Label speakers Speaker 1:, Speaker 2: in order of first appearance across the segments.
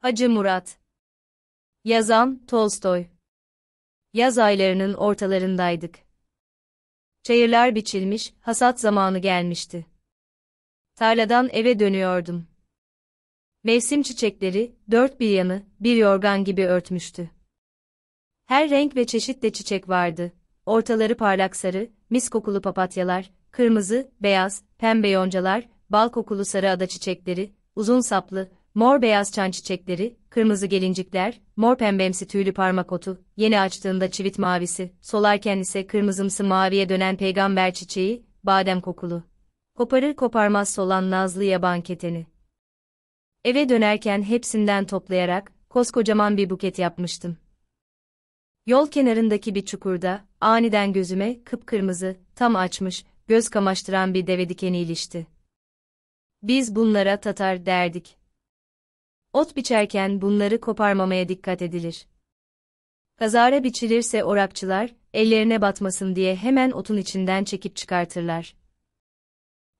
Speaker 1: Hacı Murat Yazan Tolstoy Yaz aylarının ortalarındaydık. Çayırlar biçilmiş, hasat zamanı gelmişti. Tarladan eve dönüyordum. Mevsim çiçekleri, dört bir yanı, bir yorgan gibi örtmüştü. Her renk ve çeşitle çiçek vardı. Ortaları parlak sarı, mis kokulu papatyalar, kırmızı, beyaz, pembe yoncalar, bal kokulu sarı ada çiçekleri, uzun saplı, mor beyaz çan çiçekleri, kırmızı gelincikler, mor pembemsi tüylü parmak otu, yeni açtığında çivit mavisi, solarken ise kırmızımsı maviye dönen peygamber çiçeği, badem kokulu. Koparır koparmaz solan nazlı yaban keteni. Eve dönerken hepsinden toplayarak, koskocaman bir buket yapmıştım. Yol kenarındaki bir çukurda, aniden gözüme kıpkırmızı, tam açmış, göz kamaştıran bir deve dikeni ilişti. Biz bunlara Tatar derdik. Ot biçerken bunları koparmamaya dikkat edilir. Kazara biçilirse orakçılar, ellerine batmasın diye hemen otun içinden çekip çıkartırlar.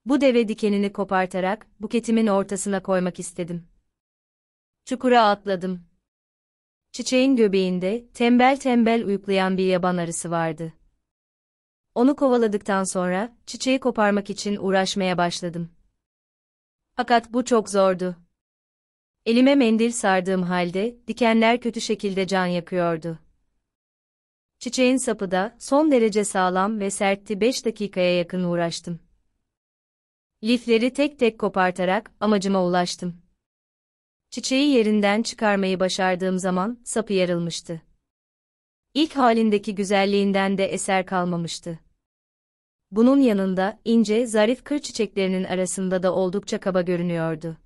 Speaker 1: Bu deve dikenini kopartarak buketimin ortasına koymak istedim. Çukura atladım. Çiçeğin göbeğinde tembel tembel uyuklayan bir yaban arısı vardı. Onu kovaladıktan sonra çiçeği koparmak için uğraşmaya başladım. Fakat bu çok zordu. Elime mendil sardığım halde dikenler kötü şekilde can yakıyordu. Çiçeğin sapı da son derece sağlam ve sertti Beş dakikaya yakın uğraştım. Lifleri tek tek kopartarak amacıma ulaştım. Çiçeği yerinden çıkarmayı başardığım zaman sapı yarılmıştı. İlk halindeki güzelliğinden de eser kalmamıştı. Bunun yanında ince, zarif kır çiçeklerinin arasında da oldukça kaba görünüyordu.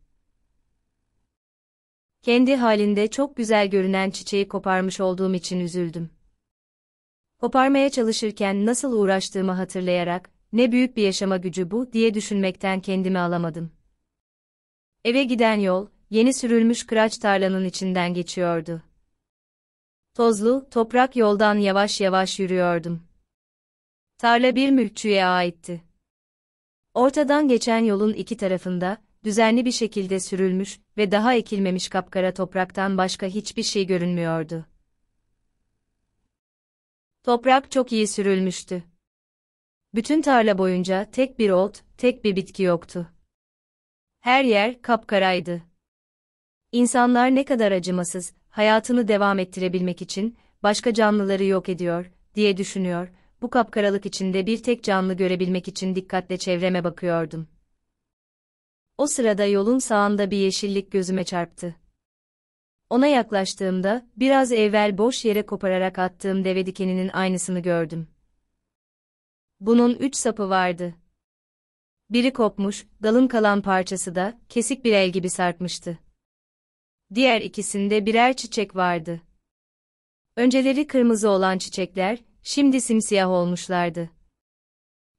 Speaker 1: Kendi halinde çok güzel görünen çiçeği koparmış olduğum için üzüldüm. Koparmaya çalışırken nasıl uğraştığımı hatırlayarak, ne büyük bir yaşama gücü bu diye düşünmekten kendimi alamadım. Eve giden yol, yeni sürülmüş kıraç tarlanın içinden geçiyordu. Tozlu, toprak yoldan yavaş yavaş yürüyordum. Tarla bir mülkçüye aitti. Ortadan geçen yolun iki tarafında, düzenli bir şekilde sürülmüş ve daha ekilmemiş kapkara topraktan başka hiçbir şey görünmüyordu. Toprak çok iyi sürülmüştü. Bütün tarla boyunca tek bir ot, tek bir bitki yoktu. Her yer kapkaraydı. İnsanlar ne kadar acımasız, hayatını devam ettirebilmek için başka canlıları yok ediyor diye düşünüyor. Bu kapkaralık içinde bir tek canlı görebilmek için dikkatle çevreme bakıyordum. O sırada yolun sağında bir yeşillik gözüme çarptı. Ona yaklaştığımda, biraz evvel boş yere kopararak attığım deve dikeninin aynısını gördüm. Bunun üç sapı vardı. Biri kopmuş, dalın kalan parçası da, kesik bir el gibi sarkmıştı. Diğer ikisinde birer çiçek vardı. Önceleri kırmızı olan çiçekler, şimdi simsiyah olmuşlardı.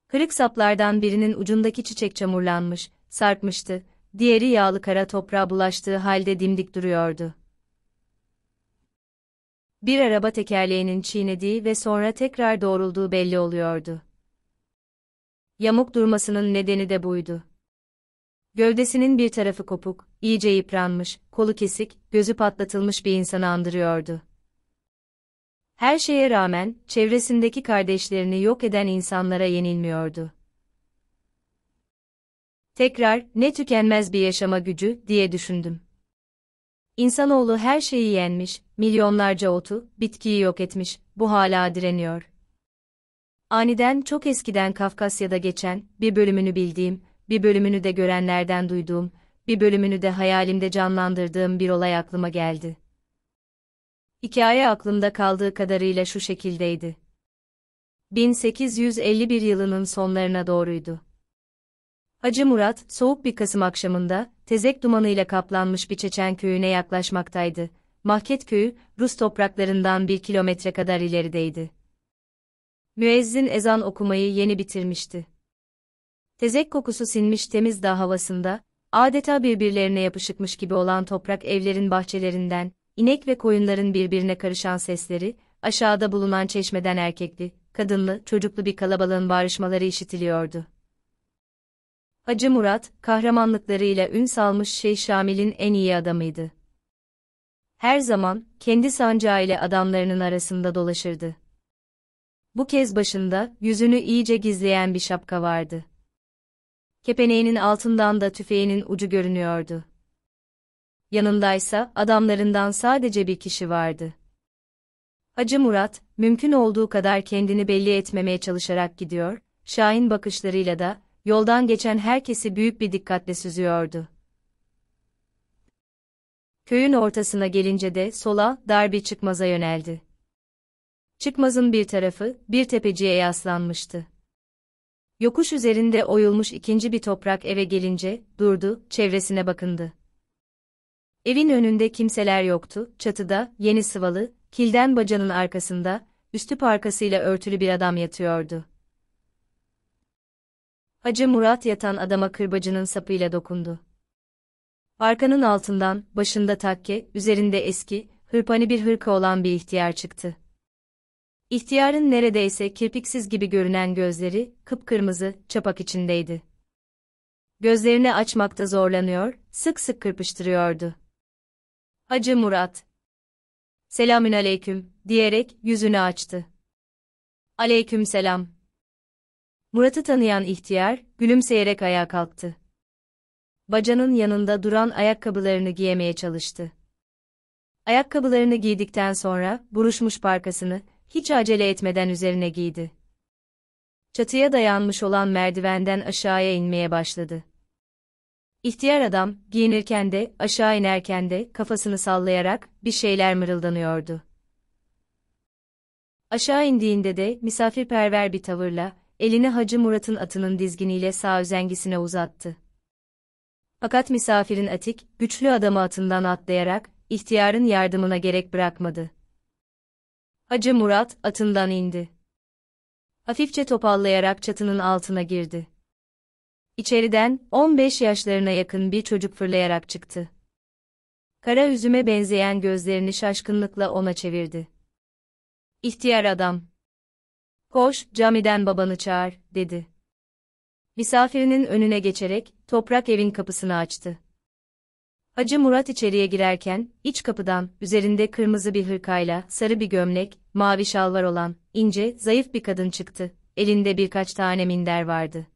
Speaker 1: Kırık saplardan birinin ucundaki çiçek çamurlanmış, sarkmıştı, diğeri yağlı kara toprağa bulaştığı halde dimdik duruyordu. Bir araba tekerleğinin çiğnediği ve sonra tekrar doğrulduğu belli oluyordu. Yamuk durmasının nedeni de buydu. Gövdesinin bir tarafı kopuk, iyice yıpranmış, kolu kesik, gözü patlatılmış bir insanı andırıyordu. Her şeye rağmen, çevresindeki kardeşlerini yok eden insanlara yenilmiyordu. Tekrar, ne tükenmez bir yaşama gücü, diye düşündüm. İnsanoğlu her şeyi yenmiş, milyonlarca otu, bitkiyi yok etmiş, bu hala direniyor. Aniden çok eskiden Kafkasya'da geçen, bir bölümünü bildiğim, bir bölümünü de görenlerden duyduğum, bir bölümünü de hayalimde canlandırdığım bir olay aklıma geldi. Hikaye aklımda kaldığı kadarıyla şu şekildeydi. 1851 yılının sonlarına doğruydu. Acı Murat, soğuk bir Kasım akşamında, tezek dumanıyla kaplanmış bir Çeçen köyüne yaklaşmaktaydı. Mahket köyü, Rus topraklarından bir kilometre kadar ilerideydi. Müezzin ezan okumayı yeni bitirmişti. Tezek kokusu sinmiş temiz dağ havasında, adeta birbirlerine yapışıkmış gibi olan toprak evlerin bahçelerinden, inek ve koyunların birbirine karışan sesleri, aşağıda bulunan çeşmeden erkekli, kadınlı, çocuklu bir kalabalığın bağırışmaları işitiliyordu. Hacı Murat, kahramanlıklarıyla ün salmış Şeyh Şamil'in en iyi adamıydı. Her zaman, kendi sancağı ile adamlarının arasında dolaşırdı. Bu kez başında, yüzünü iyice gizleyen bir şapka vardı. Kepeneğinin altından da tüfeğinin ucu görünüyordu. Yanındaysa, adamlarından sadece bir kişi vardı. Hacı Murat, mümkün olduğu kadar kendini belli etmemeye çalışarak gidiyor, Şahin bakışlarıyla da yoldan geçen herkesi büyük bir dikkatle süzüyordu. Köyün ortasına gelince de sola, dar bir çıkmaza yöneldi. Çıkmazın bir tarafı, bir tepeciye yaslanmıştı. Yokuş üzerinde oyulmuş ikinci bir toprak eve gelince, durdu, çevresine bakındı. Evin önünde kimseler yoktu, çatıda, yeni sıvalı, kilden bacanın arkasında, üstü parkasıyla örtülü bir adam yatıyordu. Hacı Murat yatan adama kırbacının sapıyla dokundu. Arkanın altından, başında takke, üzerinde eski, hırpani bir hırka olan bir ihtiyar çıktı. İhtiyarın neredeyse kirpiksiz gibi görünen gözleri, kıpkırmızı, çapak içindeydi. Gözlerini açmakta zorlanıyor, sık sık kırpıştırıyordu. Hacı Murat. Selamün aleyküm, diyerek yüzünü açtı. Aleyküm selam. Murat'ı tanıyan ihtiyar, gülümseyerek ayağa kalktı. Bacanın yanında duran ayakkabılarını giyemeye çalıştı. Ayakkabılarını giydikten sonra, buruşmuş parkasını, hiç acele etmeden üzerine giydi. Çatıya dayanmış olan merdivenden aşağıya inmeye başladı. İhtiyar adam, giyinirken de, aşağı inerken de, kafasını sallayarak, bir şeyler mırıldanıyordu. Aşağı indiğinde de, misafirperver bir tavırla, elini Hacı Murat'ın atının dizginiyle sağ üzengisine uzattı. Fakat misafirin atik, güçlü adamı atından atlayarak, ihtiyarın yardımına gerek bırakmadı. Hacı Murat, atından indi. Hafifçe topallayarak çatının altına girdi. İçeriden, 15 yaşlarına yakın bir çocuk fırlayarak çıktı. Kara üzüme benzeyen gözlerini şaşkınlıkla ona çevirdi. İhtiyar adam. Koş, camiden babanı çağır, dedi. Misafirinin önüne geçerek, toprak evin kapısını açtı. Hacı Murat içeriye girerken, iç kapıdan, üzerinde kırmızı bir hırkayla, sarı bir gömlek, mavi şalvar olan, ince, zayıf bir kadın çıktı. Elinde birkaç tane minder vardı.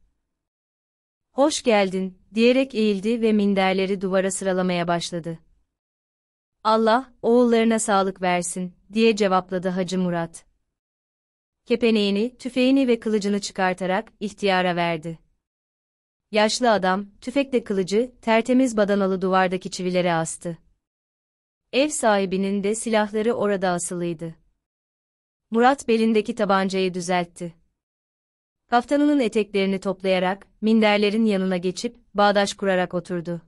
Speaker 1: Hoş geldin, diyerek eğildi ve minderleri duvara sıralamaya başladı. Allah, oğullarına sağlık versin, diye cevapladı Hacı Murat kepeneğini, tüfeğini ve kılıcını çıkartarak ihtiyara verdi. Yaşlı adam, tüfekle kılıcı, tertemiz badanalı duvardaki çivilere astı. Ev sahibinin de silahları orada asılıydı. Murat belindeki tabancayı düzeltti. Kaftanının eteklerini toplayarak, minderlerin yanına geçip, bağdaş kurarak oturdu.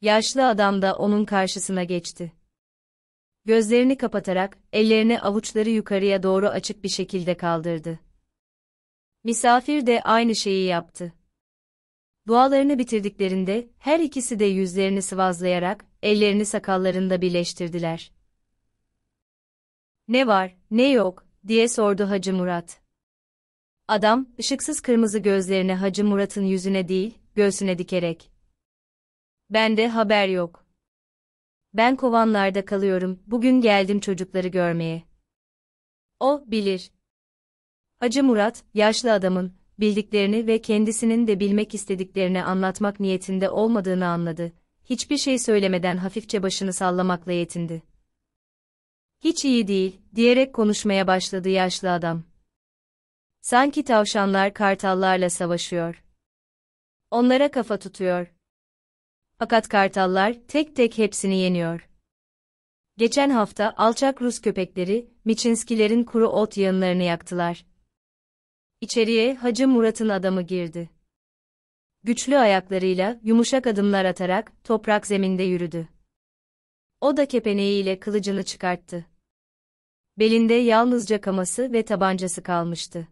Speaker 1: Yaşlı adam da onun karşısına geçti. Gözlerini kapatarak, ellerini avuçları yukarıya doğru açık bir şekilde kaldırdı. Misafir de aynı şeyi yaptı. Dualarını bitirdiklerinde, her ikisi de yüzlerini sıvazlayarak, ellerini sakallarında birleştirdiler. Ne var, ne yok, diye sordu Hacı Murat. Adam, ışıksız kırmızı gözlerini Hacı Murat'ın yüzüne değil, göğsüne dikerek. Bende haber yok ben kovanlarda kalıyorum, bugün geldim çocukları görmeye. O, bilir. Hacı Murat, yaşlı adamın, bildiklerini ve kendisinin de bilmek istediklerini anlatmak niyetinde olmadığını anladı. Hiçbir şey söylemeden hafifçe başını sallamakla yetindi. Hiç iyi değil, diyerek konuşmaya başladı yaşlı adam. Sanki tavşanlar kartallarla savaşıyor. Onlara kafa tutuyor. Fakat kartallar tek tek hepsini yeniyor. Geçen hafta alçak Rus köpekleri Miçinskilerin kuru ot yanlarını yaktılar. İçeriye Hacı Murat'ın adamı girdi. Güçlü ayaklarıyla yumuşak adımlar atarak toprak zeminde yürüdü. O da kepeneğiyle kılıcını çıkarttı. Belinde yalnızca kaması ve tabancası kalmıştı.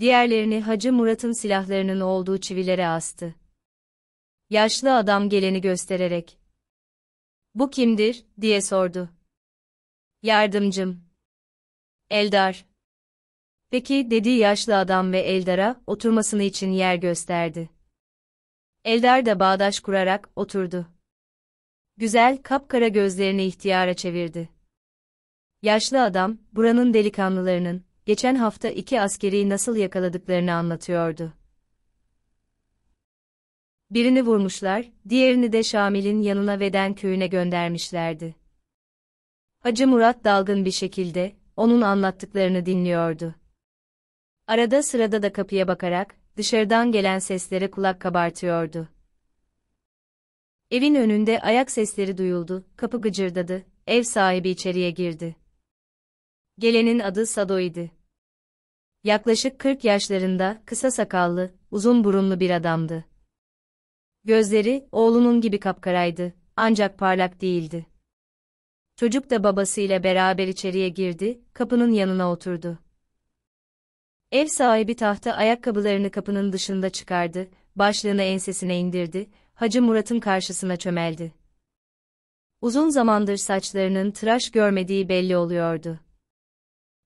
Speaker 1: Diğerlerini Hacı Murat'ın silahlarının olduğu çivilere astı yaşlı adam geleni göstererek. Bu kimdir, diye sordu. Yardımcım. Eldar. Peki, dedi yaşlı adam ve Eldar'a oturmasını için yer gösterdi. Eldar da bağdaş kurarak oturdu. Güzel, kapkara gözlerini ihtiyara çevirdi. Yaşlı adam, buranın delikanlılarının, geçen hafta iki askeri nasıl yakaladıklarını anlatıyordu. Birini vurmuşlar, diğerini de Şamil'in yanına Veden köyüne göndermişlerdi. Hacı Murat dalgın bir şekilde, onun anlattıklarını dinliyordu. Arada sırada da kapıya bakarak, dışarıdan gelen seslere kulak kabartıyordu. Evin önünde ayak sesleri duyuldu, kapı gıcırdadı, ev sahibi içeriye girdi. Gelenin adı Sado idi. Yaklaşık 40 yaşlarında, kısa sakallı, uzun burunlu bir adamdı. Gözleri, oğlunun gibi kapkaraydı, ancak parlak değildi. Çocuk da babasıyla beraber içeriye girdi, kapının yanına oturdu. Ev sahibi tahta ayakkabılarını kapının dışında çıkardı, başlığını ensesine indirdi, Hacı Murat'ın karşısına çömeldi. Uzun zamandır saçlarının tıraş görmediği belli oluyordu.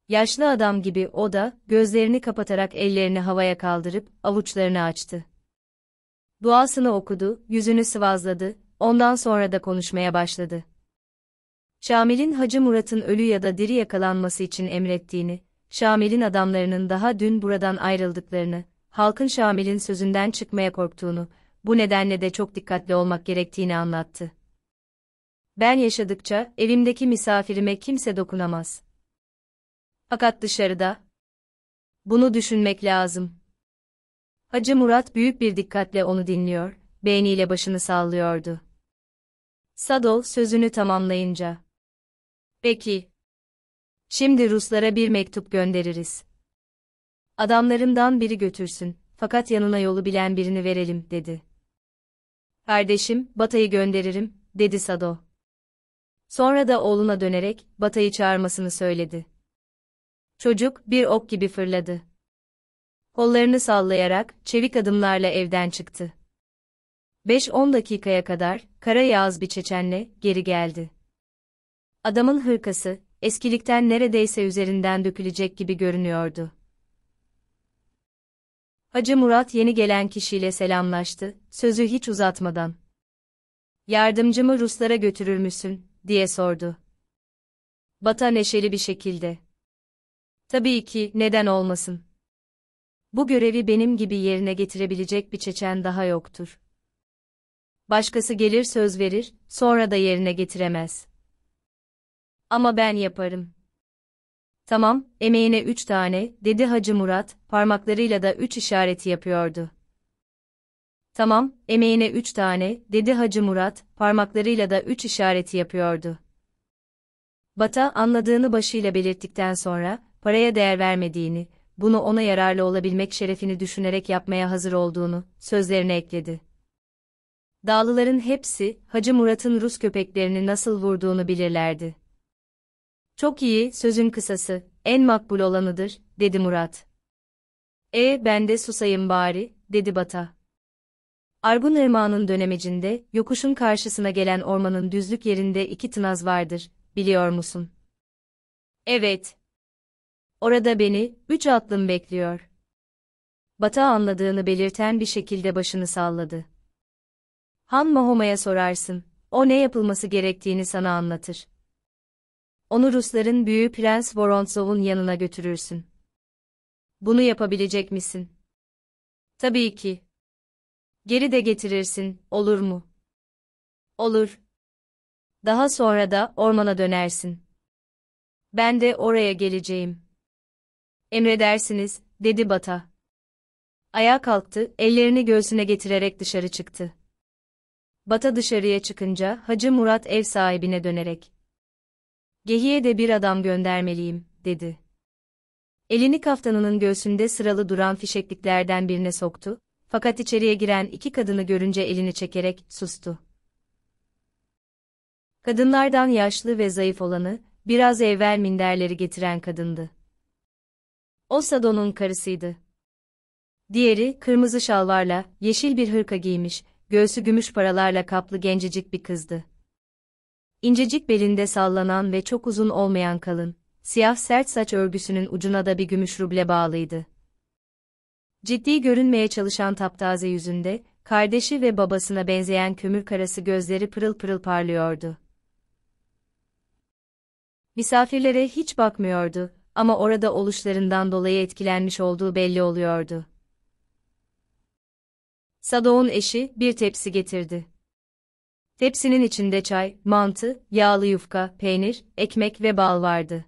Speaker 1: Yaşlı adam gibi o da, gözlerini kapatarak ellerini havaya kaldırıp, avuçlarını açtı duasını okudu, yüzünü sıvazladı, ondan sonra da konuşmaya başladı. Şamil'in Hacı Murat'ın ölü ya da diri yakalanması için emrettiğini, Şamil'in adamlarının daha dün buradan ayrıldıklarını, halkın Şamil'in sözünden çıkmaya korktuğunu, bu nedenle de çok dikkatli olmak gerektiğini anlattı. Ben yaşadıkça evimdeki misafirime kimse dokunamaz. Fakat dışarıda bunu düşünmek lazım. Hacı Murat büyük bir dikkatle onu dinliyor, beğeniyle başını sallıyordu. Sadol sözünü tamamlayınca. Peki. Şimdi Ruslara bir mektup göndeririz. Adamlarımdan biri götürsün, fakat yanına yolu bilen birini verelim, dedi. Kardeşim, Batay'ı gönderirim, dedi Sado. Sonra da oğluna dönerek, Batay'ı çağırmasını söyledi. Çocuk, bir ok gibi fırladı. Kollarını sallayarak, çevik adımlarla evden çıktı. 5-10 dakikaya kadar, kara yağız bir çeçenle, geri geldi. Adamın hırkası, eskilikten neredeyse üzerinden dökülecek gibi görünüyordu. Hacı Murat yeni gelen kişiyle selamlaştı, sözü hiç uzatmadan. Yardımcımı Ruslara götürür müsün, diye sordu. Bata neşeli bir şekilde. Tabii ki, neden olmasın. Bu görevi benim gibi yerine getirebilecek bir Çeçen daha yoktur. Başkası gelir söz verir, sonra da yerine getiremez. Ama ben yaparım. Tamam, emeğine üç tane, dedi Hacı Murat, parmaklarıyla da üç işareti yapıyordu. Tamam, emeğine üç tane, dedi Hacı Murat, parmaklarıyla da üç işareti yapıyordu. Bata anladığını başıyla belirttikten sonra, paraya değer vermediğini, bunu ona yararlı olabilmek şerefini düşünerek yapmaya hazır olduğunu, sözlerine ekledi. Dağlıların hepsi, Hacı Murat'ın Rus köpeklerini nasıl vurduğunu bilirlerdi. Çok iyi, sözün kısası, en makbul olanıdır, dedi Murat. E ben de susayım bari, dedi Bata. Argun Irmağı'nın dönemecinde, yokuşun karşısına gelen ormanın düzlük yerinde iki tınaz vardır, biliyor musun? Evet, Orada beni, üç atlım bekliyor. Bata anladığını belirten bir şekilde başını salladı. Han Mahoma'ya sorarsın, o ne yapılması gerektiğini sana anlatır. Onu Rusların büyüğü Prens Vorontsov'un yanına götürürsün. Bunu yapabilecek misin? Tabii ki. Geri de getirirsin, olur mu? Olur. Daha sonra da ormana dönersin. Ben de oraya geleceğim. Emredersiniz, dedi Bata. Ayağa kalktı, ellerini göğsüne getirerek dışarı çıktı. Bata dışarıya çıkınca Hacı Murat ev sahibine dönerek. Gehiye de bir adam göndermeliyim, dedi. Elini kaftanının göğsünde sıralı duran fişekliklerden birine soktu, fakat içeriye giren iki kadını görünce elini çekerek sustu. Kadınlardan yaşlı ve zayıf olanı, biraz evvel minderleri getiren kadındı. O Sado'nun karısıydı. Diğeri, kırmızı şalvarla, yeşil bir hırka giymiş, göğsü gümüş paralarla kaplı gencecik bir kızdı. İncecik belinde sallanan ve çok uzun olmayan kalın, siyah sert saç örgüsünün ucuna da bir gümüş ruble bağlıydı. Ciddi görünmeye çalışan taptaze yüzünde, kardeşi ve babasına benzeyen kömür karası gözleri pırıl pırıl parlıyordu. Misafirlere hiç bakmıyordu, ama orada oluşlarından dolayı etkilenmiş olduğu belli oluyordu. Sadoğun eşi bir tepsi getirdi. Tepsinin içinde çay, mantı, yağlı yufka, peynir, ekmek ve bal vardı.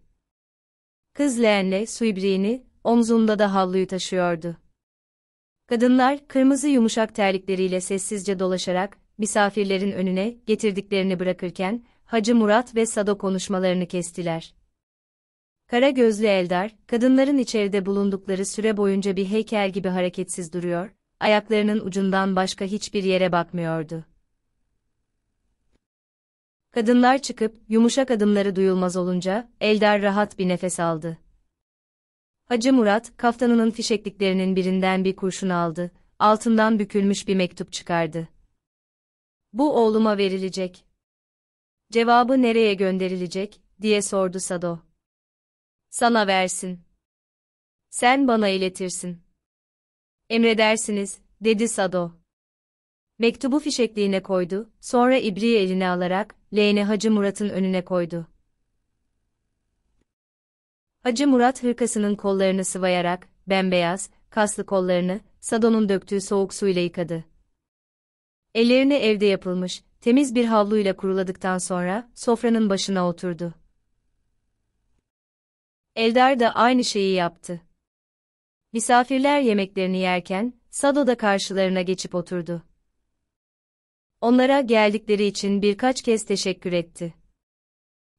Speaker 1: Kız leğenle suibriğini, omzunda da havluyu taşıyordu. Kadınlar kırmızı yumuşak terlikleriyle sessizce dolaşarak misafirlerin önüne getirdiklerini bırakırken Hacı Murat ve Sado konuşmalarını kestiler. Kara gözlü Eldar, kadınların içeride bulundukları süre boyunca bir heykel gibi hareketsiz duruyor, ayaklarının ucundan başka hiçbir yere bakmıyordu. Kadınlar çıkıp, yumuşak adımları duyulmaz olunca, Eldar rahat bir nefes aldı. Hacı Murat, kaftanının fişekliklerinin birinden bir kurşun aldı, altından bükülmüş bir mektup çıkardı. Bu oğluma verilecek. Cevabı nereye gönderilecek, diye sordu Sado sana versin. Sen bana iletirsin. Emredersiniz, dedi Sado. Mektubu fişekliğine koydu, sonra ibriği eline alarak, leğeni Hacı Murat'ın önüne koydu. Hacı Murat hırkasının kollarını sıvayarak, bembeyaz, kaslı kollarını, Sado'nun döktüğü soğuk suyla yıkadı. Ellerini evde yapılmış, temiz bir havluyla kuruladıktan sonra, sofranın başına oturdu. Eldar da aynı şeyi yaptı. Misafirler yemeklerini yerken, Sado da karşılarına geçip oturdu. Onlara geldikleri için birkaç kez teşekkür etti.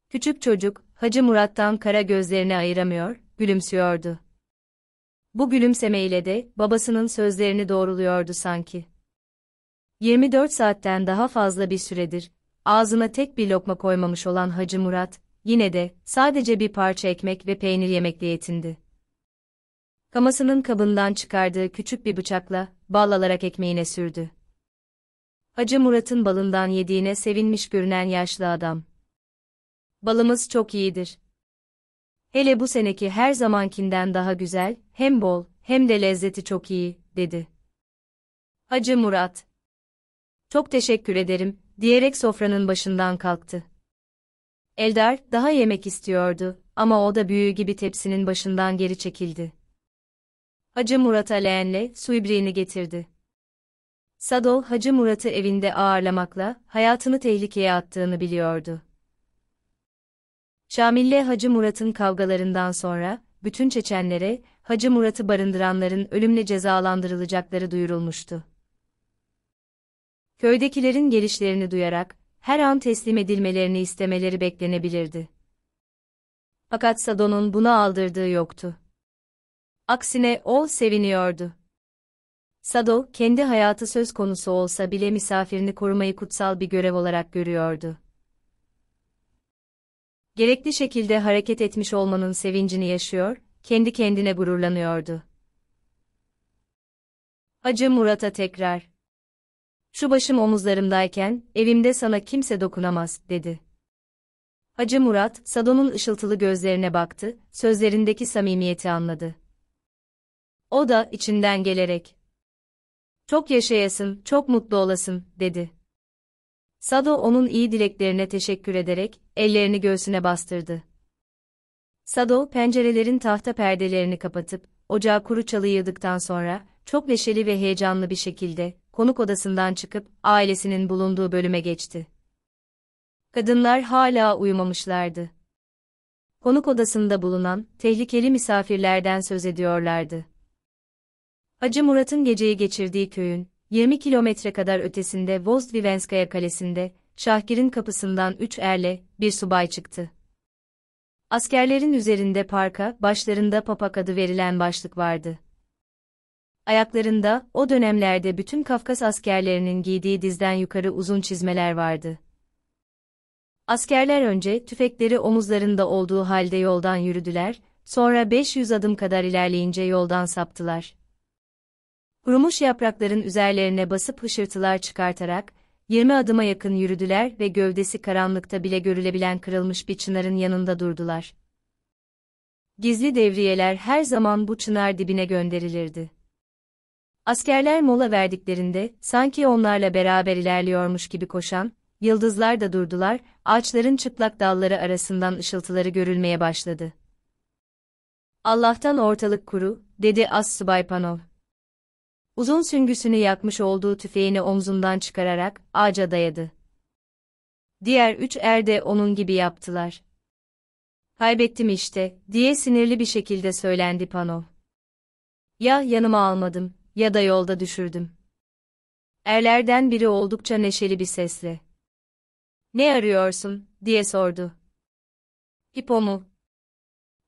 Speaker 1: Küçük çocuk, Hacı Murat'tan kara gözlerini ayıramıyor, gülümsüyordu. Bu gülümsemeyle de babasının sözlerini doğruluyordu sanki. 24 saatten daha fazla bir süredir, ağzına tek bir lokma koymamış olan Hacı Murat, Yine de, sadece bir parça ekmek ve peynir yemekle yetindi. Kamasının kabından çıkardığı küçük bir bıçakla, bal alarak ekmeğine sürdü. Hacı Murat'ın balından yediğine sevinmiş görünen yaşlı adam. Balımız çok iyidir. Hele bu seneki her zamankinden daha güzel, hem bol, hem de lezzeti çok iyi, dedi. Hacı Murat. Çok teşekkür ederim, diyerek sofranın başından kalktı. Eldar daha yemek istiyordu ama o da büyü gibi tepsinin başından geri çekildi. Hacı Murat'a leğenle su ibriğini getirdi. Sadol Hacı Murat'ı evinde ağırlamakla hayatını tehlikeye attığını biliyordu. Şamille Hacı Murat'ın kavgalarından sonra bütün Çeçenlere Hacı Murat'ı barındıranların ölümle cezalandırılacakları duyurulmuştu. Köydekilerin gelişlerini duyarak her an teslim edilmelerini istemeleri beklenebilirdi. Fakat Sadon'un bunu aldırdığı yoktu. Aksine o seviniyordu. Sado, kendi hayatı söz konusu olsa bile misafirini korumayı kutsal bir görev olarak görüyordu. Gerekli şekilde hareket etmiş olmanın sevincini yaşıyor, kendi kendine gururlanıyordu. Acı Murat'a tekrar şu başım omuzlarımdayken, evimde sana kimse dokunamaz, dedi. Hacı Murat, Sadon'un ışıltılı gözlerine baktı, sözlerindeki samimiyeti anladı. O da, içinden gelerek, çok yaşayasın, çok mutlu olasın, dedi. Sado onun iyi dileklerine teşekkür ederek, ellerini göğsüne bastırdı. Sado, pencerelerin tahta perdelerini kapatıp, ocağı kuru çalı yığdıktan sonra, çok neşeli ve heyecanlı bir şekilde, konuk odasından çıkıp ailesinin bulunduğu bölüme geçti. Kadınlar hala uyumamışlardı. Konuk odasında bulunan tehlikeli misafirlerden söz ediyorlardı. Hacı Murat'ın geceyi geçirdiği köyün 20 kilometre kadar ötesinde Vozdvivenskaya kalesinde Şahkir'in kapısından üç erle bir subay çıktı. Askerlerin üzerinde parka, başlarında papak adı verilen başlık vardı ayaklarında, o dönemlerde bütün Kafkas askerlerinin giydiği dizden yukarı uzun çizmeler vardı. Askerler önce tüfekleri omuzlarında olduğu halde yoldan yürüdüler, sonra 500 adım kadar ilerleyince yoldan saptılar. Kurumuş yaprakların üzerlerine basıp hışırtılar çıkartarak, 20 adıma yakın yürüdüler ve gövdesi karanlıkta bile görülebilen kırılmış bir çınarın yanında durdular. Gizli devriyeler her zaman bu çınar dibine gönderilirdi. Askerler mola verdiklerinde, sanki onlarla beraber ilerliyormuş gibi koşan, yıldızlar da durdular, ağaçların çıplak dalları arasından ışıltıları görülmeye başladı. Allah'tan ortalık kuru, dedi Assubay Panov. Uzun süngüsünü yakmış olduğu tüfeğini omzundan çıkararak ağaca dayadı. Diğer üç er de onun gibi yaptılar. Kaybettim işte, diye sinirli bir şekilde söylendi Panov. Ya yanıma almadım, ya da yolda düşürdüm. Erlerden biri oldukça neşeli bir sesle. Ne arıyorsun, diye sordu. Hipo mu?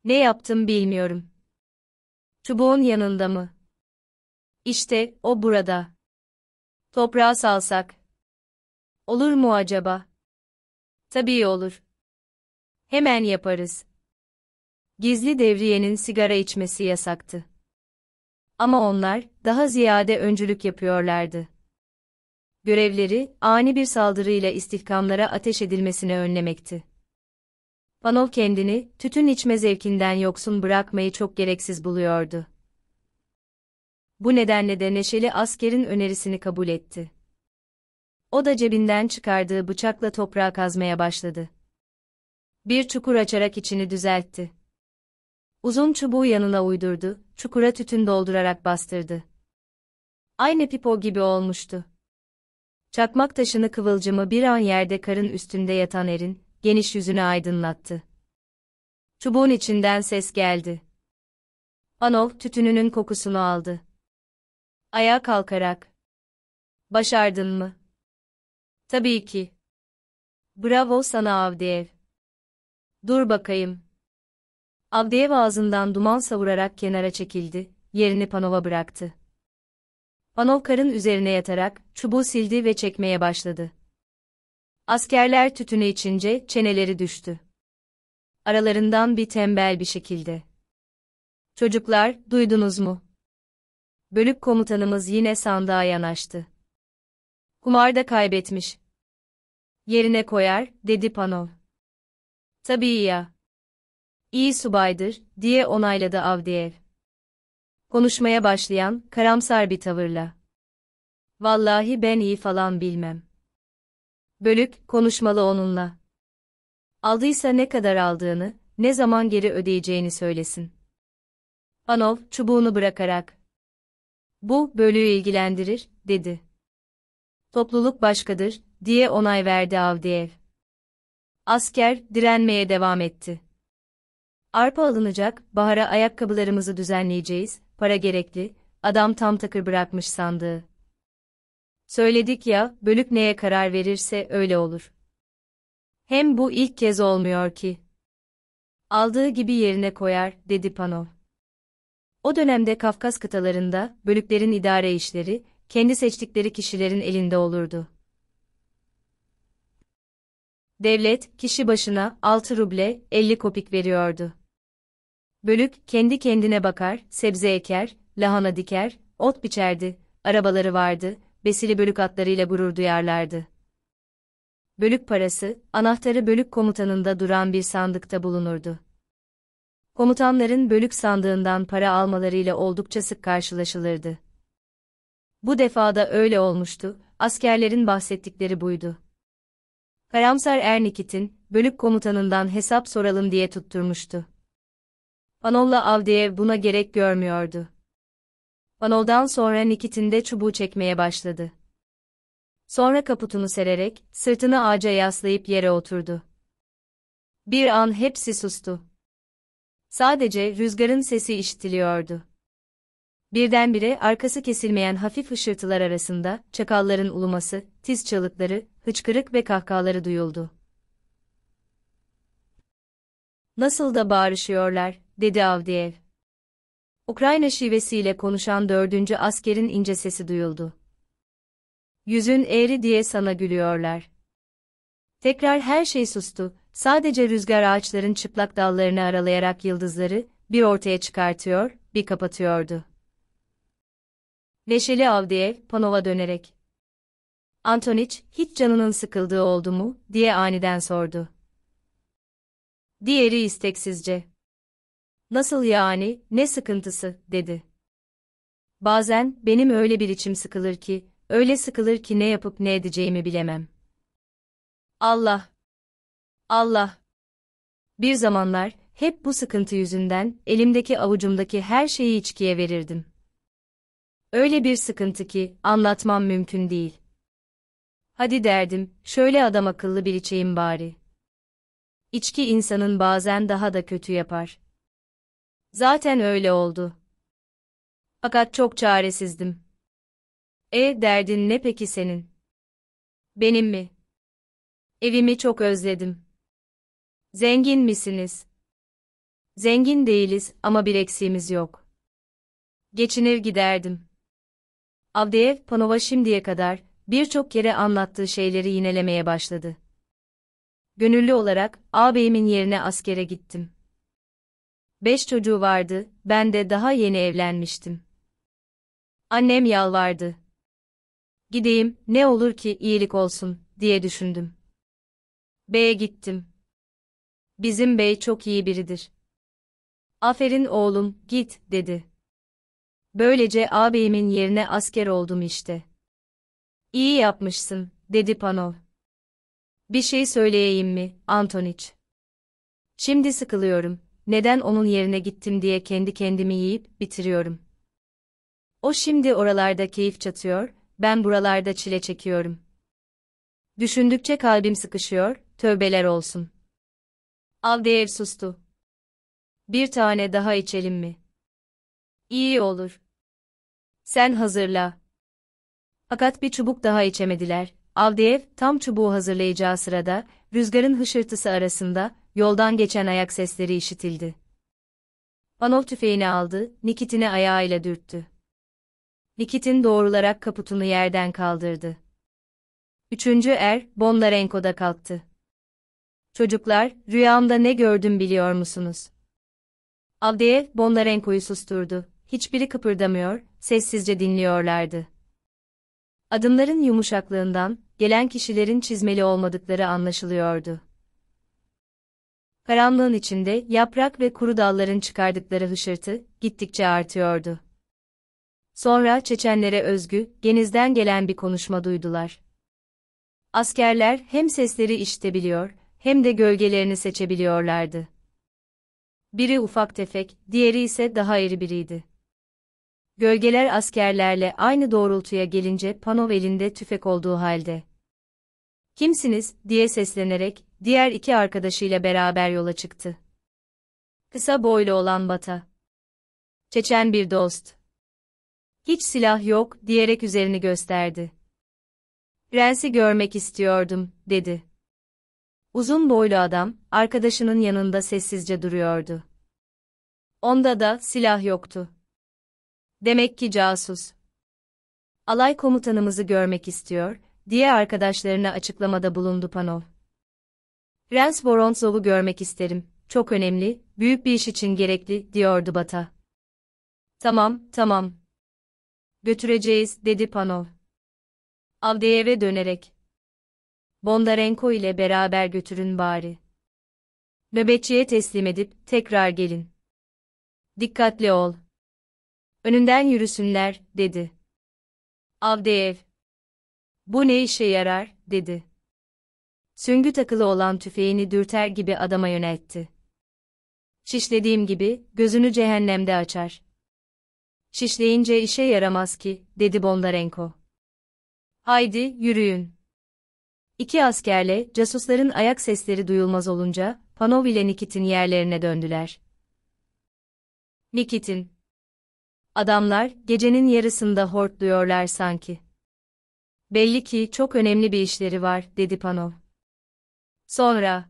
Speaker 1: Ne yaptım bilmiyorum. Çubuğun yanında mı? İşte, o burada. Toprağa salsak. Olur mu acaba? Tabii olur. Hemen yaparız. Gizli devriyenin sigara içmesi yasaktı. Ama onlar, daha ziyade öncülük yapıyorlardı. Görevleri, ani bir saldırıyla istihkamlara ateş edilmesini önlemekti. Panov kendini, tütün içme zevkinden yoksun bırakmayı çok gereksiz buluyordu. Bu nedenle de neşeli askerin önerisini kabul etti. O da cebinden çıkardığı bıçakla toprağı kazmaya başladı. Bir çukur açarak içini düzeltti. Uzun çubuğu yanına uydurdu, çukura tütün doldurarak bastırdı. Aynı pipo gibi olmuştu. Çakmak taşını kıvılcımı bir an yerde karın üstünde yatan erin, geniş yüzünü aydınlattı. Çubuğun içinden ses geldi. Anol tütününün kokusunu aldı. Ayağa kalkarak. Başardın mı? Tabii ki. Bravo sana Avdeyev. Dur bakayım. Avdeyev ağzından duman savurarak kenara çekildi, yerini Panova bıraktı. Panov karın üzerine yatarak çubuğu sildi ve çekmeye başladı. Askerler tütünü içince çeneleri düştü. Aralarından bir tembel bir şekilde. Çocuklar, duydunuz mu? Bölük komutanımız yine sandığa yanaştı. Kumar da kaybetmiş. Yerine koyar, dedi Panov. Tabii ya. İyi subaydır, diye onayladı Avdiyev. Konuşmaya başlayan, karamsar bir tavırla. Vallahi ben iyi falan bilmem. Bölük, konuşmalı onunla. Aldıysa ne kadar aldığını, ne zaman geri ödeyeceğini söylesin. Anov, çubuğunu bırakarak. Bu, bölüğü ilgilendirir, dedi. Topluluk başkadır, diye onay verdi Avdiyev. Asker, direnmeye devam etti. Arpa alınacak, bahara ayakkabılarımızı düzenleyeceğiz, para gerekli, adam tam takır bırakmış sandığı. Söyledik ya, bölük neye karar verirse öyle olur. Hem bu ilk kez olmuyor ki. Aldığı gibi yerine koyar, dedi Panov. O dönemde Kafkas kıtalarında, bölüklerin idare işleri, kendi seçtikleri kişilerin elinde olurdu. Devlet, kişi başına 6 ruble 50 kopik veriyordu. Bölük, kendi kendine bakar, sebze eker, lahana diker, ot biçerdi, arabaları vardı, besili bölük atlarıyla gurur duyarlardı. Bölük parası, anahtarı bölük komutanında duran bir sandıkta bulunurdu. Komutanların bölük sandığından para almalarıyla oldukça sık karşılaşılırdı. Bu defa da öyle olmuştu, askerlerin bahsettikleri buydu. Karamsar Ernikit'in, bölük komutanından hesap soralım diye tutturmuştu. Panolla Avdeyev buna gerek görmüyordu. Panoldan sonra Nikitin de çubuğu çekmeye başladı. Sonra kaputunu sererek, sırtını ağaca yaslayıp yere oturdu. Bir an hepsi sustu. Sadece rüzgarın sesi işitiliyordu. Birdenbire arkası kesilmeyen hafif hışırtılar arasında çakalların uluması, tiz çalıkları, hıçkırık ve kahkahaları duyuldu. Nasıl da bağırışıyorlar, dedi Avdiyev. Ukrayna şivesiyle konuşan dördüncü askerin ince sesi duyuldu. Yüzün eğri diye sana gülüyorlar. Tekrar her şey sustu, sadece rüzgar ağaçların çıplak dallarını aralayarak yıldızları, bir ortaya çıkartıyor, bir kapatıyordu. Neşeli Avdiyev, Panov'a dönerek. Antoniç, hiç canının sıkıldığı oldu mu, diye aniden sordu. Diğeri isteksizce. Nasıl yani, ne sıkıntısı, dedi. Bazen, benim öyle bir içim sıkılır ki, öyle sıkılır ki ne yapıp ne edeceğimi bilemem. Allah! Allah! Bir zamanlar, hep bu sıkıntı yüzünden, elimdeki avucumdaki her şeyi içkiye verirdim. Öyle bir sıkıntı ki, anlatmam mümkün değil. Hadi derdim, şöyle adam akıllı bir içeyim bari. İçki insanın bazen daha da kötü yapar. Zaten öyle oldu. Fakat çok çaresizdim. E derdin ne peki senin? Benim mi? Evimi çok özledim. Zengin misiniz? Zengin değiliz ama bir eksiğimiz yok. Geçinir giderdim. Avdeyev Panova şimdiye kadar birçok kere anlattığı şeyleri yinelemeye başladı. Gönüllü olarak ağabeyimin yerine askere gittim. Beş çocuğu vardı, ben de daha yeni evlenmiştim. Annem yalvardı. Gideyim, ne olur ki iyilik olsun, diye düşündüm. Bey'e gittim. Bizim bey çok iyi biridir. Aferin oğlum, git, dedi. Böylece ağabeyimin yerine asker oldum işte. İyi yapmışsın, dedi Panov. Bir şey söyleyeyim mi, Antoniç? Şimdi sıkılıyorum, neden onun yerine gittim diye kendi kendimi yiyip bitiriyorum. O şimdi oralarda keyif çatıyor, ben buralarda çile çekiyorum. Düşündükçe kalbim sıkışıyor, tövbeler olsun. Aldeyev sustu. Bir tane daha içelim mi? İyi olur. Sen hazırla. Fakat bir çubuk daha içemediler. Avdeyev tam çubuğu hazırlayacağı sırada, rüzgarın hışırtısı arasında, yoldan geçen ayak sesleri işitildi. Panov tüfeğini aldı, Nikit'ini ayağıyla dürttü. Nikit'in doğrularak kaputunu yerden kaldırdı. Üçüncü er, Bondarenko'da kalktı. Çocuklar, rüyamda ne gördüm biliyor musunuz? Avdeyev, Bondarenko'yu susturdu. Hiçbiri kıpırdamıyor, sessizce dinliyorlardı. Adımların yumuşaklığından, gelen kişilerin çizmeli olmadıkları anlaşılıyordu. Karanlığın içinde yaprak ve kuru dalların çıkardıkları hışırtı gittikçe artıyordu. Sonra Çeçenlere özgü, genizden gelen bir konuşma duydular. Askerler hem sesleri işitebiliyor, hem de gölgelerini seçebiliyorlardı. Biri ufak tefek, diğeri ise daha iri biriydi. Gölgeler askerlerle aynı doğrultuya gelince Panov elinde tüfek olduğu halde Kimsiniz, diye seslenerek, diğer iki arkadaşıyla beraber yola çıktı. Kısa boylu olan Bata. Çeçen bir dost. Hiç silah yok, diyerek üzerini gösterdi. Prensi görmek istiyordum, dedi. Uzun boylu adam, arkadaşının yanında sessizce duruyordu. Onda da silah yoktu. Demek ki casus. Alay komutanımızı görmek istiyor, diye arkadaşlarına açıklamada bulundu Panov. Rens Vorontsov'u görmek isterim, çok önemli, büyük bir iş için gerekli, diyordu Bata. Tamam, tamam. Götüreceğiz, dedi Panov. Avdeyev'e dönerek. Bondarenko ile beraber götürün bari. Nöbetçiye teslim edip tekrar gelin. Dikkatli ol. Önünden yürüsünler, dedi. Avdeyev. Bu ne işe yarar, dedi. Süngü takılı olan tüfeğini dürter gibi adama yöneltti. Şişlediğim gibi, gözünü cehennemde açar. Şişleyince işe yaramaz ki, dedi Bondarenko. Haydi, yürüyün. İki askerle, casusların ayak sesleri duyulmaz olunca, Panov ile Nikitin yerlerine döndüler. Nikitin. Adamlar, gecenin yarısında hortluyorlar sanki. Belli ki çok önemli bir işleri var, dedi Panov. Sonra,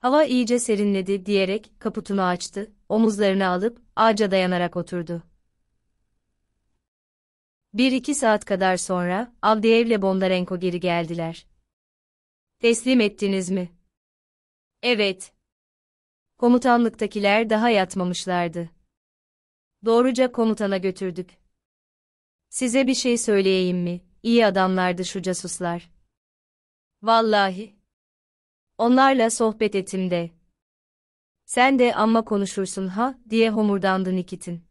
Speaker 1: hava iyice serinledi diyerek kaputunu açtı, omuzlarını alıp ağaca dayanarak oturdu. Bir iki saat kadar sonra Avdeyev ile Bondarenko geri geldiler. Teslim ettiniz mi? Evet. Komutanlıktakiler daha yatmamışlardı. Doğruca komutana götürdük. Size bir şey söyleyeyim mi? İyi adamlardı şu casuslar. Vallahi. Onlarla sohbet ettim de. Sen de amma konuşursun ha, diye homurdandı Nikitin.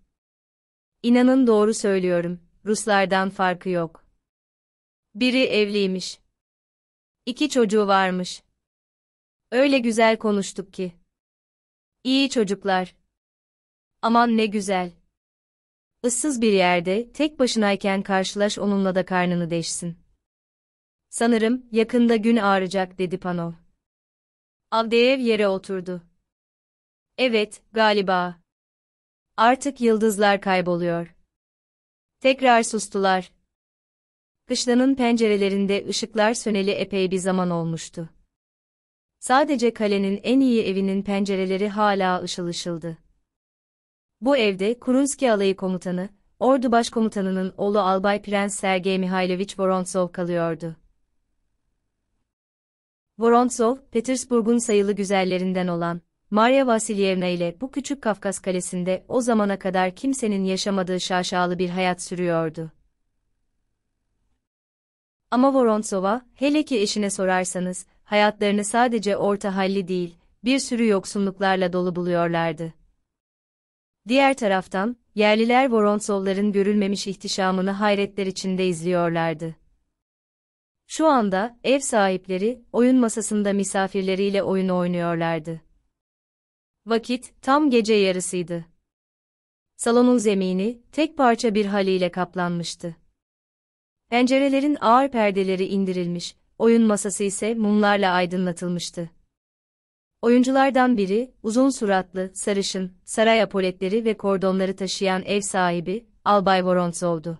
Speaker 1: İnanın doğru söylüyorum, Ruslardan farkı yok. Biri evliymiş. İki çocuğu varmış. Öyle güzel konuştuk ki. İyi çocuklar. Aman ne güzel ıssız bir yerde, tek başınayken karşılaş onunla da karnını deşsin. Sanırım, yakında gün ağrıcak dedi Panov. Avdeyev yere oturdu. Evet, galiba. Artık yıldızlar kayboluyor. Tekrar sustular. Kışlanın pencerelerinde ışıklar söneli epey bir zaman olmuştu. Sadece kalenin en iyi evinin pencereleri hala ışıl ışıldı. Bu evde Kurunski Alayı Komutanı, Ordu Başkomutanı'nın oğlu Albay Prens Sergey Mihailovich Vorontsov kalıyordu. Vorontsov, Petersburg'un sayılı güzellerinden olan Maria Vasilyevna ile bu küçük Kafkas kalesinde o zamana kadar kimsenin yaşamadığı şaşalı bir hayat sürüyordu. Ama Vorontsova, hele ki eşine sorarsanız, hayatlarını sadece orta halli değil, bir sürü yoksunluklarla dolu buluyorlardı. Diğer taraftan, yerliler Vorontsovların görülmemiş ihtişamını hayretler içinde izliyorlardı. Şu anda, ev sahipleri, oyun masasında misafirleriyle oyun oynuyorlardı. Vakit, tam gece yarısıydı. Salonun zemini, tek parça bir haliyle kaplanmıştı. Pencerelerin ağır perdeleri indirilmiş, oyun masası ise mumlarla aydınlatılmıştı. Oyunculardan biri, uzun suratlı, sarışın, saray apoletleri ve kordonları taşıyan ev sahibi, Albay Voronsov'du.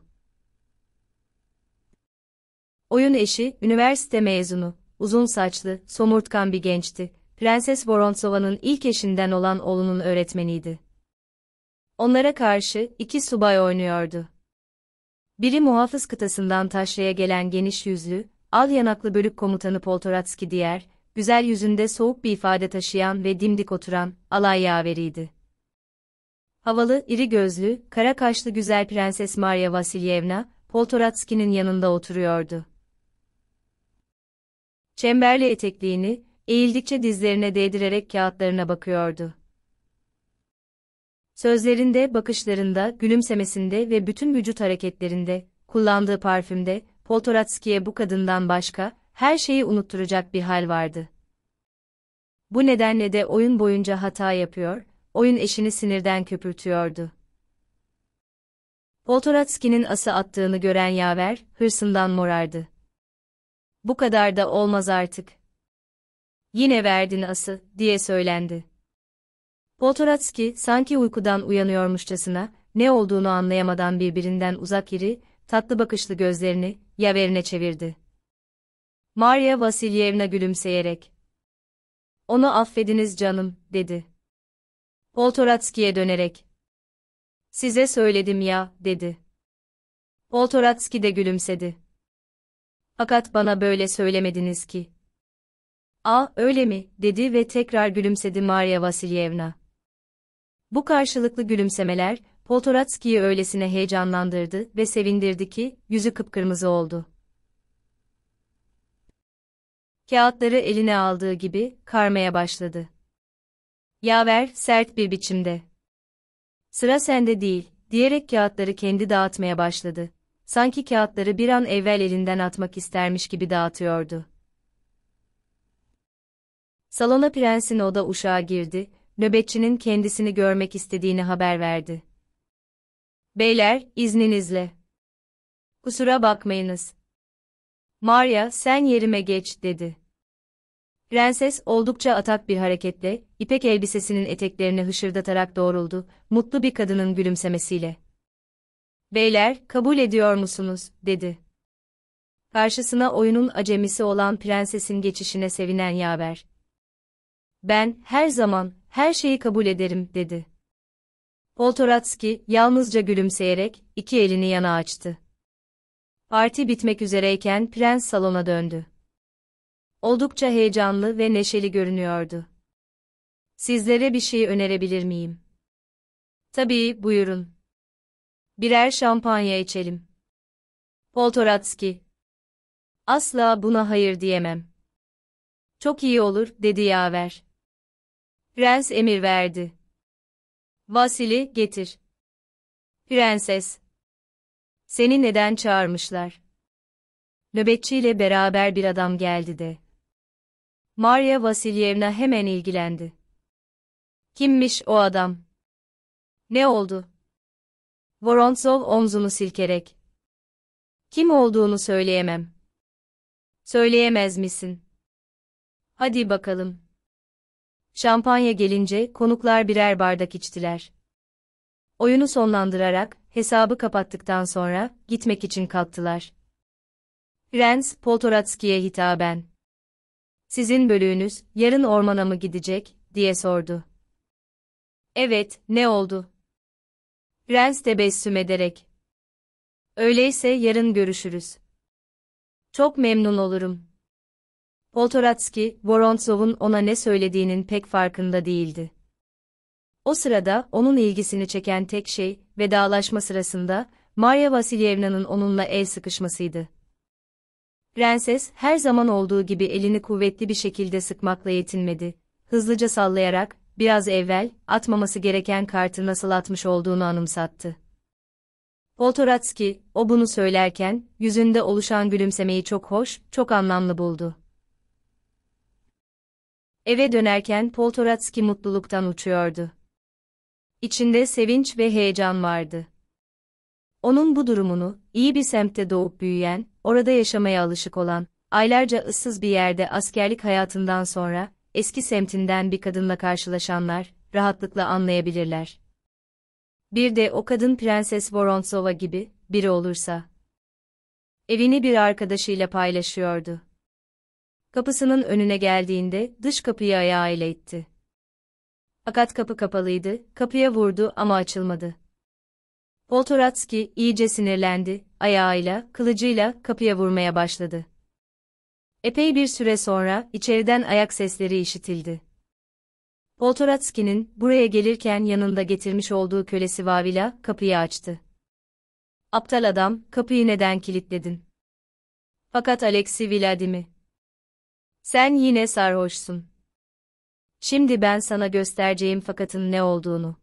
Speaker 1: Oyun eşi, üniversite mezunu, uzun saçlı, somurtkan bir gençti. Prenses Voronsova'nın ilk eşinden olan oğlunun öğretmeniydi. Onlara karşı iki subay oynuyordu. Biri muhafız kıtasından taşraya gelen geniş yüzlü, al yanaklı bölük komutanı Poltoratski diğer, güzel yüzünde soğuk bir ifade taşıyan ve dimdik oturan, alay yaveriydi. Havalı, iri gözlü, kara kaşlı güzel prenses Maria Vasilyevna, Poltoratski'nin yanında oturuyordu. Çemberli etekliğini, eğildikçe dizlerine değdirerek kağıtlarına bakıyordu. Sözlerinde, bakışlarında, gülümsemesinde ve bütün vücut hareketlerinde, kullandığı parfümde, Poltoratski'ye bu kadından başka, her şeyi unutturacak bir hal vardı. Bu nedenle de oyun boyunca hata yapıyor, oyun eşini sinirden köpürtüyordu. Poltoratski'nin ası attığını gören yaver, hırsından morardı. Bu kadar da olmaz artık. Yine verdin ası, diye söylendi. Poltoratski, sanki uykudan uyanıyormuşçasına, ne olduğunu anlayamadan birbirinden uzak iri, tatlı bakışlı gözlerini, yaverine çevirdi. Maria Vasilyevna gülümseyerek. Onu affediniz canım, dedi. Poltoratski'ye dönerek. Size söyledim ya, dedi. Poltoratski de gülümsedi. Fakat bana böyle söylemediniz ki. A, öyle mi, dedi ve tekrar gülümsedi Maria Vasilyevna. Bu karşılıklı gülümsemeler, Poltoratski'yi öylesine heyecanlandırdı ve sevindirdi ki, yüzü kıpkırmızı oldu. Kağıtları eline aldığı gibi karmaya başladı. Yaver sert bir biçimde. Sıra sende değil, diyerek kağıtları kendi dağıtmaya başladı. Sanki kağıtları bir an evvel elinden atmak istermiş gibi dağıtıyordu. Salona prensin oda uşağı girdi, nöbetçinin kendisini görmek istediğini haber verdi. Beyler, izninizle. Kusura bakmayınız, Maria, sen yerime geç, dedi. Prenses oldukça atak bir hareketle, ipek elbisesinin eteklerini hışırdatarak doğruldu, mutlu bir kadının gülümsemesiyle. Beyler, kabul ediyor musunuz, dedi. Karşısına oyunun acemisi olan prensesin geçişine sevinen yaver. Ben, her zaman, her şeyi kabul ederim, dedi. Poltoratski, yalnızca gülümseyerek, iki elini yana açtı. Parti bitmek üzereyken prens salona döndü. Oldukça heyecanlı ve neşeli görünüyordu. Sizlere bir şey önerebilir miyim? Tabii, buyurun. Birer şampanya içelim. Poltoratski. Asla buna hayır diyemem. Çok iyi olur, dedi yaver. Prens emir verdi. Vasili, getir. Prenses. Seni neden çağırmışlar? Nöbetçiyle beraber bir adam geldi de. Maria Vasilyevna hemen ilgilendi. Kimmiş o adam? Ne oldu? Vorontsov omzunu silkerek. Kim olduğunu söyleyemem. Söyleyemez misin? Hadi bakalım. Şampanya gelince konuklar birer bardak içtiler. Oyunu sonlandırarak hesabı kapattıktan sonra, gitmek için kalktılar. Rens, Poltoratski'ye hitaben. Sizin bölüğünüz, yarın ormana mı gidecek, diye sordu. Evet, ne oldu? Rens tebessüm ederek. Öyleyse yarın görüşürüz. Çok memnun olurum. Poltoratski, Vorontsov'un ona ne söylediğinin pek farkında değildi. O sırada onun ilgisini çeken tek şey, vedalaşma sırasında Maria Vasilyevna'nın onunla el sıkışmasıydı. Prenses her zaman olduğu gibi elini kuvvetli bir şekilde sıkmakla yetinmedi. Hızlıca sallayarak, biraz evvel atmaması gereken kartı nasıl atmış olduğunu anımsattı. Poltoratski, o bunu söylerken, yüzünde oluşan gülümsemeyi çok hoş, çok anlamlı buldu. Eve dönerken Poltoratski mutluluktan uçuyordu. İçinde sevinç ve heyecan vardı. Onun bu durumunu, iyi bir semtte doğup büyüyen, orada yaşamaya alışık olan, aylarca ıssız bir yerde askerlik hayatından sonra, eski semtinden bir kadınla karşılaşanlar, rahatlıkla anlayabilirler. Bir de o kadın Prenses Voronsova gibi, biri olursa. Evini bir arkadaşıyla paylaşıyordu. Kapısının önüne geldiğinde, dış kapıyı ayağıyla itti. Fakat kapı kapalıydı, kapıya vurdu ama açılmadı. Poltoratski iyice sinirlendi, ayağıyla, kılıcıyla kapıya vurmaya başladı. Epey bir süre sonra içeriden ayak sesleri işitildi. Poltoratski'nin buraya gelirken yanında getirmiş olduğu kölesi Vavila kapıyı açtı. Aptal adam, kapıyı neden kilitledin? Fakat Alexi Vladimi. Sen yine sarhoşsun. Şimdi ben sana göstereceğim fakatın ne olduğunu.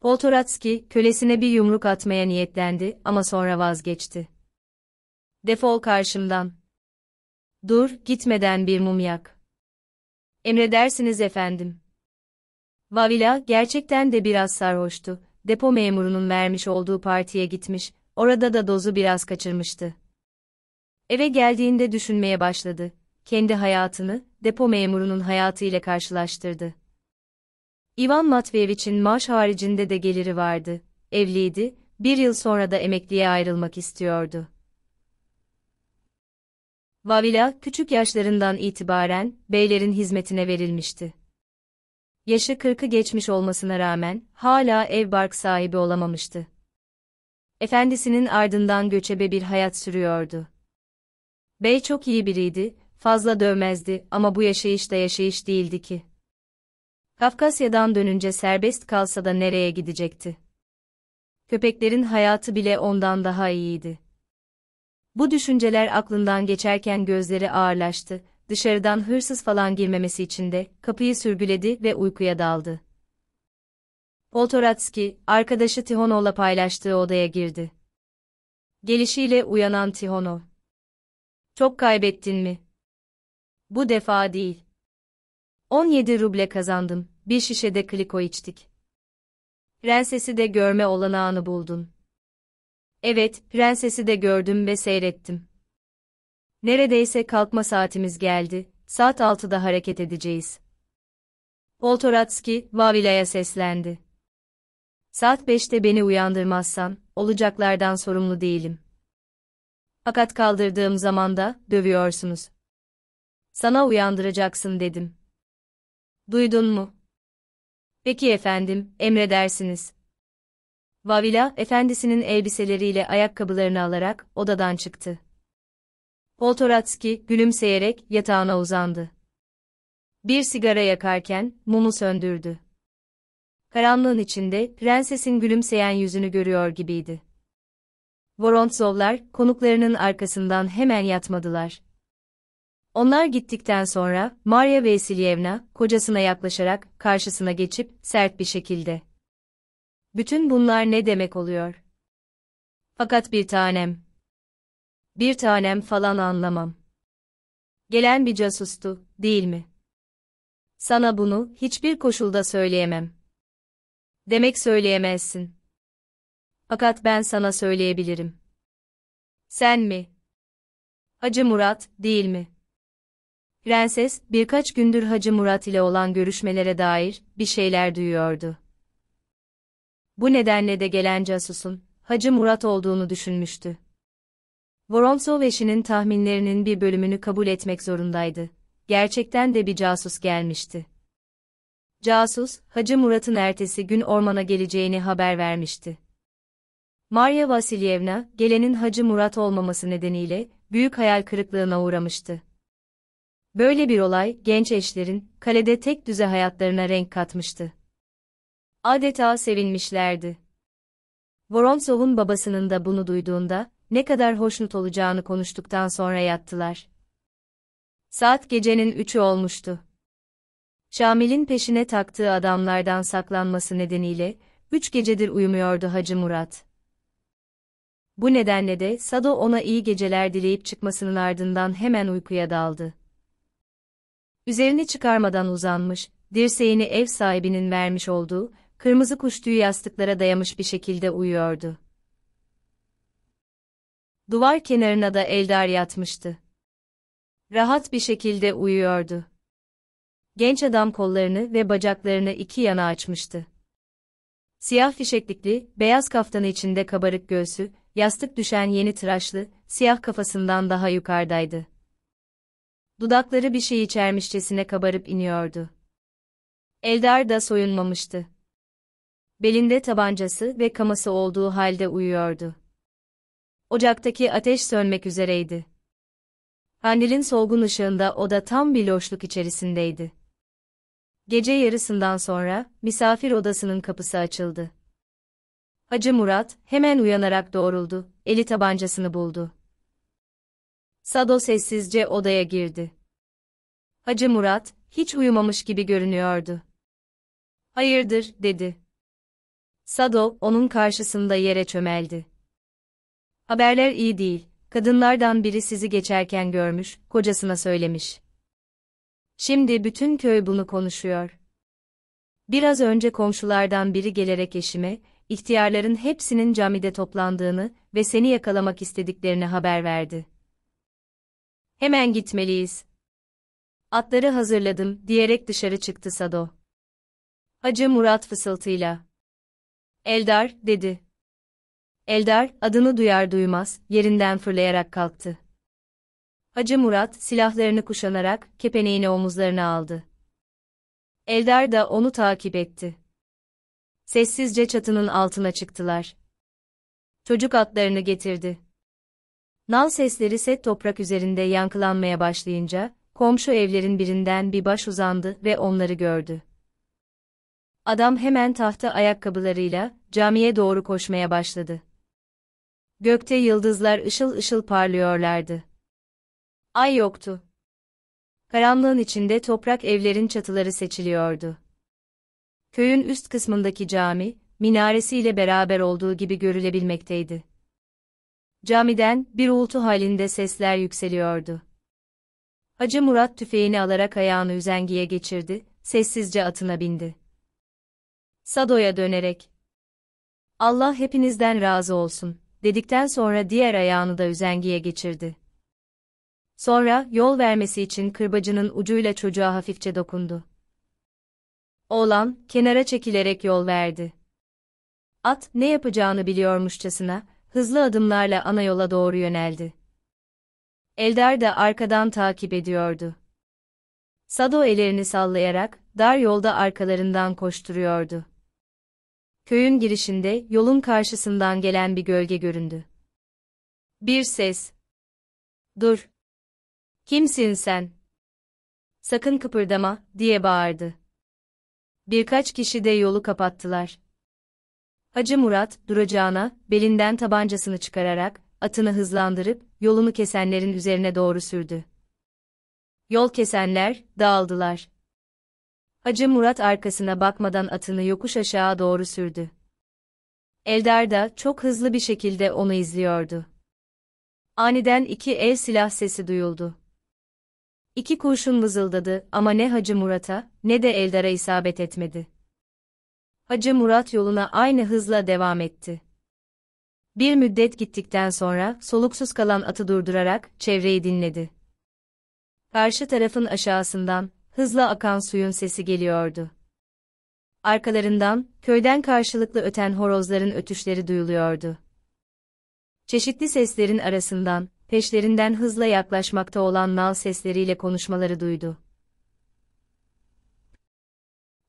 Speaker 1: Poltoratski, kölesine bir yumruk atmaya niyetlendi ama sonra vazgeçti. Defol karşımdan. Dur, gitmeden bir mum yak. Emredersiniz efendim. Vavila, gerçekten de biraz sarhoştu. Depo memurunun vermiş olduğu partiye gitmiş, orada da dozu biraz kaçırmıştı. Eve geldiğinde düşünmeye başladı kendi hayatını, depo memurunun hayatı ile karşılaştırdı. Ivan Matveyevich'in maaş haricinde de geliri vardı, evliydi, bir yıl sonra da emekliye ayrılmak istiyordu. Vavila, küçük yaşlarından itibaren, beylerin hizmetine verilmişti. Yaşı kırkı geçmiş olmasına rağmen, hala ev bark sahibi olamamıştı. Efendisinin ardından göçebe bir hayat sürüyordu. Bey çok iyi biriydi, fazla dövmezdi ama bu yaşayış da yaşayış değildi ki. Kafkasya'dan dönünce serbest kalsa da nereye gidecekti? Köpeklerin hayatı bile ondan daha iyiydi. Bu düşünceler aklından geçerken gözleri ağırlaştı, dışarıdan hırsız falan girmemesi için de kapıyı sürgüledi ve uykuya daldı. Poltoratski, arkadaşı Tihonov'la paylaştığı odaya girdi. Gelişiyle uyanan Tihonov. Çok kaybettin mi? Bu defa değil. 17 ruble kazandım. Bir şişe de kliko içtik. Prensesi de görme olanağını buldun. Evet, prensesi de gördüm ve seyrettim. Neredeyse kalkma saatimiz geldi. Saat 6'da hareket edeceğiz. Poltoratski, Vavila'ya seslendi. Saat 5'te beni uyandırmazsan, olacaklardan sorumlu değilim. Fakat kaldırdığım zaman da, dövüyorsunuz. Sana uyandıracaksın dedim. Duydun mu? Peki efendim, emredersiniz. Vavila, efendisinin elbiseleriyle ayakkabılarını alarak odadan çıktı. Poltoratski, gülümseyerek yatağına uzandı. Bir sigara yakarken, mumu söndürdü. Karanlığın içinde, prensesin gülümseyen yüzünü görüyor gibiydi. Vorontsovlar, konuklarının arkasından hemen yatmadılar. Onlar gittikten sonra, Maria Vasilyevna, kocasına yaklaşarak, karşısına geçip, sert bir şekilde. Bütün bunlar ne demek oluyor? Fakat bir tanem. Bir tanem falan anlamam. Gelen bir casustu, değil mi? Sana bunu, hiçbir koşulda söyleyemem. Demek söyleyemezsin. Fakat ben sana söyleyebilirim. Sen mi? Hacı Murat, değil mi? Renses, birkaç gündür Hacı Murat ile olan görüşmelere dair bir şeyler duyuyordu. Bu nedenle de gelen casusun, Hacı Murat olduğunu düşünmüştü. Voronsov eşinin tahminlerinin bir bölümünü kabul etmek zorundaydı. Gerçekten de bir casus gelmişti. Casus, Hacı Murat'ın ertesi gün ormana geleceğini haber vermişti. Maria Vasilyevna, gelenin Hacı Murat olmaması nedeniyle büyük hayal kırıklığına uğramıştı. Böyle bir olay genç eşlerin kalede tek düze hayatlarına renk katmıştı. Adeta sevinmişlerdi. Voronsov'un babasının da bunu duyduğunda ne kadar hoşnut olacağını konuştuktan sonra yattılar. Saat gecenin üçü olmuştu. Şamil'in peşine taktığı adamlardan saklanması nedeniyle üç gecedir uyumuyordu Hacı Murat. Bu nedenle de Sado ona iyi geceler dileyip çıkmasının ardından hemen uykuya daldı. Üzerini çıkarmadan uzanmış, dirseğini ev sahibinin vermiş olduğu, kırmızı kuş tüyü yastıklara dayamış bir şekilde uyuyordu. Duvar kenarına da Eldar yatmıştı. Rahat bir şekilde uyuyordu. Genç adam kollarını ve bacaklarını iki yana açmıştı. Siyah fişeklikli, beyaz kaftanı içinde kabarık göğsü, yastık düşen yeni tıraşlı, siyah kafasından daha yukarıdaydı dudakları bir şey içermişçesine kabarıp iniyordu. Eldar da soyunmamıştı. Belinde tabancası ve kaması olduğu halde uyuyordu. Ocaktaki ateş sönmek üzereydi. Handilin solgun ışığında oda tam bir loşluk içerisindeydi. Gece yarısından sonra misafir odasının kapısı açıldı. Hacı Murat hemen uyanarak doğruldu, eli tabancasını buldu. Sado sessizce odaya girdi. Hacı Murat, hiç uyumamış gibi görünüyordu. Hayırdır, dedi. Sado, onun karşısında yere çömeldi. Haberler iyi değil, kadınlardan biri sizi geçerken görmüş, kocasına söylemiş. Şimdi bütün köy bunu konuşuyor. Biraz önce komşulardan biri gelerek eşime, ihtiyarların hepsinin camide toplandığını ve seni yakalamak istediklerini haber verdi. Hemen gitmeliyiz. Atları hazırladım diyerek dışarı çıktı Sado. Hacı Murat fısıltıyla. Eldar, dedi. Eldar, adını duyar duymaz, yerinden fırlayarak kalktı. Hacı Murat, silahlarını kuşanarak, kepeneğini omuzlarına aldı. Eldar da onu takip etti. Sessizce çatının altına çıktılar. Çocuk atlarını getirdi. Nal sesleri set toprak üzerinde yankılanmaya başlayınca, komşu evlerin birinden bir baş uzandı ve onları gördü. Adam hemen tahta ayakkabılarıyla camiye doğru koşmaya başladı. Gökte yıldızlar ışıl ışıl parlıyorlardı. Ay yoktu. Karanlığın içinde toprak evlerin çatıları seçiliyordu. Köyün üst kısmındaki cami, minaresiyle beraber olduğu gibi görülebilmekteydi. Camiden bir uğultu halinde sesler yükseliyordu. Hacı Murat tüfeğini alarak ayağını üzengiye geçirdi, sessizce atına bindi. Sado'ya dönerek, Allah hepinizden razı olsun, dedikten sonra diğer ayağını da üzengiye geçirdi. Sonra, yol vermesi için kırbacının ucuyla çocuğa hafifçe dokundu. Oğlan, kenara çekilerek yol verdi. At, ne yapacağını biliyormuşçasına, hızlı adımlarla ana yola doğru yöneldi. Eldar da arkadan takip ediyordu. Sado ellerini sallayarak dar yolda arkalarından koşturuyordu. Köyün girişinde yolun karşısından gelen bir gölge göründü. Bir ses. Dur. Kimsin sen? Sakın kıpırdama, diye bağırdı. Birkaç kişi de yolu kapattılar. Hacı Murat, duracağına, belinden tabancasını çıkararak, atını hızlandırıp, yolunu kesenlerin üzerine doğru sürdü. Yol kesenler, dağıldılar. Hacı Murat arkasına bakmadan atını yokuş aşağı doğru sürdü. Eldar da çok hızlı bir şekilde onu izliyordu. Aniden iki el silah sesi duyuldu. İki kurşun vızıldadı ama ne Hacı Murat'a ne de Eldar'a isabet etmedi. Hacı Murat yoluna aynı hızla devam etti. Bir müddet gittikten sonra soluksuz kalan atı durdurarak çevreyi dinledi. Karşı tarafın aşağısından hızla akan suyun sesi geliyordu. Arkalarından köyden karşılıklı öten horozların ötüşleri duyuluyordu. Çeşitli seslerin arasından peşlerinden hızla yaklaşmakta olan nal sesleriyle konuşmaları duydu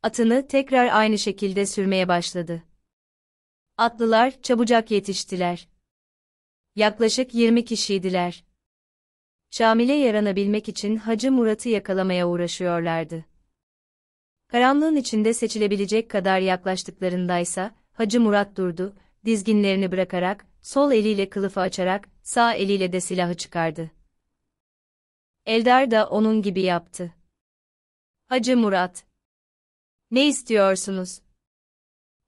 Speaker 1: atını tekrar aynı şekilde sürmeye başladı. Atlılar çabucak yetiştiler. Yaklaşık 20 kişiydiler. Şamil'e yaranabilmek için Hacı Murat'ı yakalamaya uğraşıyorlardı. Karanlığın içinde seçilebilecek kadar yaklaştıklarındaysa, Hacı Murat durdu, dizginlerini bırakarak, sol eliyle kılıfı açarak, sağ eliyle de silahı çıkardı. Eldar da onun gibi yaptı. Hacı Murat ne istiyorsunuz?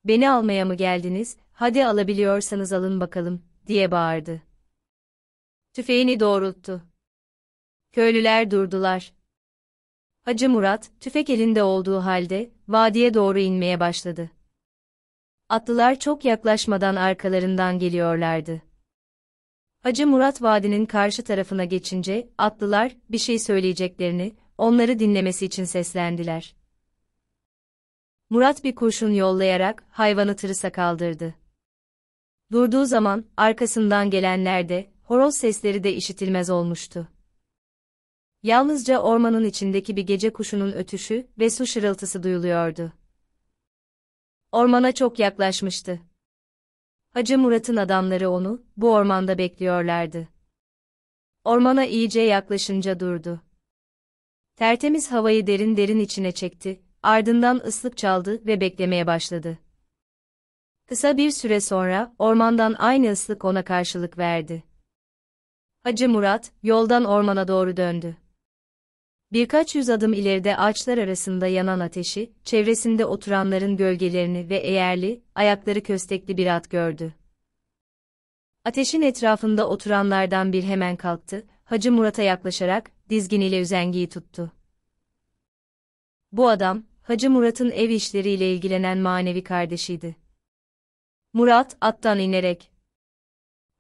Speaker 1: Beni almaya mı geldiniz, hadi alabiliyorsanız alın bakalım, diye bağırdı. Tüfeğini doğrulttu. Köylüler durdular. Hacı Murat, tüfek elinde olduğu halde, vadiye doğru inmeye başladı. Atlılar çok yaklaşmadan arkalarından geliyorlardı. Hacı Murat vadinin karşı tarafına geçince, atlılar, bir şey söyleyeceklerini, onları dinlemesi için seslendiler. Murat bir kurşun yollayarak hayvanı tırısa kaldırdı. Durduğu zaman arkasından gelenler de, horoz sesleri de işitilmez olmuştu. Yalnızca ormanın içindeki bir gece kuşunun ötüşü ve su şırıltısı duyuluyordu. Ormana çok yaklaşmıştı. Hacı Murat'ın adamları onu, bu ormanda bekliyorlardı. Ormana iyice yaklaşınca durdu. Tertemiz havayı derin derin içine çekti ardından ıslık çaldı ve beklemeye başladı. Kısa bir süre sonra ormandan aynı ıslık ona karşılık verdi. Hacı Murat yoldan ormana doğru döndü. Birkaç yüz adım ileride ağaçlar arasında yanan ateşi, çevresinde oturanların gölgelerini ve eğerli, ayakları köstekli bir at gördü. Ateşin etrafında oturanlardan bir hemen kalktı, Hacı Murat'a yaklaşarak dizginiyle üzengiyi tuttu. Bu adam, Hacı Murat'ın ev işleriyle ilgilenen manevi kardeşiydi. Murat, attan inerek,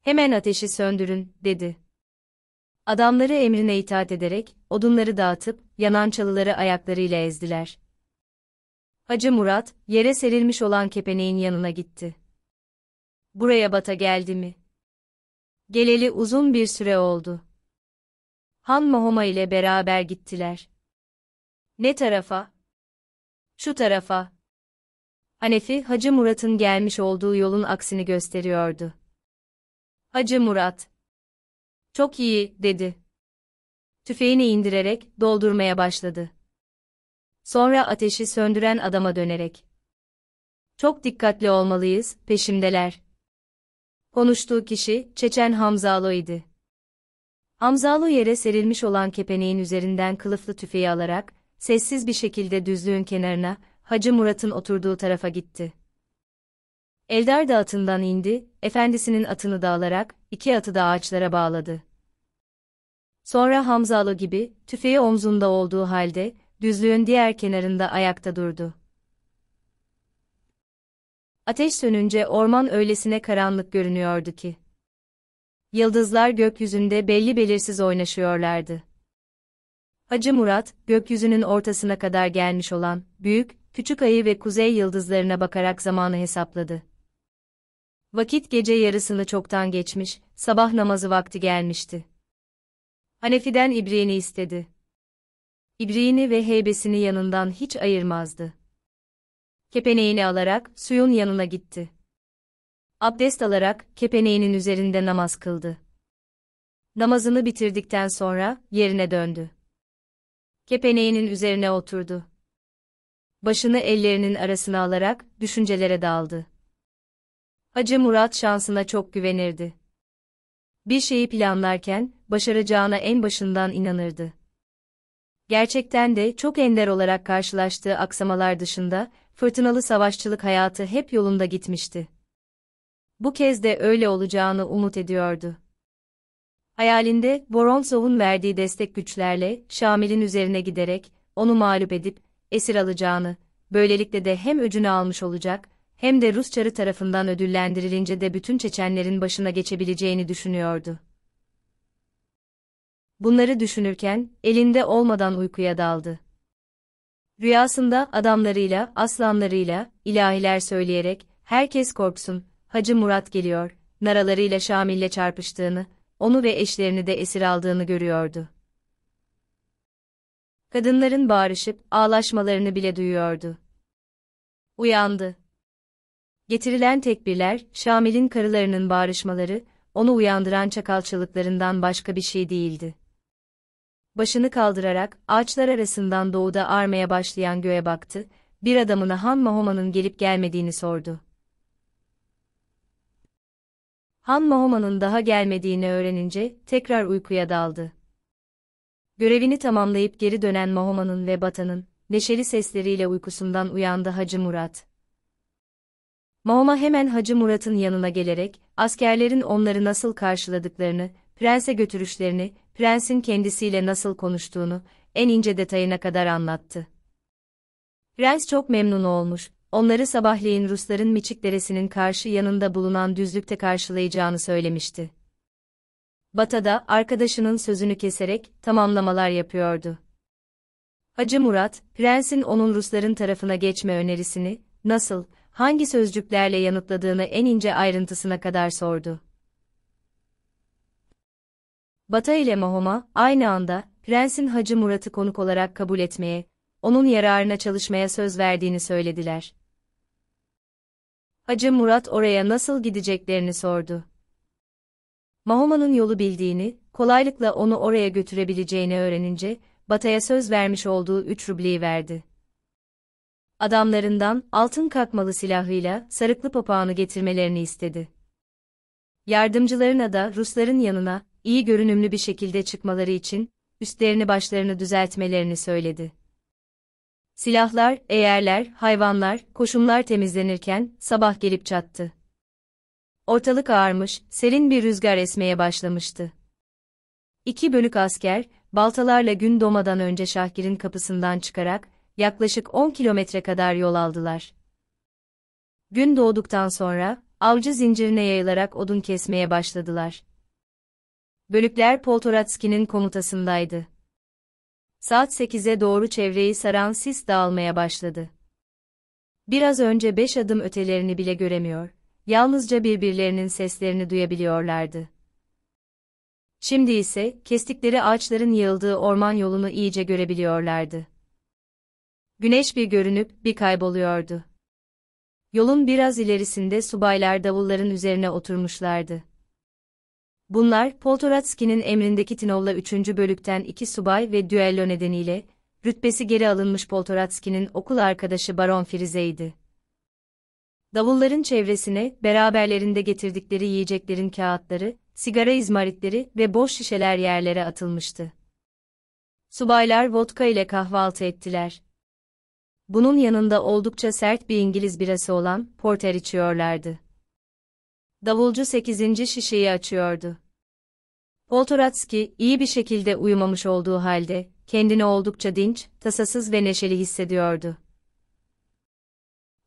Speaker 1: ''Hemen ateşi söndürün.'' dedi. Adamları emrine itaat ederek, odunları dağıtıp, yanan çalıları ayaklarıyla ezdiler. Hacı Murat, yere serilmiş olan kepeneğin yanına gitti. ''Buraya bata geldi mi?'' Geleli uzun bir süre oldu. Han Mahoma ile beraber gittiler. Ne tarafa? Şu tarafa. Hanefi, Hacı Murat'ın gelmiş olduğu yolun aksini gösteriyordu. Hacı Murat. Çok iyi, dedi. Tüfeğini indirerek doldurmaya başladı. Sonra ateşi söndüren adama dönerek. Çok dikkatli olmalıyız, peşimdeler. Konuştuğu kişi Çeçen Hamzalo idi. Hamzalo yere serilmiş olan kepeneğin üzerinden kılıflı tüfeği alarak sessiz bir şekilde düzlüğün kenarına, Hacı Murat'ın oturduğu tarafa gitti. Eldar da atından indi, efendisinin atını da alarak, iki atı da ağaçlara bağladı. Sonra Hamzalı gibi, tüfeği omzunda olduğu halde, düzlüğün diğer kenarında ayakta durdu. Ateş sönünce orman öylesine karanlık görünüyordu ki. Yıldızlar gökyüzünde belli belirsiz oynaşıyorlardı. Hacı Murat, gökyüzünün ortasına kadar gelmiş olan, büyük, küçük ayı ve kuzey yıldızlarına bakarak zamanı hesapladı. Vakit gece yarısını çoktan geçmiş, sabah namazı vakti gelmişti. Hanefi'den İbriğini istedi. İbriğini ve heybesini yanından hiç ayırmazdı. Kepeneğini alarak suyun yanına gitti. Abdest alarak kepeneğinin üzerinde namaz kıldı. Namazını bitirdikten sonra yerine döndü kepeneğinin üzerine oturdu. Başını ellerinin arasına alarak düşüncelere daldı. Hacı Murat şansına çok güvenirdi. Bir şeyi planlarken başaracağına en başından inanırdı. Gerçekten de çok ender olarak karşılaştığı aksamalar dışında fırtınalı savaşçılık hayatı hep yolunda gitmişti. Bu kez de öyle olacağını umut ediyordu. Hayalinde Voronsov'un verdiği destek güçlerle Şamil'in üzerine giderek onu mağlup edip esir alacağını, böylelikle de hem öcünü almış olacak hem de Rus çarı tarafından ödüllendirilince de bütün Çeçenlerin başına geçebileceğini düşünüyordu. Bunları düşünürken elinde olmadan uykuya daldı. Rüyasında adamlarıyla, aslanlarıyla, ilahiler söyleyerek, herkes korksun, Hacı Murat geliyor, naralarıyla Şamil'le çarpıştığını, onu ve eşlerini de esir aldığını görüyordu. Kadınların bağırışıp ağlaşmalarını bile duyuyordu. Uyandı. Getirilen tekbirler, Şamil'in karılarının bağırışmaları, onu uyandıran çakalçılıklarından başka bir şey değildi. Başını kaldırarak ağaçlar arasından doğuda armaya başlayan göğe baktı, bir adamına Han Mahoma'nın gelip gelmediğini sordu. Han Mahoma'nın daha gelmediğini öğrenince tekrar uykuya daldı. Görevini tamamlayıp geri dönen Mahoma'nın ve Batan'ın neşeli sesleriyle uykusundan uyandı Hacı Murat. Mahoma hemen Hacı Murat'ın yanına gelerek askerlerin onları nasıl karşıladıklarını, prense götürüşlerini, prensin kendisiyle nasıl konuştuğunu en ince detayına kadar anlattı. Prens çok memnun olmuş, onları sabahleyin Rusların Miçik Deresi'nin karşı yanında bulunan düzlükte karşılayacağını söylemişti. Batada, arkadaşının sözünü keserek, tamamlamalar yapıyordu. Hacı Murat, prensin onun Rusların tarafına geçme önerisini, nasıl, hangi sözcüklerle yanıtladığını en ince ayrıntısına kadar sordu. Bata ile Mahoma, aynı anda, prensin Hacı Murat'ı konuk olarak kabul etmeye, onun yararına çalışmaya söz verdiğini söylediler. Hacı Murat oraya nasıl gideceklerini sordu. Mahoma'nın yolu bildiğini, kolaylıkla onu oraya götürebileceğini öğrenince, Bata'ya söz vermiş olduğu üç rubliyi verdi. Adamlarından altın kalkmalı silahıyla sarıklı papağanı getirmelerini istedi. Yardımcılarına da Rusların yanına iyi görünümlü bir şekilde çıkmaları için üstlerini başlarını düzeltmelerini söyledi. Silahlar, eğerler, hayvanlar, koşumlar temizlenirken sabah gelip çattı. Ortalık ağarmış, serin bir rüzgar esmeye başlamıştı. İki bölük asker, baltalarla gün doğmadan önce Şahgir'in kapısından çıkarak, yaklaşık 10 kilometre kadar yol aldılar. Gün doğduktan sonra, avcı zincirine yayılarak odun kesmeye başladılar. Bölükler Poltoratski'nin komutasındaydı. Saat 8'e doğru çevreyi saran sis dağılmaya başladı. Biraz önce beş adım ötelerini bile göremiyor, yalnızca birbirlerinin seslerini duyabiliyorlardı. Şimdi ise, kestikleri ağaçların yığıldığı orman yolunu iyice görebiliyorlardı. Güneş bir görünüp, bir kayboluyordu. Yolun biraz ilerisinde subaylar davulların üzerine oturmuşlardı. Bunlar Poltoratski'nin emrindeki Tinolla 3. bölükten iki subay ve düello nedeniyle rütbesi geri alınmış Poltoratski'nin okul arkadaşı Baron Frize'ydi. Davulların çevresine beraberlerinde getirdikleri yiyeceklerin kağıtları, sigara izmaritleri ve boş şişeler yerlere atılmıştı. Subaylar vodka ile kahvaltı ettiler. Bunun yanında oldukça sert bir İngiliz birası olan porter içiyorlardı davulcu sekizinci şişeyi açıyordu. Poltoratski, iyi bir şekilde uyumamış olduğu halde, kendini oldukça dinç, tasasız ve neşeli hissediyordu.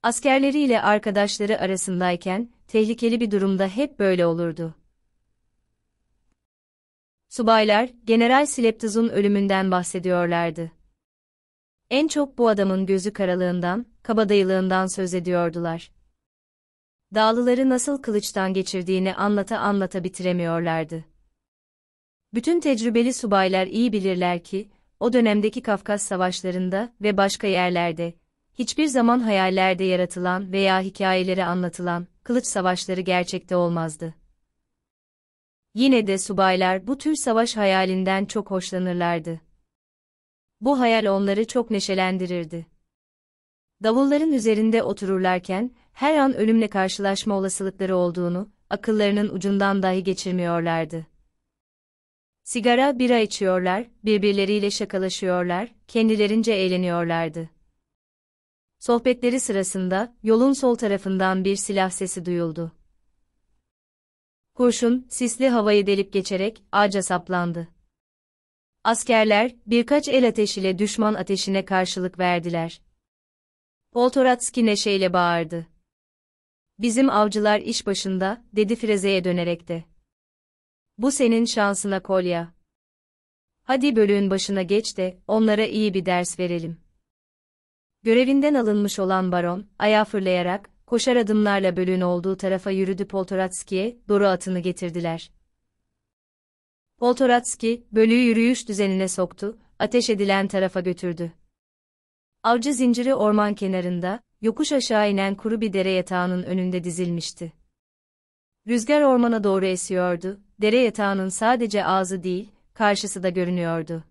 Speaker 1: Askerleriyle arkadaşları arasındayken, tehlikeli bir durumda hep böyle olurdu. Subaylar, General Sleptuz'un ölümünden bahsediyorlardı. En çok bu adamın gözü karalığından, kabadayılığından söz ediyordular dağlıları nasıl kılıçtan geçirdiğini anlata anlata bitiremiyorlardı. Bütün tecrübeli subaylar iyi bilirler ki, o dönemdeki Kafkas savaşlarında ve başka yerlerde, hiçbir zaman hayallerde yaratılan veya hikayelere anlatılan kılıç savaşları gerçekte olmazdı. Yine de subaylar bu tür savaş hayalinden çok hoşlanırlardı. Bu hayal onları çok neşelendirirdi. Davulların üzerinde otururlarken, her an ölümle karşılaşma olasılıkları olduğunu, akıllarının ucundan dahi geçirmiyorlardı. Sigara, bira içiyorlar, birbirleriyle şakalaşıyorlar, kendilerince eğleniyorlardı. Sohbetleri sırasında yolun sol tarafından bir silah sesi duyuldu. Kurşun, sisli havayı delip geçerek ağaca saplandı. Askerler, birkaç el ateşiyle düşman ateşine karşılık verdiler. Poltoratski neşeyle bağırdı. Bizim avcılar iş başında, dedi Freze'ye dönerek de. Bu senin şansına kolya. Hadi bölüğün başına geç de, onlara iyi bir ders verelim. Görevinden alınmış olan baron, ayağa fırlayarak, koşar adımlarla bölüğün olduğu tarafa yürüdü Poltoratski'ye, doğru atını getirdiler. Poltoratski, bölüğü yürüyüş düzenine soktu, ateş edilen tarafa götürdü. Avcı zinciri orman kenarında, yokuş aşağı inen kuru bir dere yatağının önünde dizilmişti. Rüzgar ormana doğru esiyordu, dere yatağının sadece ağzı değil, karşısı da görünüyordu.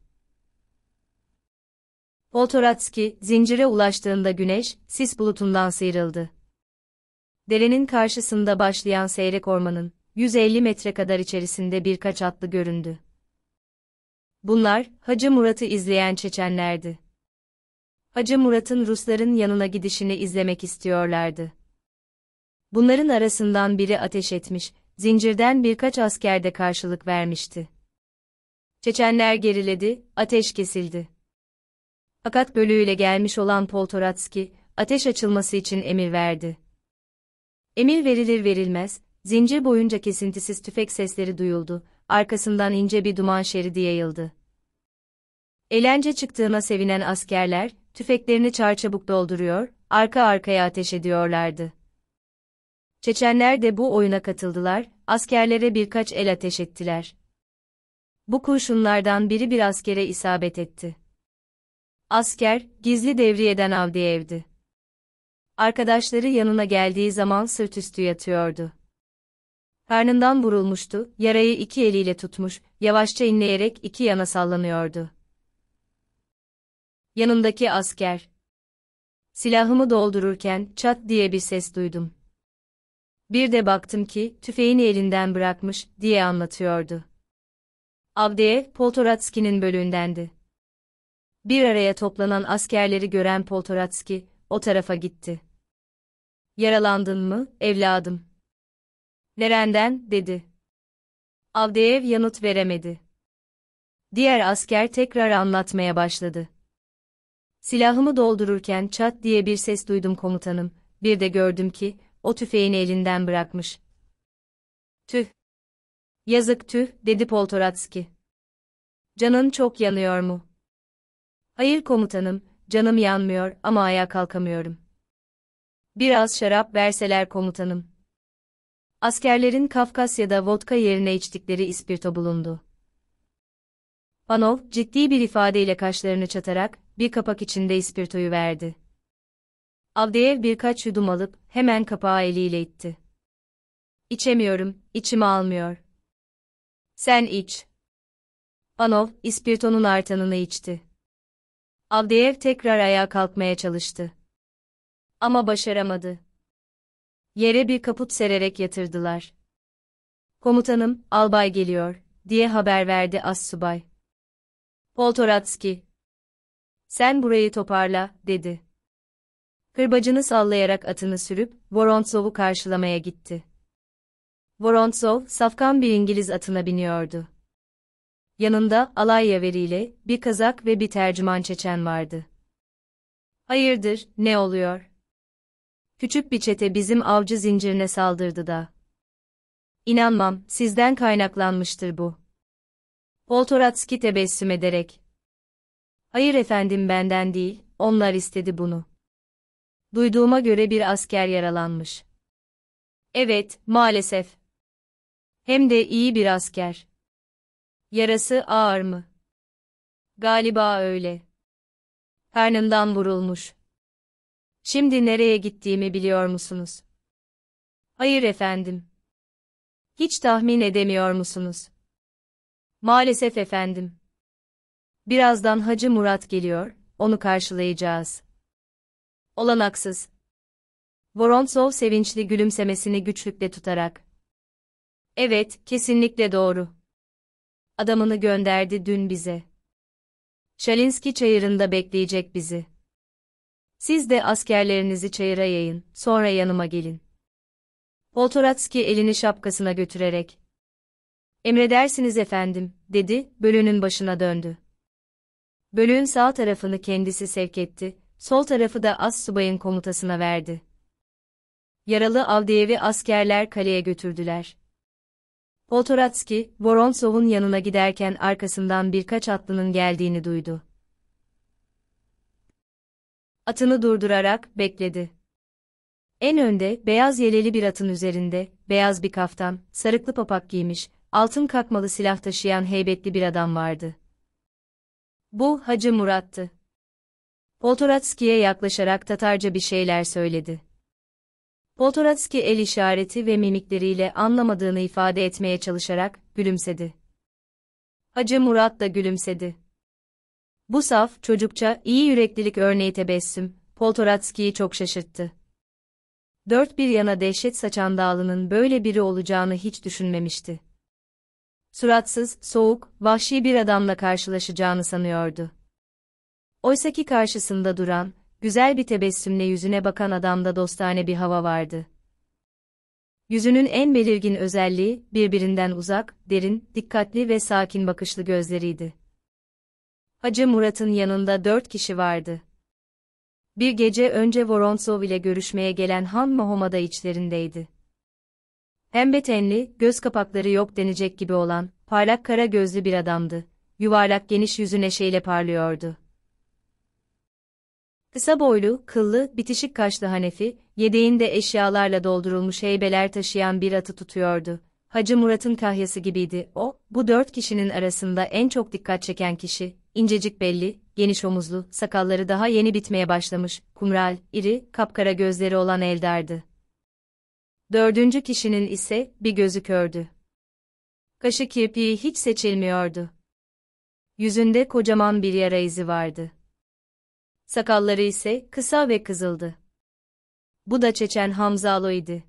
Speaker 1: Poltoratski, zincire ulaştığında güneş, sis bulutundan sıyrıldı. Derenin karşısında başlayan seyrek ormanın, 150 metre kadar içerisinde birkaç atlı göründü. Bunlar, Hacı Murat'ı izleyen Çeçenlerdi. Hacı Murat'ın Rusların yanına gidişini izlemek istiyorlardı. Bunların arasından biri ateş etmiş, zincirden birkaç asker de karşılık vermişti. Çeçenler geriledi, ateş kesildi. Fakat bölüğüyle gelmiş olan Poltoratski, ateş açılması için emir verdi. Emir verilir verilmez, zincir boyunca kesintisiz tüfek sesleri duyuldu, arkasından ince bir duman şeridi yayıldı. Eğlence çıktığına sevinen askerler, tüfeklerini çarçabuk dolduruyor, arka arkaya ateş ediyorlardı. Çeçenler de bu oyuna katıldılar, askerlere birkaç el ateş ettiler. Bu kurşunlardan biri bir askere isabet etti. Asker, gizli devriyeden Avdiyev'di. Arkadaşları yanına geldiği zaman sırtüstü yatıyordu. Karnından vurulmuştu, yarayı iki eliyle tutmuş, yavaşça inleyerek iki yana sallanıyordu yanındaki asker. Silahımı doldururken çat diye bir ses duydum. Bir de baktım ki tüfeğini elinden bırakmış diye anlatıyordu. Avdeyev Poltoratski'nin bölüğündendi. Bir araya toplanan askerleri gören Poltoratski o tarafa gitti. Yaralandın mı, evladım? Nereden? dedi. Avdeyev yanıt veremedi. Diğer asker tekrar anlatmaya başladı. Silahımı doldururken çat diye bir ses duydum komutanım, bir de gördüm ki, o tüfeğini elinden bırakmış. Tüh! Yazık tüh, dedi Poltoratski. Canın çok yanıyor mu? Hayır komutanım, canım yanmıyor ama ayağa kalkamıyorum. Biraz şarap verseler komutanım. Askerlerin Kafkasya'da vodka yerine içtikleri ispirto bulundu. Panov, ciddi bir ifadeyle kaşlarını çatarak, bir kapak içinde ispirtoyu verdi. Avdeyev birkaç yudum alıp hemen kapağı eliyle itti. İçemiyorum, içim almıyor. Sen iç. Anov, ispirtonun artanını içti. Avdeyev tekrar ayağa kalkmaya çalıştı. Ama başaramadı. Yere bir kaput sererek yatırdılar. Komutanım, albay geliyor, diye haber verdi assubay. Poltoratski, sen burayı toparla, dedi. Kırbacını sallayarak atını sürüp, Vorontsov'u karşılamaya gitti. Vorontsov, safkan bir İngiliz atına biniyordu. Yanında, alay yaveriyle, bir kazak ve bir tercüman çeçen vardı. Hayırdır, ne oluyor? Küçük bir çete bizim avcı zincirine saldırdı da. İnanmam, sizden kaynaklanmıştır bu. Poltoratski tebessüm ederek, Hayır efendim benden değil, onlar istedi bunu. Duyduğuma göre bir asker yaralanmış. Evet, maalesef. Hem de iyi bir asker. Yarası ağır mı? Galiba öyle. Karnından vurulmuş. Şimdi nereye gittiğimi biliyor musunuz? Hayır efendim. Hiç tahmin edemiyor musunuz? Maalesef efendim. Birazdan Hacı Murat geliyor, onu karşılayacağız. Olanaksız. Vorontsov sevinçli gülümsemesini güçlükle tutarak. Evet, kesinlikle doğru. Adamını gönderdi dün bize. Şalinski çayırında bekleyecek bizi. Siz de askerlerinizi çayıra yayın, sonra yanıma gelin. Poltoratski elini şapkasına götürerek. Emredersiniz efendim, dedi, bölünün başına döndü. Bölüğün sağ tarafını kendisi sevk etti, sol tarafı da as subayın komutasına verdi. Yaralı Avdiyev'i askerler kaleye götürdüler. Poltoratski, Voronsov'un yanına giderken arkasından birkaç atlının geldiğini duydu. Atını durdurarak bekledi. En önde, beyaz yeleli bir atın üzerinde, beyaz bir kaftan, sarıklı papak giymiş, altın kakmalı silah taşıyan heybetli bir adam vardı. Bu, Hacı Murat'tı. Poltoratski'ye yaklaşarak Tatarca bir şeyler söyledi. Poltoratski el işareti ve mimikleriyle anlamadığını ifade etmeye çalışarak gülümsedi. Hacı Murat da gülümsedi. Bu saf, çocukça, iyi yüreklilik örneği tebessüm, Poltoratski'yi çok şaşırttı. Dört bir yana dehşet saçan dağlının böyle biri olacağını hiç düşünmemişti suratsız, soğuk, vahşi bir adamla karşılaşacağını sanıyordu. Oysaki karşısında duran, güzel bir tebessümle yüzüne bakan adamda dostane bir hava vardı. Yüzünün en belirgin özelliği, birbirinden uzak, derin, dikkatli ve sakin bakışlı gözleriydi. Hacı Murat'ın yanında dört kişi vardı. Bir gece önce Vorontsov ile görüşmeye gelen Han Mahoma'da içlerindeydi. Pembe tenli, göz kapakları yok denecek gibi olan, parlak kara gözlü bir adamdı. Yuvarlak geniş yüzü neşeyle parlıyordu. Kısa boylu, kıllı, bitişik kaşlı Hanefi, yedeğinde eşyalarla doldurulmuş heybeler taşıyan bir atı tutuyordu. Hacı Murat'ın kahyası gibiydi. O, bu dört kişinin arasında en çok dikkat çeken kişi, incecik belli, geniş omuzlu, sakalları daha yeni bitmeye başlamış, kumral, iri, kapkara gözleri olan Eldar'dı. Dördüncü kişinin ise bir gözü kördü. Kaşı kirpiği hiç seçilmiyordu. Yüzünde kocaman bir yara izi vardı. Sakalları ise kısa ve kızıldı. Bu da Çeçen Hamzalo idi.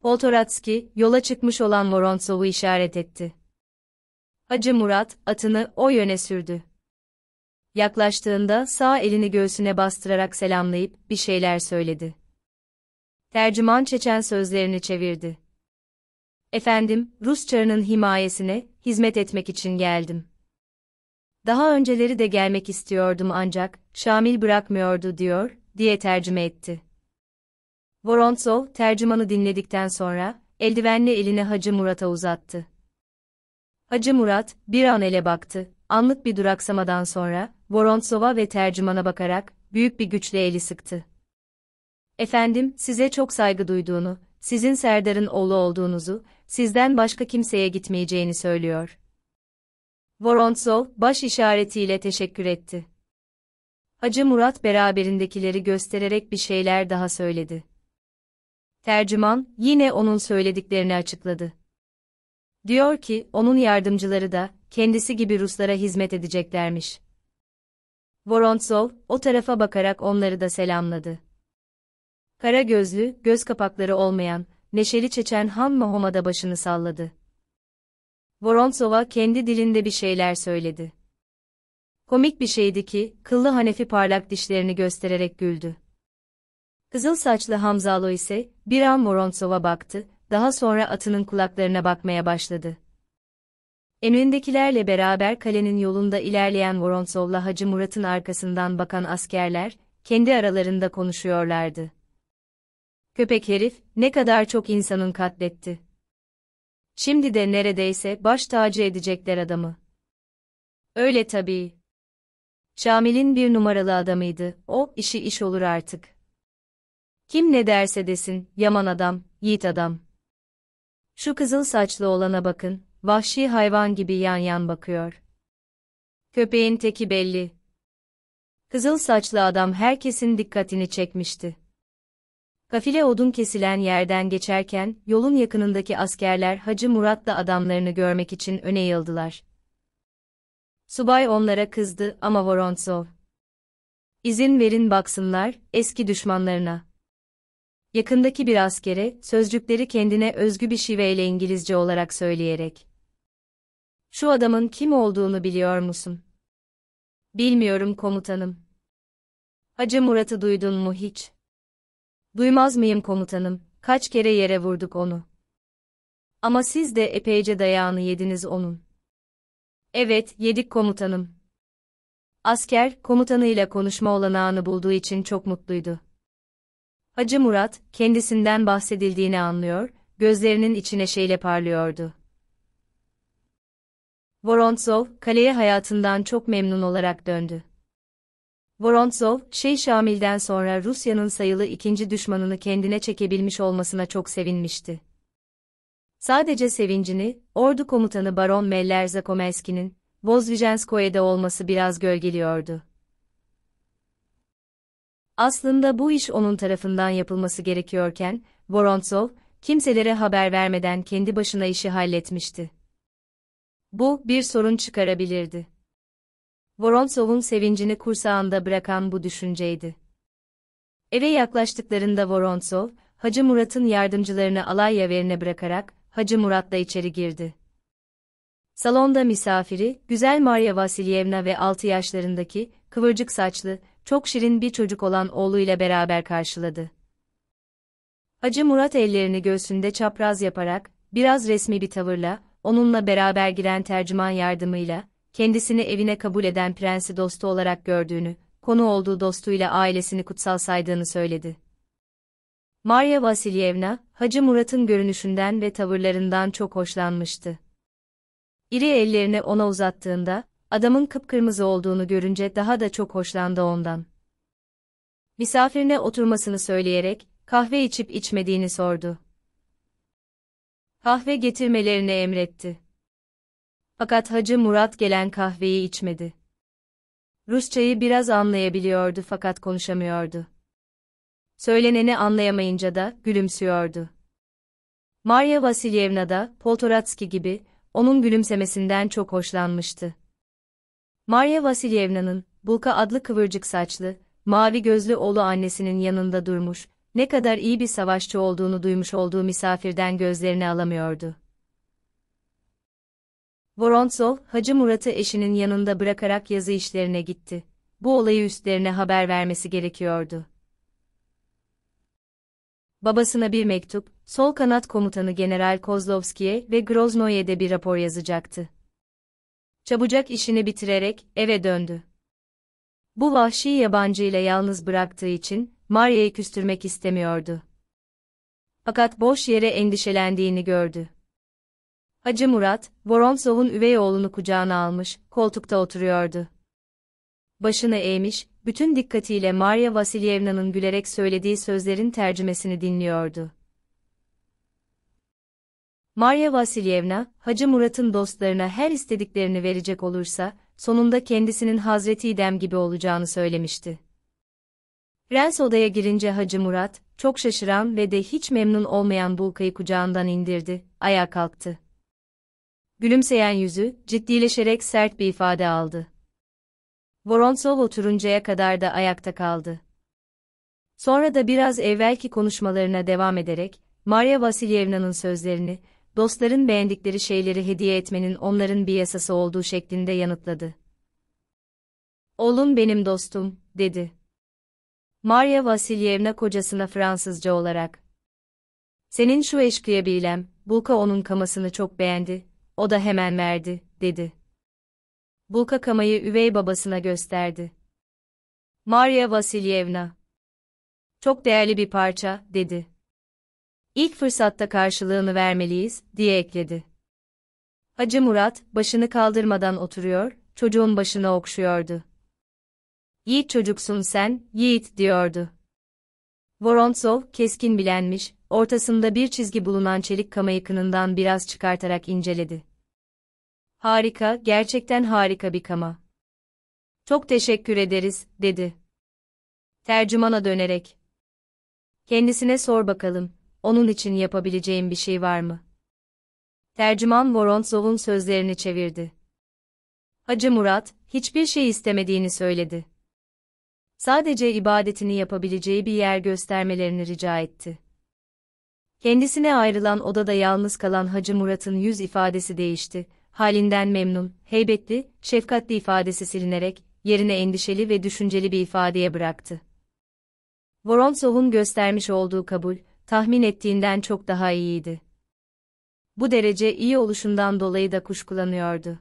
Speaker 1: Poltoratski, yola çıkmış olan Vorontsov'u işaret etti. Hacı Murat, atını o yöne sürdü. Yaklaştığında sağ elini göğsüne bastırarak selamlayıp bir şeyler söyledi tercüman Çeçen sözlerini çevirdi. Efendim, Rus çarının himayesine, hizmet etmek için geldim. Daha önceleri de gelmek istiyordum ancak, Şamil bırakmıyordu diyor, diye tercüme etti. Vorontsov, tercümanı dinledikten sonra, eldivenli eline Hacı Murat'a uzattı. Hacı Murat, bir an ele baktı, anlık bir duraksamadan sonra, Vorontsov'a ve tercümana bakarak, büyük bir güçle eli sıktı. Efendim, size çok saygı duyduğunu, sizin Serdar'ın oğlu olduğunuzu, sizden başka kimseye gitmeyeceğini söylüyor. Vorontsov, baş işaretiyle teşekkür etti. Hacı Murat beraberindekileri göstererek bir şeyler daha söyledi. Tercüman, yine onun söylediklerini açıkladı. Diyor ki, onun yardımcıları da, kendisi gibi Ruslara hizmet edeceklermiş. Vorontsov, o tarafa bakarak onları da selamladı. Kara gözlü, göz kapakları olmayan, neşeli Çeçen Han Mahoma'da başını salladı. Vorontsova kendi dilinde bir şeyler söyledi. Komik bir şeydi ki, kıllı Hanefi parlak dişlerini göstererek güldü. Kızıl saçlı Hamzalo ise, bir an Vorontsova baktı, daha sonra atının kulaklarına bakmaya başladı. Emrindekilerle beraber kalenin yolunda ilerleyen Vorontsov'la Hacı Murat'ın arkasından bakan askerler, kendi aralarında konuşuyorlardı. Köpek herif, ne kadar çok insanın katletti. Şimdi de neredeyse baş tacı edecekler adamı. Öyle tabii. Şamil'in bir numaralı adamıydı, o, işi iş olur artık. Kim ne derse desin, yaman adam, yiğit adam. Şu kızıl saçlı olana bakın, vahşi hayvan gibi yan yan bakıyor. Köpeğin teki belli. Kızıl saçlı adam herkesin dikkatini çekmişti. Kafile odun kesilen yerden geçerken, yolun yakınındaki askerler Hacı Murat'la adamlarını görmek için öne yıldılar. Subay onlara kızdı ama Vorontsov. İzin verin baksınlar, eski düşmanlarına. Yakındaki bir askere, sözcükleri kendine özgü bir şiveyle İngilizce olarak söyleyerek. Şu adamın kim olduğunu biliyor musun? Bilmiyorum komutanım. Hacı Murat'ı duydun mu hiç? Duymaz mıyım komutanım, kaç kere yere vurduk onu. Ama siz de epeyce dayağını yediniz onun. Evet, yedik komutanım. Asker, komutanıyla konuşma olanağını bulduğu için çok mutluydu. Hacı Murat, kendisinden bahsedildiğini anlıyor, gözlerinin içine şeyle parlıyordu. Vorontsov, kaleye hayatından çok memnun olarak döndü. Vorontsov, Şey Şamil'den sonra Rusya'nın sayılı ikinci düşmanını kendine çekebilmiş olmasına çok sevinmişti. Sadece sevincini, ordu komutanı Baron Meller Zakomelski'nin, Vozvijenskoye'de olması biraz gölgeliyordu. Aslında bu iş onun tarafından yapılması gerekiyorken, Vorontsov, kimselere haber vermeden kendi başına işi halletmişti. Bu, bir sorun çıkarabilirdi. Voronsov'un sevincini kursağında bırakan bu düşünceydi. Eve yaklaştıklarında Voronsov, Hacı Murat'ın yardımcılarını alay yaverine bırakarak, Hacı Murat'la içeri girdi. Salonda misafiri, güzel Maria Vasilyevna ve 6 yaşlarındaki, kıvırcık saçlı, çok şirin bir çocuk olan oğluyla beraber karşıladı. Hacı Murat ellerini göğsünde çapraz yaparak, biraz resmi bir tavırla, onunla beraber giren tercüman yardımıyla, kendisini evine kabul eden prensi dostu olarak gördüğünü, konu olduğu dostuyla ailesini kutsal saydığını söyledi. Maria Vasilievna, Hacı Murat'ın görünüşünden ve tavırlarından çok hoşlanmıştı. İri ellerini ona uzattığında, adamın kıpkırmızı olduğunu görünce daha da çok hoşlandı ondan. Misafirine oturmasını söyleyerek, kahve içip içmediğini sordu. Kahve getirmelerini emretti. Fakat Hacı Murat gelen kahveyi içmedi. Rusçayı biraz anlayabiliyordu fakat konuşamıyordu. Söyleneni anlayamayınca da gülümsüyordu. Maria Vasilyevna da Poltoratski gibi onun gülümsemesinden çok hoşlanmıştı. Maria Vasilyevna'nın Bulka adlı kıvırcık saçlı, mavi gözlü oğlu annesinin yanında durmuş, ne kadar iyi bir savaşçı olduğunu duymuş olduğu misafirden gözlerini alamıyordu. Vorontsov, Hacı Murat'ı eşinin yanında bırakarak yazı işlerine gitti. Bu olayı üstlerine haber vermesi gerekiyordu. Babasına bir mektup, Sol Kanat Komutanı General Kozlovski'ye ve Groznoy'e de bir rapor yazacaktı. Çabucak işini bitirerek eve döndü. Bu vahşi yabancı ile yalnız bıraktığı için Maria'yı küstürmek istemiyordu. Fakat boş yere endişelendiğini gördü. Hacı Murat, Voronsov'un üvey oğlunu kucağına almış, koltukta oturuyordu. Başını eğmiş, bütün dikkatiyle Maria Vasilievna'nın gülerek söylediği sözlerin tercümesini dinliyordu. Maria Vasilievna, Hacı Murat'ın dostlarına her istediklerini verecek olursa, sonunda kendisinin Hazreti İdem gibi olacağını söylemişti. Prens odaya girince Hacı Murat, çok şaşıran ve de hiç memnun olmayan Bulka'yı kucağından indirdi, ayağa kalktı. Gülümseyen yüzü, ciddileşerek sert bir ifade aldı. Vorontsov oturuncaya kadar da ayakta kaldı. Sonra da biraz evvelki konuşmalarına devam ederek, Maria Vasilyevna'nın sözlerini, dostların beğendikleri şeyleri hediye etmenin onların bir yasası olduğu şeklinde yanıtladı. "Oğlum benim dostum, dedi. Maria Vasilyevna kocasına Fransızca olarak. Senin şu eşkıya bilem, Bulka onun kamasını çok beğendi, o da hemen verdi, dedi. Bulka kamayı üvey babasına gösterdi. Maria Vasilyevna. Çok değerli bir parça, dedi. İlk fırsatta karşılığını vermeliyiz, diye ekledi. Hacı Murat, başını kaldırmadan oturuyor, çocuğun başına okşuyordu. Yiğit çocuksun sen, yiğit, diyordu. Vorontsov, keskin bilenmiş, ortasında bir çizgi bulunan çelik kamayı kınından biraz çıkartarak inceledi. Harika, gerçekten harika bir kama. Çok teşekkür ederiz, dedi. Tercümana dönerek. Kendisine sor bakalım, onun için yapabileceğim bir şey var mı? Tercüman Vorontsov'un sözlerini çevirdi. Hacı Murat, hiçbir şey istemediğini söyledi. Sadece ibadetini yapabileceği bir yer göstermelerini rica etti. Kendisine ayrılan odada yalnız kalan Hacı Murat'ın yüz ifadesi değişti halinden memnun, heybetli, şefkatli ifadesi silinerek, yerine endişeli ve düşünceli bir ifadeye bıraktı. Voronsov'un göstermiş olduğu kabul, tahmin ettiğinden çok daha iyiydi. Bu derece iyi oluşundan dolayı da kuşkulanıyordu.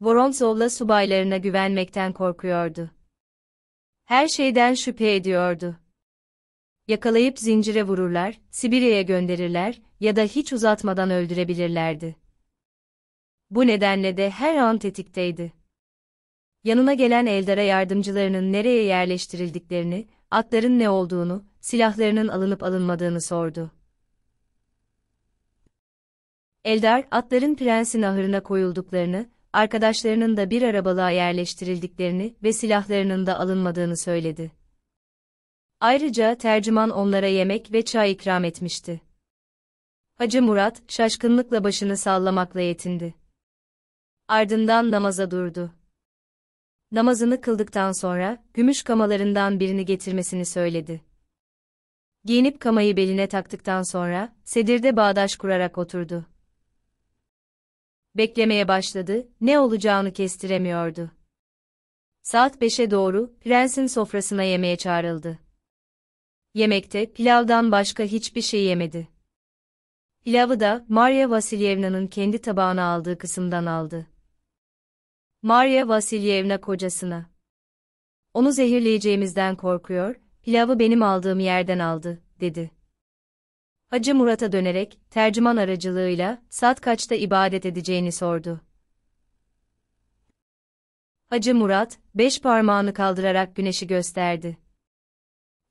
Speaker 1: Voronsov'la subaylarına güvenmekten korkuyordu. Her şeyden şüphe ediyordu. Yakalayıp zincire vururlar, Sibirya'ya gönderirler ya da hiç uzatmadan öldürebilirlerdi. Bu nedenle de her an tetikteydi. Yanına gelen Eldar'a yardımcılarının nereye yerleştirildiklerini, atların ne olduğunu, silahlarının alınıp alınmadığını sordu. Eldar, atların prensin ahırına koyulduklarını, arkadaşlarının da bir arabalığa yerleştirildiklerini ve silahlarının da alınmadığını söyledi. Ayrıca tercüman onlara yemek ve çay ikram etmişti. Hacı Murat, şaşkınlıkla başını sallamakla yetindi ardından namaza durdu. Namazını kıldıktan sonra, gümüş kamalarından birini getirmesini söyledi. Giyinip kamayı beline taktıktan sonra, sedirde bağdaş kurarak oturdu. Beklemeye başladı, ne olacağını kestiremiyordu. Saat beşe doğru, prensin sofrasına yemeğe çağrıldı. Yemekte pilavdan başka hiçbir şey yemedi. Pilavı da Maria Vasilyevna'nın kendi tabağına aldığı kısımdan aldı. Maria Vasilyevna kocasına. Onu zehirleyeceğimizden korkuyor, pilavı benim aldığım yerden aldı, dedi. Hacı Murat'a dönerek, tercüman aracılığıyla, saat kaçta ibadet edeceğini sordu. Hacı Murat, beş parmağını kaldırarak güneşi gösterdi.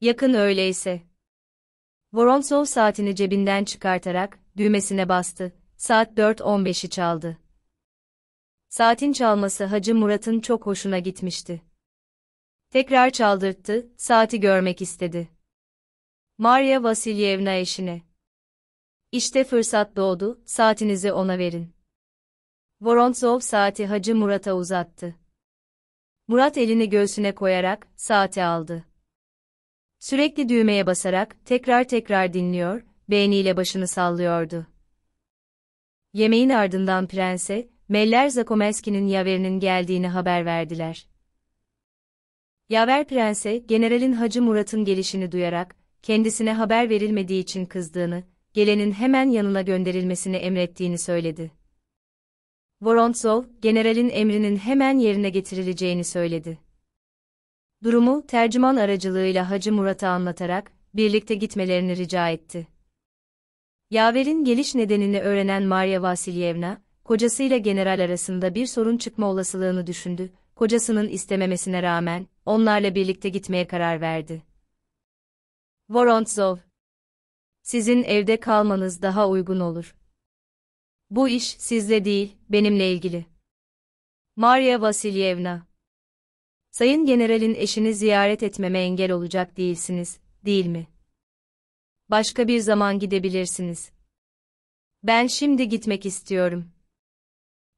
Speaker 1: Yakın öyleyse. Voronsov saatini cebinden çıkartarak, düğmesine bastı, saat 4.15'i çaldı. Saatin çalması Hacı Murat'ın çok hoşuna gitmişti. Tekrar çaldırttı, saati görmek istedi. Maria Vasilyevna eşine. İşte fırsat doğdu, saatinizi ona verin. Vorontsov saati Hacı Murat'a uzattı. Murat elini göğsüne koyarak saati aldı. Sürekli düğmeye basarak tekrar tekrar dinliyor, beğeniyle başını sallıyordu. Yemeğin ardından prense, Meller Zakomelski'nin yaverinin geldiğini haber verdiler. Yaver prense, generalin Hacı Murat'ın gelişini duyarak, kendisine haber verilmediği için kızdığını, gelenin hemen yanına gönderilmesini emrettiğini söyledi. Vorontsov, generalin emrinin hemen yerine getirileceğini söyledi. Durumu, tercüman aracılığıyla Hacı Murat'a anlatarak, birlikte gitmelerini rica etti. Yaver'in geliş nedenini öğrenen Maria Vasilyevna, kocasıyla general arasında bir sorun çıkma olasılığını düşündü, kocasının istememesine rağmen, onlarla birlikte gitmeye karar verdi. Vorontsov, Sizin evde kalmanız daha uygun olur. Bu iş sizle değil, benimle ilgili. Maria Vasilyevna Sayın generalin eşini ziyaret etmeme engel olacak değilsiniz, değil mi? Başka bir zaman gidebilirsiniz. Ben şimdi gitmek istiyorum.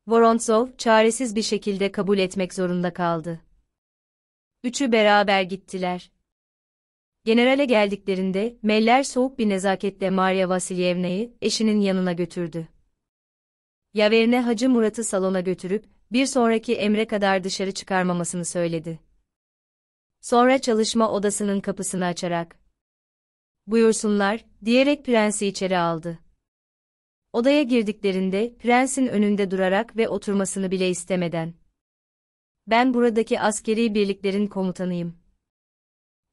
Speaker 1: Vorontsov çaresiz bir şekilde kabul etmek zorunda kaldı. Üçü beraber gittiler. Generale geldiklerinde Meller soğuk bir nezaketle Maria Vasilyevna'yı eşinin yanına götürdü. Yaverine Hacı Murat'ı salona götürüp bir sonraki emre kadar dışarı çıkarmamasını söyledi. Sonra çalışma odasının kapısını açarak "Buyursunlar." diyerek prensi içeri aldı. Odaya girdiklerinde prensin önünde durarak ve oturmasını bile istemeden. Ben buradaki askeri birliklerin komutanıyım.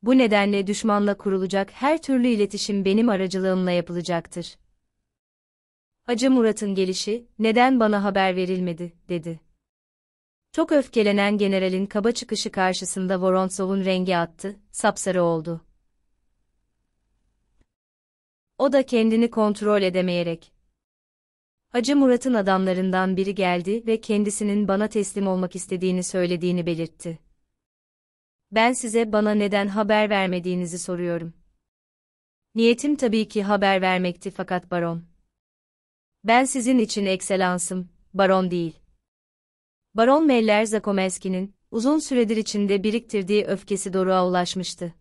Speaker 1: Bu nedenle düşmanla kurulacak her türlü iletişim benim aracılığımla yapılacaktır. Hacı Murat'ın gelişi, neden bana haber verilmedi, dedi. Çok öfkelenen generalin kaba çıkışı karşısında Vorontsov'un rengi attı, sapsarı oldu. O da kendini kontrol edemeyerek, Hacı Murat'ın adamlarından biri geldi ve kendisinin bana teslim olmak istediğini söylediğini belirtti. Ben size bana neden haber vermediğinizi soruyorum. Niyetim tabii ki haber vermekti fakat baron. Ben sizin için ekselansım, baron değil. Baron Meller Zakomeski'nin, uzun süredir içinde biriktirdiği öfkesi doruğa ulaşmıştı.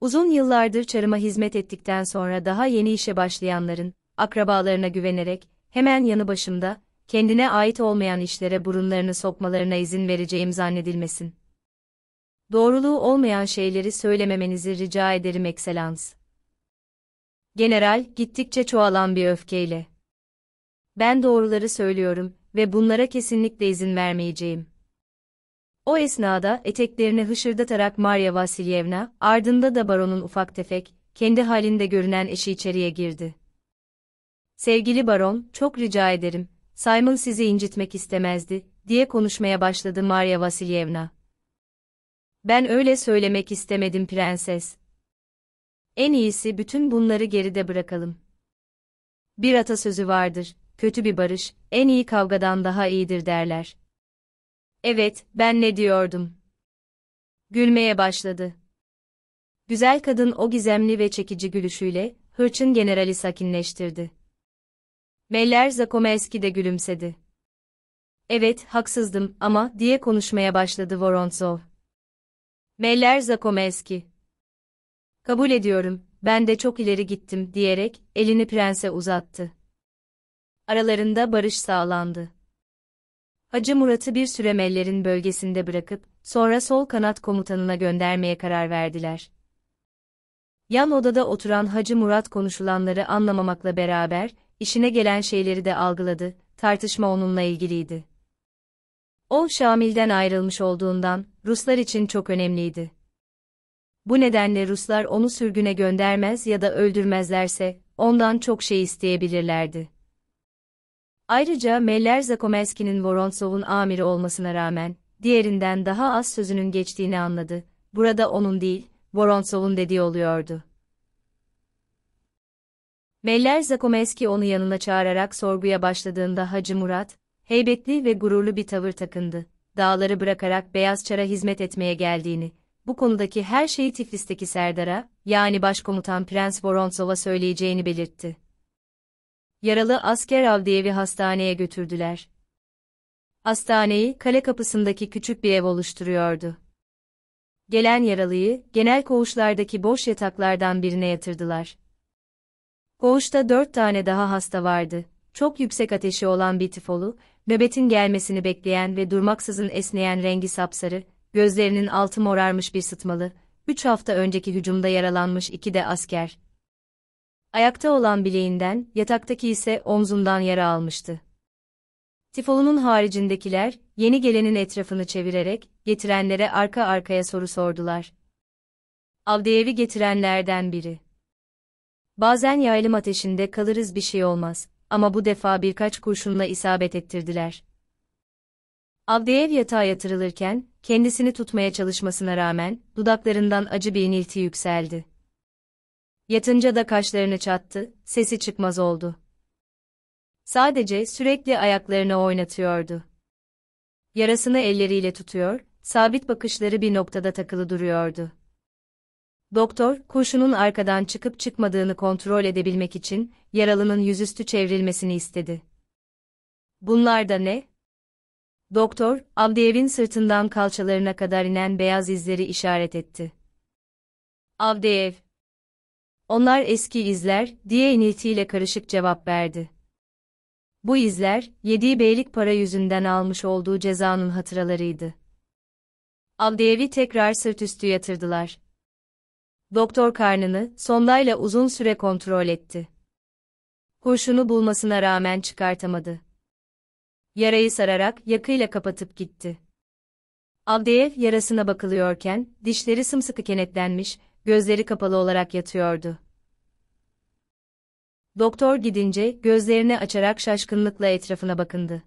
Speaker 1: Uzun yıllardır çarıma hizmet ettikten sonra daha yeni işe başlayanların, akrabalarına güvenerek, hemen yanı başımda, kendine ait olmayan işlere burunlarını sokmalarına izin vereceğim zannedilmesin. Doğruluğu olmayan şeyleri söylememenizi rica ederim ekselans. General, gittikçe çoğalan bir öfkeyle. Ben doğruları söylüyorum ve bunlara kesinlikle izin vermeyeceğim. O esnada eteklerini hışırdatarak Maria Vasilyevna, ardında da baronun ufak tefek, kendi halinde görünen eşi içeriye girdi. Sevgili baron, çok rica ederim, Simon sizi incitmek istemezdi, diye konuşmaya başladı Maria Vasilyevna. Ben öyle söylemek istemedim prenses. En iyisi bütün bunları geride bırakalım. Bir atasözü vardır, kötü bir barış, en iyi kavgadan daha iyidir derler. Evet, ben ne diyordum? Gülmeye başladı. Güzel kadın o gizemli ve çekici gülüşüyle, hırçın generali sakinleştirdi. Meller Zakomelski de gülümsedi. Evet, haksızdım ama diye konuşmaya başladı Vorontsov. Meller Zakomelski. Kabul ediyorum, ben de çok ileri gittim diyerek elini prense uzattı. Aralarında barış sağlandı. Hacı Murat'ı bir süre Meller'in bölgesinde bırakıp, sonra sol kanat komutanına göndermeye karar verdiler. Yan odada oturan Hacı Murat konuşulanları anlamamakla beraber, işine gelen şeyleri de algıladı, tartışma onunla ilgiliydi. O Şamil'den ayrılmış olduğundan Ruslar için çok önemliydi. Bu nedenle Ruslar onu sürgüne göndermez ya da öldürmezlerse ondan çok şey isteyebilirlerdi. Ayrıca Meller Zakomelski'nin Voronsov'un amiri olmasına rağmen diğerinden daha az sözünün geçtiğini anladı. Burada onun değil, Voronsov'un dediği oluyordu. Meller Zakomeski onu yanına çağırarak sorguya başladığında Hacı Murat, heybetli ve gururlu bir tavır takındı. Dağları bırakarak Beyaz Çar'a hizmet etmeye geldiğini, bu konudaki her şeyi Tiflis'teki Serdar'a, yani Başkomutan Prens Vorontsov'a söyleyeceğini belirtti. Yaralı asker Avdiyev'i hastaneye götürdüler. Hastaneyi kale kapısındaki küçük bir ev oluşturuyordu. Gelen yaralıyı genel koğuşlardaki boş yataklardan birine yatırdılar. Koğuşta dört tane daha hasta vardı. Çok yüksek ateşi olan bir tifolu, nöbetin gelmesini bekleyen ve durmaksızın esneyen rengi sapsarı, gözlerinin altı morarmış bir sıtmalı, üç hafta önceki hücumda yaralanmış iki de asker. Ayakta olan bileğinden, yataktaki ise omzundan yara almıştı. Tifolu'nun haricindekiler, yeni gelenin etrafını çevirerek, getirenlere arka arkaya soru sordular. Avdeyevi getirenlerden biri. Bazen yaylım ateşinde kalırız bir şey olmaz, ama bu defa birkaç kurşunla isabet ettirdiler. Avdeyev yatağa yatırılırken, kendisini tutmaya çalışmasına rağmen, dudaklarından acı bir inilti yükseldi. Yatınca da kaşlarını çattı, sesi çıkmaz oldu. Sadece sürekli ayaklarını oynatıyordu. Yarasını elleriyle tutuyor, sabit bakışları bir noktada takılı duruyordu. Doktor, kurşunun arkadan çıkıp çıkmadığını kontrol edebilmek için yaralının yüzüstü çevrilmesini istedi. Bunlar da ne? Doktor, Avdiyev'in sırtından kalçalarına kadar inen beyaz izleri işaret etti. Avdiyev. Onlar eski izler, diye iniltiyle karışık cevap verdi. Bu izler, yediği beylik para yüzünden almış olduğu cezanın hatıralarıydı. Avdiyev'i tekrar sırtüstü yatırdılar doktor karnını sondayla uzun süre kontrol etti. Kurşunu bulmasına rağmen çıkartamadı. Yarayı sararak yakıyla kapatıp gitti. Avdeyev yarasına bakılıyorken dişleri sımsıkı kenetlenmiş, gözleri kapalı olarak yatıyordu. Doktor gidince gözlerini açarak şaşkınlıkla etrafına bakındı.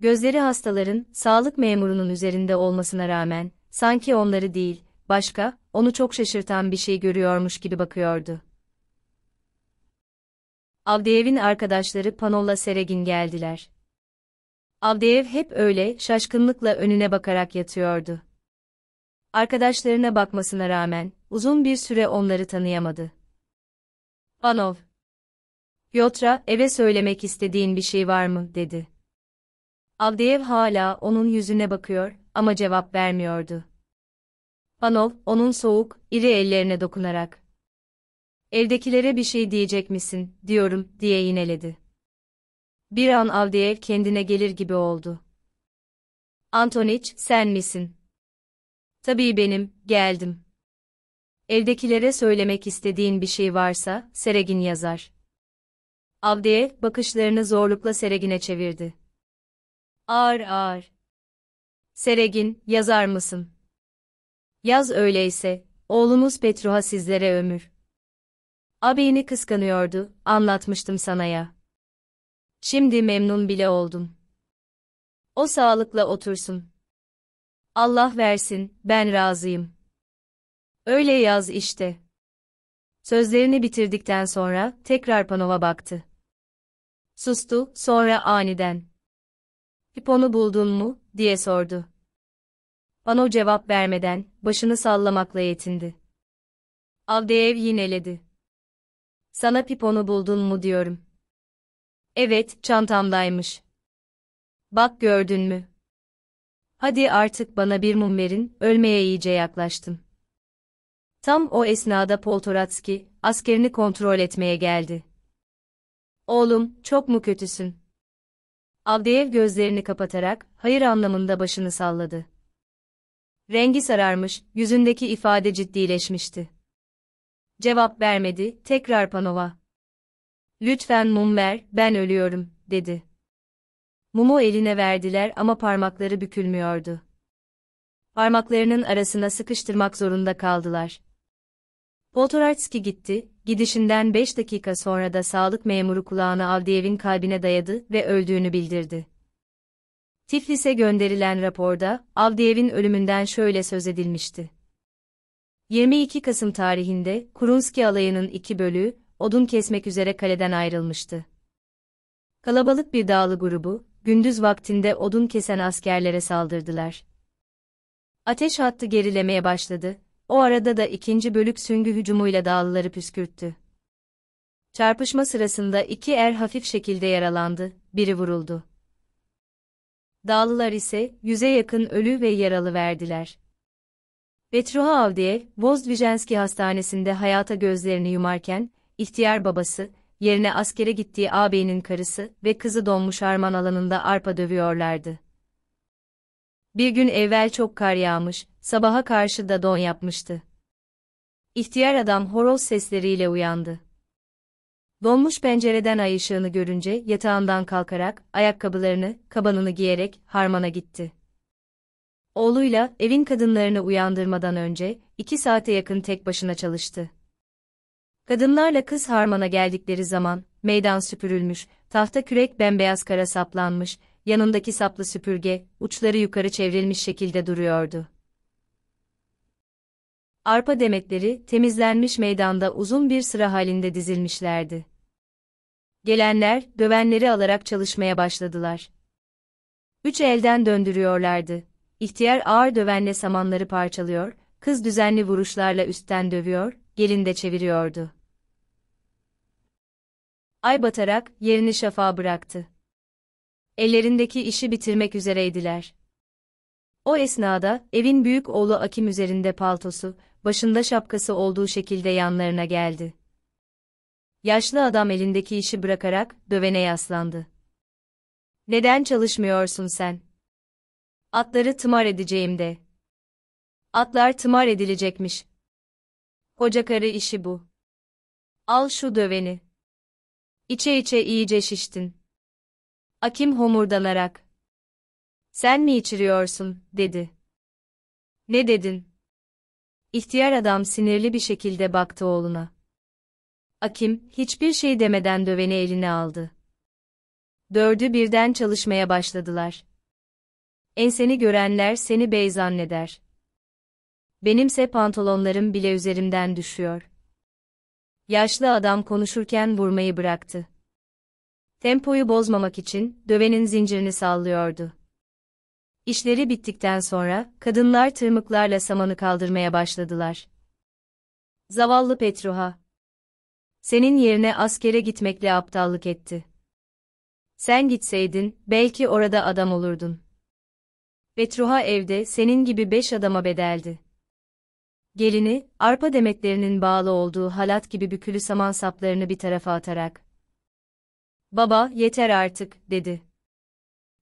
Speaker 1: Gözleri hastaların, sağlık memurunun üzerinde olmasına rağmen, sanki onları değil, başka, onu çok şaşırtan bir şey görüyormuş gibi bakıyordu. Avdeyev'in arkadaşları Panolla Seregin geldiler. Avdeyev hep öyle şaşkınlıkla önüne bakarak yatıyordu. Arkadaşlarına bakmasına rağmen uzun bir süre onları tanıyamadı. Panov. Yotra, eve söylemek istediğin bir şey var mı, dedi. Avdeyev hala onun yüzüne bakıyor ama cevap vermiyordu. Anov, onun soğuk, iri ellerine dokunarak. Evdekilere bir şey diyecek misin, diyorum, diye yineledi. Bir an Avdiyev kendine gelir gibi oldu. Antoniç, sen misin? Tabii benim, geldim. Evdekilere söylemek istediğin bir şey varsa, Seregin yazar. Avdiyev, bakışlarını zorlukla Seregin'e çevirdi. Ağır ağır. Seregin, yazar mısın? Yaz öyleyse, oğlumuz Petruha sizlere ömür. Abeyini kıskanıyordu, anlatmıştım sana ya. Şimdi memnun bile oldum. O sağlıkla otursun. Allah versin, ben razıyım. Öyle yaz işte. Sözlerini bitirdikten sonra tekrar Panov'a baktı. Sustu, sonra aniden. Hiponu buldun mu, diye sordu. Ano cevap vermeden, başını sallamakla yetindi. Avdeyev yineledi. Sana piponu buldun mu diyorum. Evet, çantamdaymış. Bak gördün mü? Hadi artık bana bir mum verin, ölmeye iyice yaklaştım. Tam o esnada Poltoratski, askerini kontrol etmeye geldi. Oğlum, çok mu kötüsün? Avdeyev gözlerini kapatarak, hayır anlamında başını salladı. Rengi sararmış, yüzündeki ifade ciddileşmişti. Cevap vermedi, tekrar Panova. Lütfen mum ver, ben ölüyorum, dedi. Mumu eline verdiler ama parmakları bükülmüyordu. Parmaklarının arasına sıkıştırmak zorunda kaldılar. Poltorarski gitti, gidişinden beş dakika sonra da sağlık memuru kulağını Avdiyev'in kalbine dayadı ve öldüğünü bildirdi. Tiflis'e gönderilen raporda Avdiyev'in ölümünden şöyle söz edilmişti. 22 Kasım tarihinde Kurunski alayının iki bölüğü odun kesmek üzere kaleden ayrılmıştı. Kalabalık bir dağlı grubu gündüz vaktinde odun kesen askerlere saldırdılar. Ateş hattı gerilemeye başladı. O arada da ikinci bölük süngü hücumuyla dağlıları püskürttü. Çarpışma sırasında iki er hafif şekilde yaralandı, biri vuruldu. Dağlılar ise yüze yakın ölü ve yaralı verdiler. Betruha Avdiye, Vozdvijenski Hastanesi'nde hayata gözlerini yumarken, ihtiyar babası, yerine askere gittiği ağabeyinin karısı ve kızı donmuş arman alanında arpa dövüyorlardı. Bir gün evvel çok kar yağmış, sabaha karşı da don yapmıştı. İhtiyar adam horoz sesleriyle uyandı. Donmuş pencereden ay ışığını görünce yatağından kalkarak, ayakkabılarını, kabanını giyerek harmana gitti. Oğluyla evin kadınlarını uyandırmadan önce iki saate yakın tek başına çalıştı. Kadınlarla kız harmana geldikleri zaman meydan süpürülmüş, tahta kürek bembeyaz kara saplanmış, yanındaki saplı süpürge uçları yukarı çevrilmiş şekilde duruyordu. Arpa demetleri temizlenmiş meydanda uzun bir sıra halinde dizilmişlerdi. Gelenler, dövenleri alarak çalışmaya başladılar. Üç elden döndürüyorlardı. İhtiyar ağır dövenle samanları parçalıyor, kız düzenli vuruşlarla üstten dövüyor, gelin de çeviriyordu. Ay batarak yerini şafağa bıraktı. Ellerindeki işi bitirmek üzereydiler. O esnada evin büyük oğlu Akim üzerinde paltosu, başında şapkası olduğu şekilde yanlarına geldi. Yaşlı adam elindeki işi bırakarak dövene yaslandı. Neden çalışmıyorsun sen? Atları tımar edeceğim de. Atlar tımar edilecekmiş. Koca karı işi bu. Al şu döveni. İçe içe iyice şiştin. Akim homurdanarak. Sen mi içiriyorsun, dedi. Ne dedin? İhtiyar adam sinirli bir şekilde baktı oğluna. Akim, hiçbir şey demeden döveni eline aldı. Dördü birden çalışmaya başladılar. Enseni görenler seni bey zanneder. Benimse pantolonlarım bile üzerimden düşüyor. Yaşlı adam konuşurken vurmayı bıraktı. Tempoyu bozmamak için dövenin zincirini sallıyordu. İşleri bittikten sonra kadınlar tırmıklarla samanı kaldırmaya başladılar. Zavallı Petruha senin yerine askere gitmekle aptallık etti. Sen gitseydin, belki orada adam olurdun. Betruha evde senin gibi beş adama bedeldi. Gelini, arpa demetlerinin bağlı olduğu halat gibi bükülü saman saplarını bir tarafa atarak. Baba, yeter artık, dedi.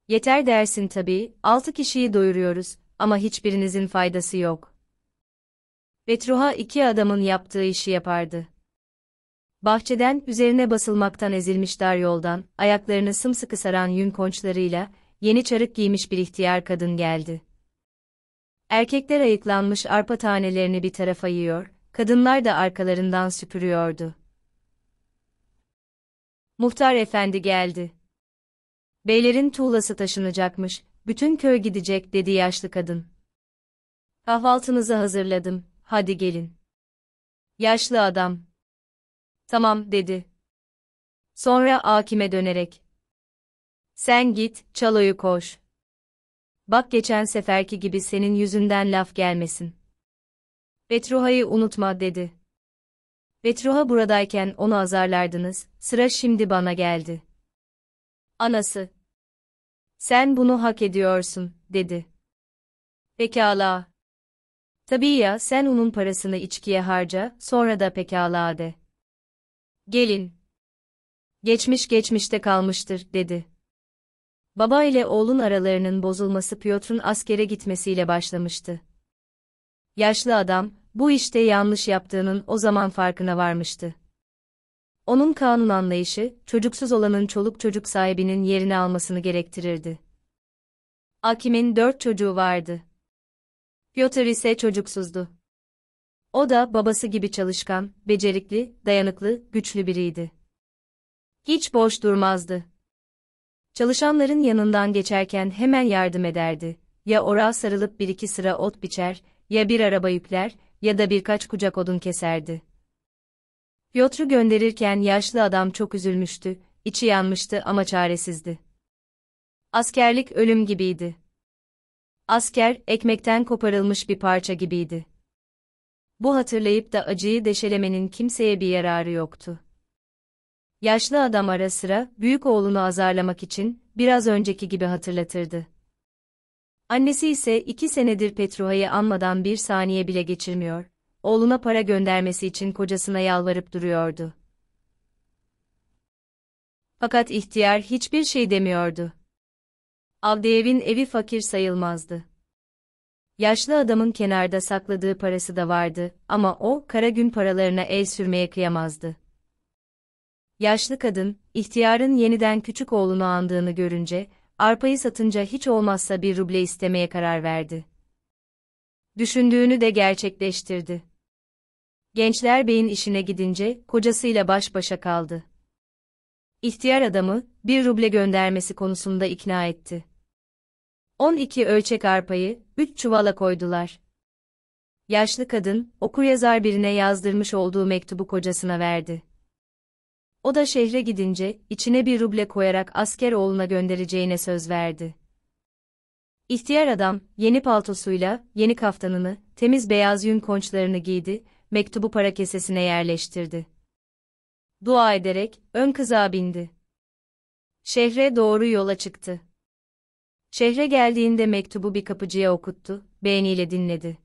Speaker 1: Yeter dersin tabii, altı kişiyi doyuruyoruz ama hiçbirinizin faydası yok. Betruha iki adamın yaptığı işi yapardı. Bahçeden, üzerine basılmaktan ezilmiş dar yoldan, ayaklarını sımsıkı saran yün konçlarıyla, yeni çarık giymiş bir ihtiyar kadın geldi. Erkekler ayıklanmış arpa tanelerini bir tarafa yiyor, kadınlar da arkalarından süpürüyordu. Muhtar efendi geldi. Beylerin tuğlası taşınacakmış, bütün köy gidecek dedi yaşlı kadın. Kahvaltınızı hazırladım, hadi gelin. Yaşlı adam, Tamam dedi. Sonra Akim'e dönerek. Sen git, çalayı koş. Bak geçen seferki gibi senin yüzünden laf gelmesin. Betruha'yı unutma dedi. Betruha buradayken onu azarlardınız, sıra şimdi bana geldi. Anası. Sen bunu hak ediyorsun, dedi. Pekala. Tabii ya sen onun parasını içkiye harca, sonra da pekala de. Gelin. Geçmiş geçmişte kalmıştır, dedi. Baba ile oğlun aralarının bozulması Piotr'un askere gitmesiyle başlamıştı. Yaşlı adam, bu işte yanlış yaptığının o zaman farkına varmıştı. Onun kanun anlayışı, çocuksuz olanın çoluk çocuk sahibinin yerini almasını gerektirirdi. Akim'in dört çocuğu vardı. Piotr ise çocuksuzdu. O da babası gibi çalışkan, becerikli, dayanıklı, güçlü biriydi. Hiç boş durmazdı. Çalışanların yanından geçerken hemen yardım ederdi. Ya orağa sarılıp bir iki sıra ot biçer, ya bir araba yükler, ya da birkaç kucak odun keserdi. Piotr'u gönderirken yaşlı adam çok üzülmüştü, içi yanmıştı ama çaresizdi. Askerlik ölüm gibiydi. Asker, ekmekten koparılmış bir parça gibiydi bu hatırlayıp da acıyı deşelemenin kimseye bir yararı yoktu. Yaşlı adam ara sıra, büyük oğlunu azarlamak için, biraz önceki gibi hatırlatırdı. Annesi ise iki senedir Petruha'yı anmadan bir saniye bile geçirmiyor, oğluna para göndermesi için kocasına yalvarıp duruyordu. Fakat ihtiyar hiçbir şey demiyordu. Avdeyev'in evi fakir sayılmazdı. Yaşlı adamın kenarda sakladığı parası da vardı ama o kara gün paralarına el sürmeye kıyamazdı. Yaşlı kadın, ihtiyarın yeniden küçük oğlunu andığını görünce, arpayı satınca hiç olmazsa bir ruble istemeye karar verdi. Düşündüğünü de gerçekleştirdi. Gençler beyin işine gidince kocasıyla baş başa kaldı. İhtiyar adamı bir ruble göndermesi konusunda ikna etti. 12 ölçek arpayı, 3 çuvala koydular. Yaşlı kadın, okuryazar birine yazdırmış olduğu mektubu kocasına verdi. O da şehre gidince, içine bir ruble koyarak asker oğluna göndereceğine söz verdi. İhtiyar adam, yeni paltosuyla, yeni kaftanını, temiz beyaz yün konçlarını giydi, mektubu para kesesine yerleştirdi. Dua ederek, ön kıza bindi. Şehre doğru yola çıktı. Şehre geldiğinde mektubu bir kapıcıya okuttu, beğeniyle dinledi.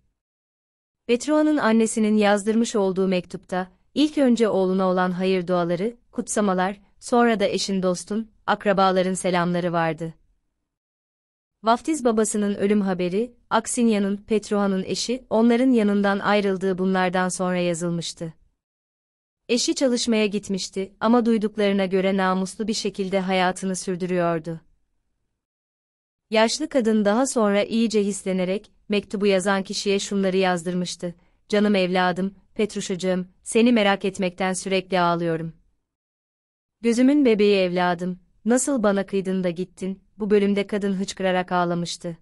Speaker 1: Betrua'nın annesinin yazdırmış olduğu mektupta, ilk önce oğluna olan hayır duaları, kutsamalar, sonra da eşin dostun, akrabaların selamları vardı. Vaftiz babasının ölüm haberi, Aksinya'nın, Petruha'nın eşi, onların yanından ayrıldığı bunlardan sonra yazılmıştı. Eşi çalışmaya gitmişti ama duyduklarına göre namuslu bir şekilde hayatını sürdürüyordu. Yaşlı kadın daha sonra iyice hislenerek, mektubu yazan kişiye şunları yazdırmıştı. Canım evladım, Petruşacığım, seni merak etmekten sürekli ağlıyorum. Gözümün bebeği evladım, nasıl bana kıydın da gittin, bu bölümde kadın hıçkırarak ağlamıştı.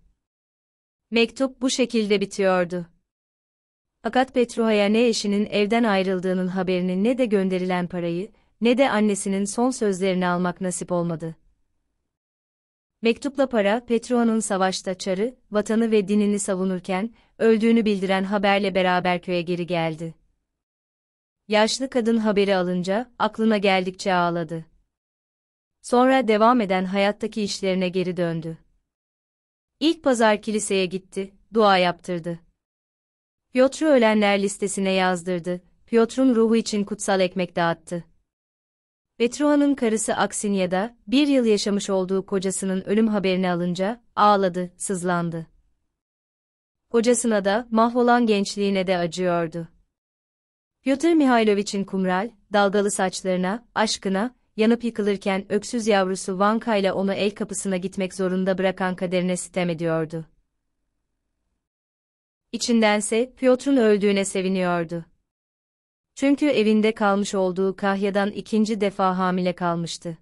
Speaker 1: Mektup bu şekilde bitiyordu. Fakat Petruha'ya ne eşinin evden ayrıldığının haberini ne de gönderilen parayı, ne de annesinin son sözlerini almak nasip olmadı. Mektupla para, Petrua'nın savaşta çarı, vatanı ve dinini savunurken, öldüğünü bildiren haberle beraber köye geri geldi. Yaşlı kadın haberi alınca, aklına geldikçe ağladı. Sonra devam eden hayattaki işlerine geri döndü. İlk pazar kiliseye gitti, dua yaptırdı. Piotr'u ölenler listesine yazdırdı, Piotr'un ruhu için kutsal ekmek dağıttı. Betrua'nın karısı Aksinya'da bir yıl yaşamış olduğu kocasının ölüm haberini alınca ağladı, sızlandı. Kocasına da mahvolan gençliğine de acıyordu. Pyotr Mihailovich'in kumral, dalgalı saçlarına, aşkına, yanıp yıkılırken öksüz yavrusu Vanka ile onu el kapısına gitmek zorunda bırakan kaderine sitem ediyordu. İçindense Pyotr'un öldüğüne seviniyordu. Çünkü evinde kalmış olduğu kahyadan ikinci defa hamile kalmıştı.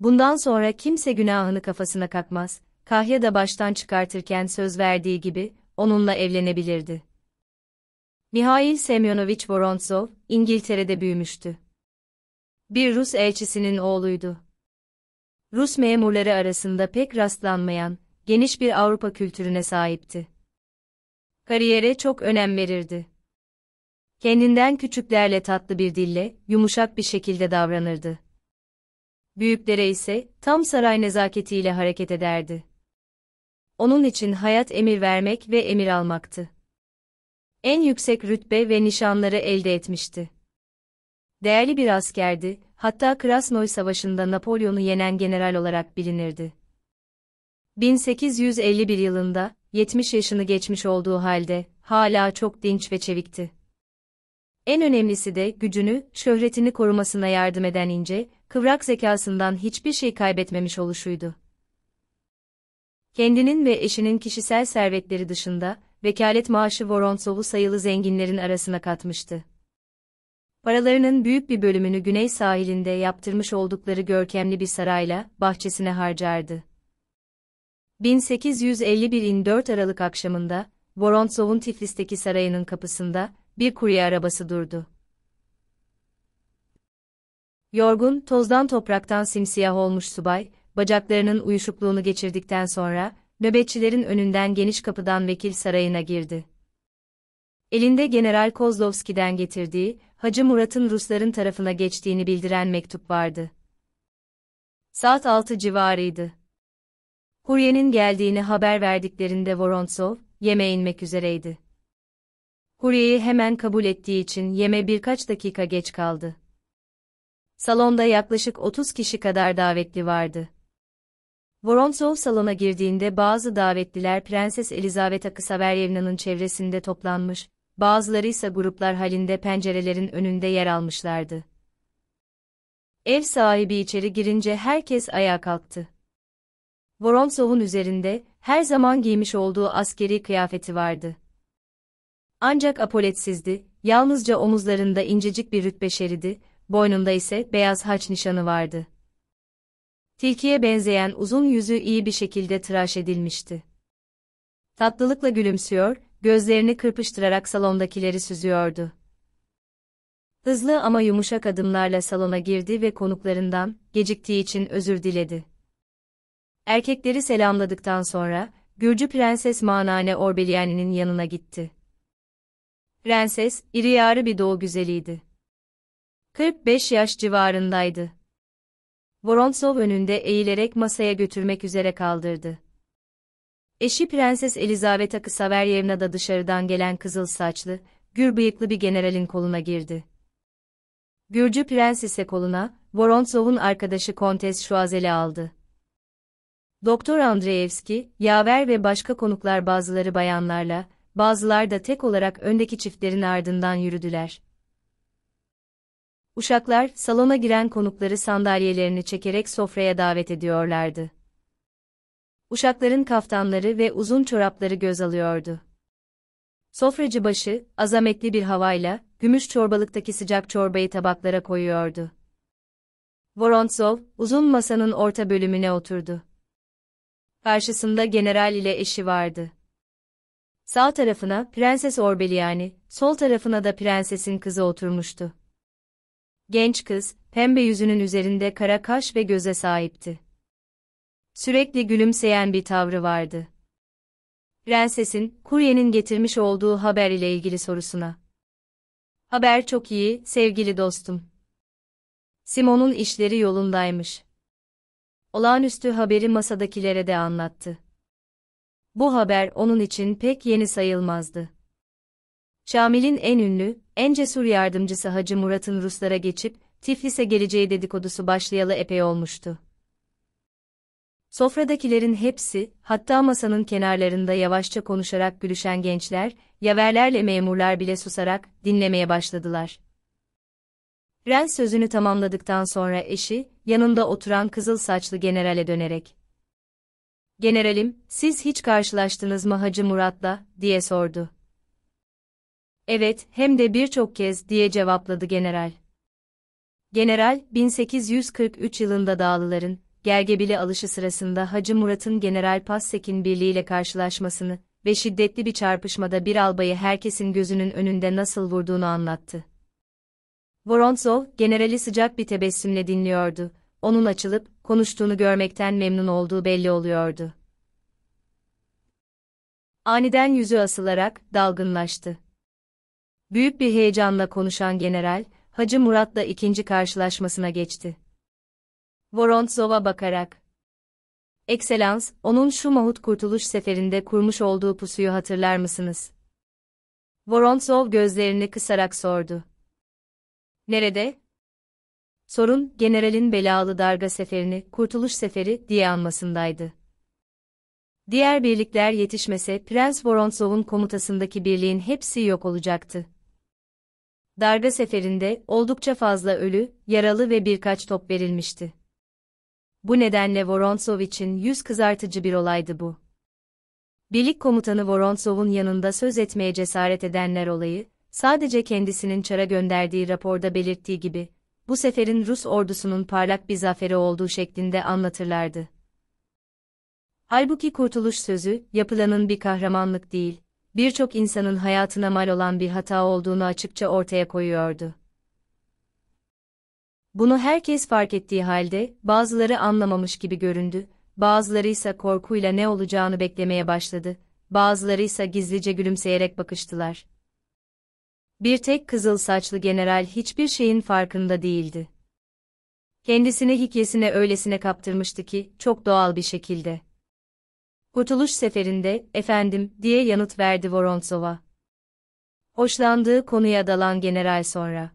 Speaker 1: Bundan sonra kimse günahını kafasına kakmaz, kahya da baştan çıkartırken söz verdiği gibi, onunla evlenebilirdi. Mihail Semyonovich Vorontsov, İngiltere'de büyümüştü. Bir Rus elçisinin oğluydu. Rus memurları arasında pek rastlanmayan, geniş bir Avrupa kültürüne sahipti. Kariyere çok önem verirdi. Kendinden küçüklerle tatlı bir dille, yumuşak bir şekilde davranırdı. Büyüklere ise, tam saray nezaketiyle hareket ederdi. Onun için hayat emir vermek ve emir almaktı. En yüksek rütbe ve nişanları elde etmişti. Değerli bir askerdi, hatta Krasnoy Savaşı'nda Napolyon'u yenen general olarak bilinirdi. 1851 yılında, 70 yaşını geçmiş olduğu halde, hala çok dinç ve çevikti. En önemlisi de gücünü, şöhretini korumasına yardım eden ince, kıvrak zekasından hiçbir şey kaybetmemiş oluşuydu. Kendinin ve eşinin kişisel servetleri dışında, vekalet maaşı Vorontsovu sayılı zenginlerin arasına katmıştı. Paralarının büyük bir bölümünü güney sahilinde yaptırmış oldukları görkemli bir sarayla, bahçesine harcardı. 1851'in 4 Aralık akşamında, Vorontsov'un Tiflis'teki sarayının kapısında, bir kurye arabası durdu. Yorgun, tozdan topraktan simsiyah olmuş subay, bacaklarının uyuşukluğunu geçirdikten sonra, nöbetçilerin önünden geniş kapıdan vekil sarayına girdi. Elinde General Kozlovski'den getirdiği, Hacı Murat'ın Rusların tarafına geçtiğini bildiren mektup vardı. Saat 6 civarıydı. Kuryenin geldiğini haber verdiklerinde Vorontsov, yeme inmek üzereydi. Huriye'yi hemen kabul ettiği için yeme birkaç dakika geç kaldı. Salonda yaklaşık 30 kişi kadar davetli vardı. Vorontsov salona girdiğinde bazı davetliler Prenses Elizaveta Kısaveryevna'nın çevresinde toplanmış, bazıları ise gruplar halinde pencerelerin önünde yer almışlardı. Ev sahibi içeri girince herkes ayağa kalktı. Vorontsov'un üzerinde her zaman giymiş olduğu askeri kıyafeti vardı. Ancak apoletsizdi, yalnızca omuzlarında incecik bir rütbe şeridi, boynunda ise beyaz haç nişanı vardı. Tilkiye benzeyen uzun yüzü iyi bir şekilde tıraş edilmişti. Tatlılıkla gülümsüyor, gözlerini kırpıştırarak salondakileri süzüyordu. Hızlı ama yumuşak adımlarla salona girdi ve konuklarından, geciktiği için özür diledi. Erkekleri selamladıktan sonra, Gürcü Prenses Manane Orbeliani'nin yanına gitti. Prenses, iri yarı bir doğu güzeliydi. 45 yaş civarındaydı. Vorontsov önünde eğilerek masaya götürmek üzere kaldırdı. Eşi Prenses Elizaveta Kısaveryevna da dışarıdan gelen kızıl saçlı, gür bıyıklı bir generalin koluna girdi. Gürcü prensese koluna, Vorontsov'un arkadaşı Kontes Şuazel'i aldı. Doktor Andreevski, yaver ve başka konuklar bazıları bayanlarla, bazılar da tek olarak öndeki çiftlerin ardından yürüdüler. Uşaklar, salona giren konukları sandalyelerini çekerek sofraya davet ediyorlardı. Uşakların kaftanları ve uzun çorapları göz alıyordu. Sofracı başı, azametli bir havayla, gümüş çorbalıktaki sıcak çorbayı tabaklara koyuyordu. Vorontsov, uzun masanın orta bölümüne oturdu. Karşısında general ile eşi vardı. Sağ tarafına Prenses Orbeliani, sol tarafına da prensesin kızı oturmuştu. Genç kız, pembe yüzünün üzerinde kara kaş ve göze sahipti. Sürekli gülümseyen bir tavrı vardı. Prensesin, kuryenin getirmiş olduğu haber ile ilgili sorusuna. Haber çok iyi, sevgili dostum. Simon'un işleri yolundaymış. Olağanüstü haberi masadakilere de anlattı bu haber onun için pek yeni sayılmazdı. Şamil'in en ünlü, en cesur yardımcısı Hacı Murat'ın Ruslara geçip, Tiflis'e geleceği dedikodusu başlayalı epey olmuştu. Sofradakilerin hepsi, hatta masanın kenarlarında yavaşça konuşarak gülüşen gençler, yaverlerle memurlar bile susarak dinlemeye başladılar. Ren sözünü tamamladıktan sonra eşi, yanında oturan kızıl saçlı generale dönerek, generalim, siz hiç karşılaştınız mı Hacı Murat'la, diye sordu. Evet, hem de birçok kez, diye cevapladı general. General, 1843 yılında Dağlıların, Gergebili alışı sırasında Hacı Murat'ın General Passek'in birliğiyle karşılaşmasını ve şiddetli bir çarpışmada bir albayı herkesin gözünün önünde nasıl vurduğunu anlattı. Vorontsov, generali sıcak bir tebessümle dinliyordu. Onun açılıp, konuştuğunu görmekten memnun olduğu belli oluyordu. Aniden yüzü asılarak dalgınlaştı. Büyük bir heyecanla konuşan general, Hacı Murat'la ikinci karşılaşmasına geçti. Vorontzov'a bakarak. Ekselans, onun şu mahut kurtuluş seferinde kurmuş olduğu pusuyu hatırlar mısınız? Vorontzov gözlerini kısarak sordu. Nerede? sorun, generalin belalı darga seferini, kurtuluş seferi diye anmasındaydı. Diğer birlikler yetişmese Prens Vorontsov'un komutasındaki birliğin hepsi yok olacaktı. Darga seferinde oldukça fazla ölü, yaralı ve birkaç top verilmişti. Bu nedenle Vorontsov için yüz kızartıcı bir olaydı bu. Birlik komutanı Vorontsov'un yanında söz etmeye cesaret edenler olayı, sadece kendisinin çara gönderdiği raporda belirttiği gibi, bu seferin Rus ordusunun parlak bir zaferi olduğu şeklinde anlatırlardı. Halbuki kurtuluş sözü, yapılanın bir kahramanlık değil, birçok insanın hayatına mal olan bir hata olduğunu açıkça ortaya koyuyordu. Bunu herkes fark ettiği halde, bazıları anlamamış gibi göründü, bazıları ise korkuyla ne olacağını beklemeye başladı, bazıları ise gizlice gülümseyerek bakıştılar. Bir tek kızıl saçlı general hiçbir şeyin farkında değildi. Kendisini hikyesine öylesine kaptırmıştı ki, çok doğal bir şekilde. Kurtuluş seferinde, efendim, diye yanıt verdi Vorontsova. Hoşlandığı konuya dalan general sonra.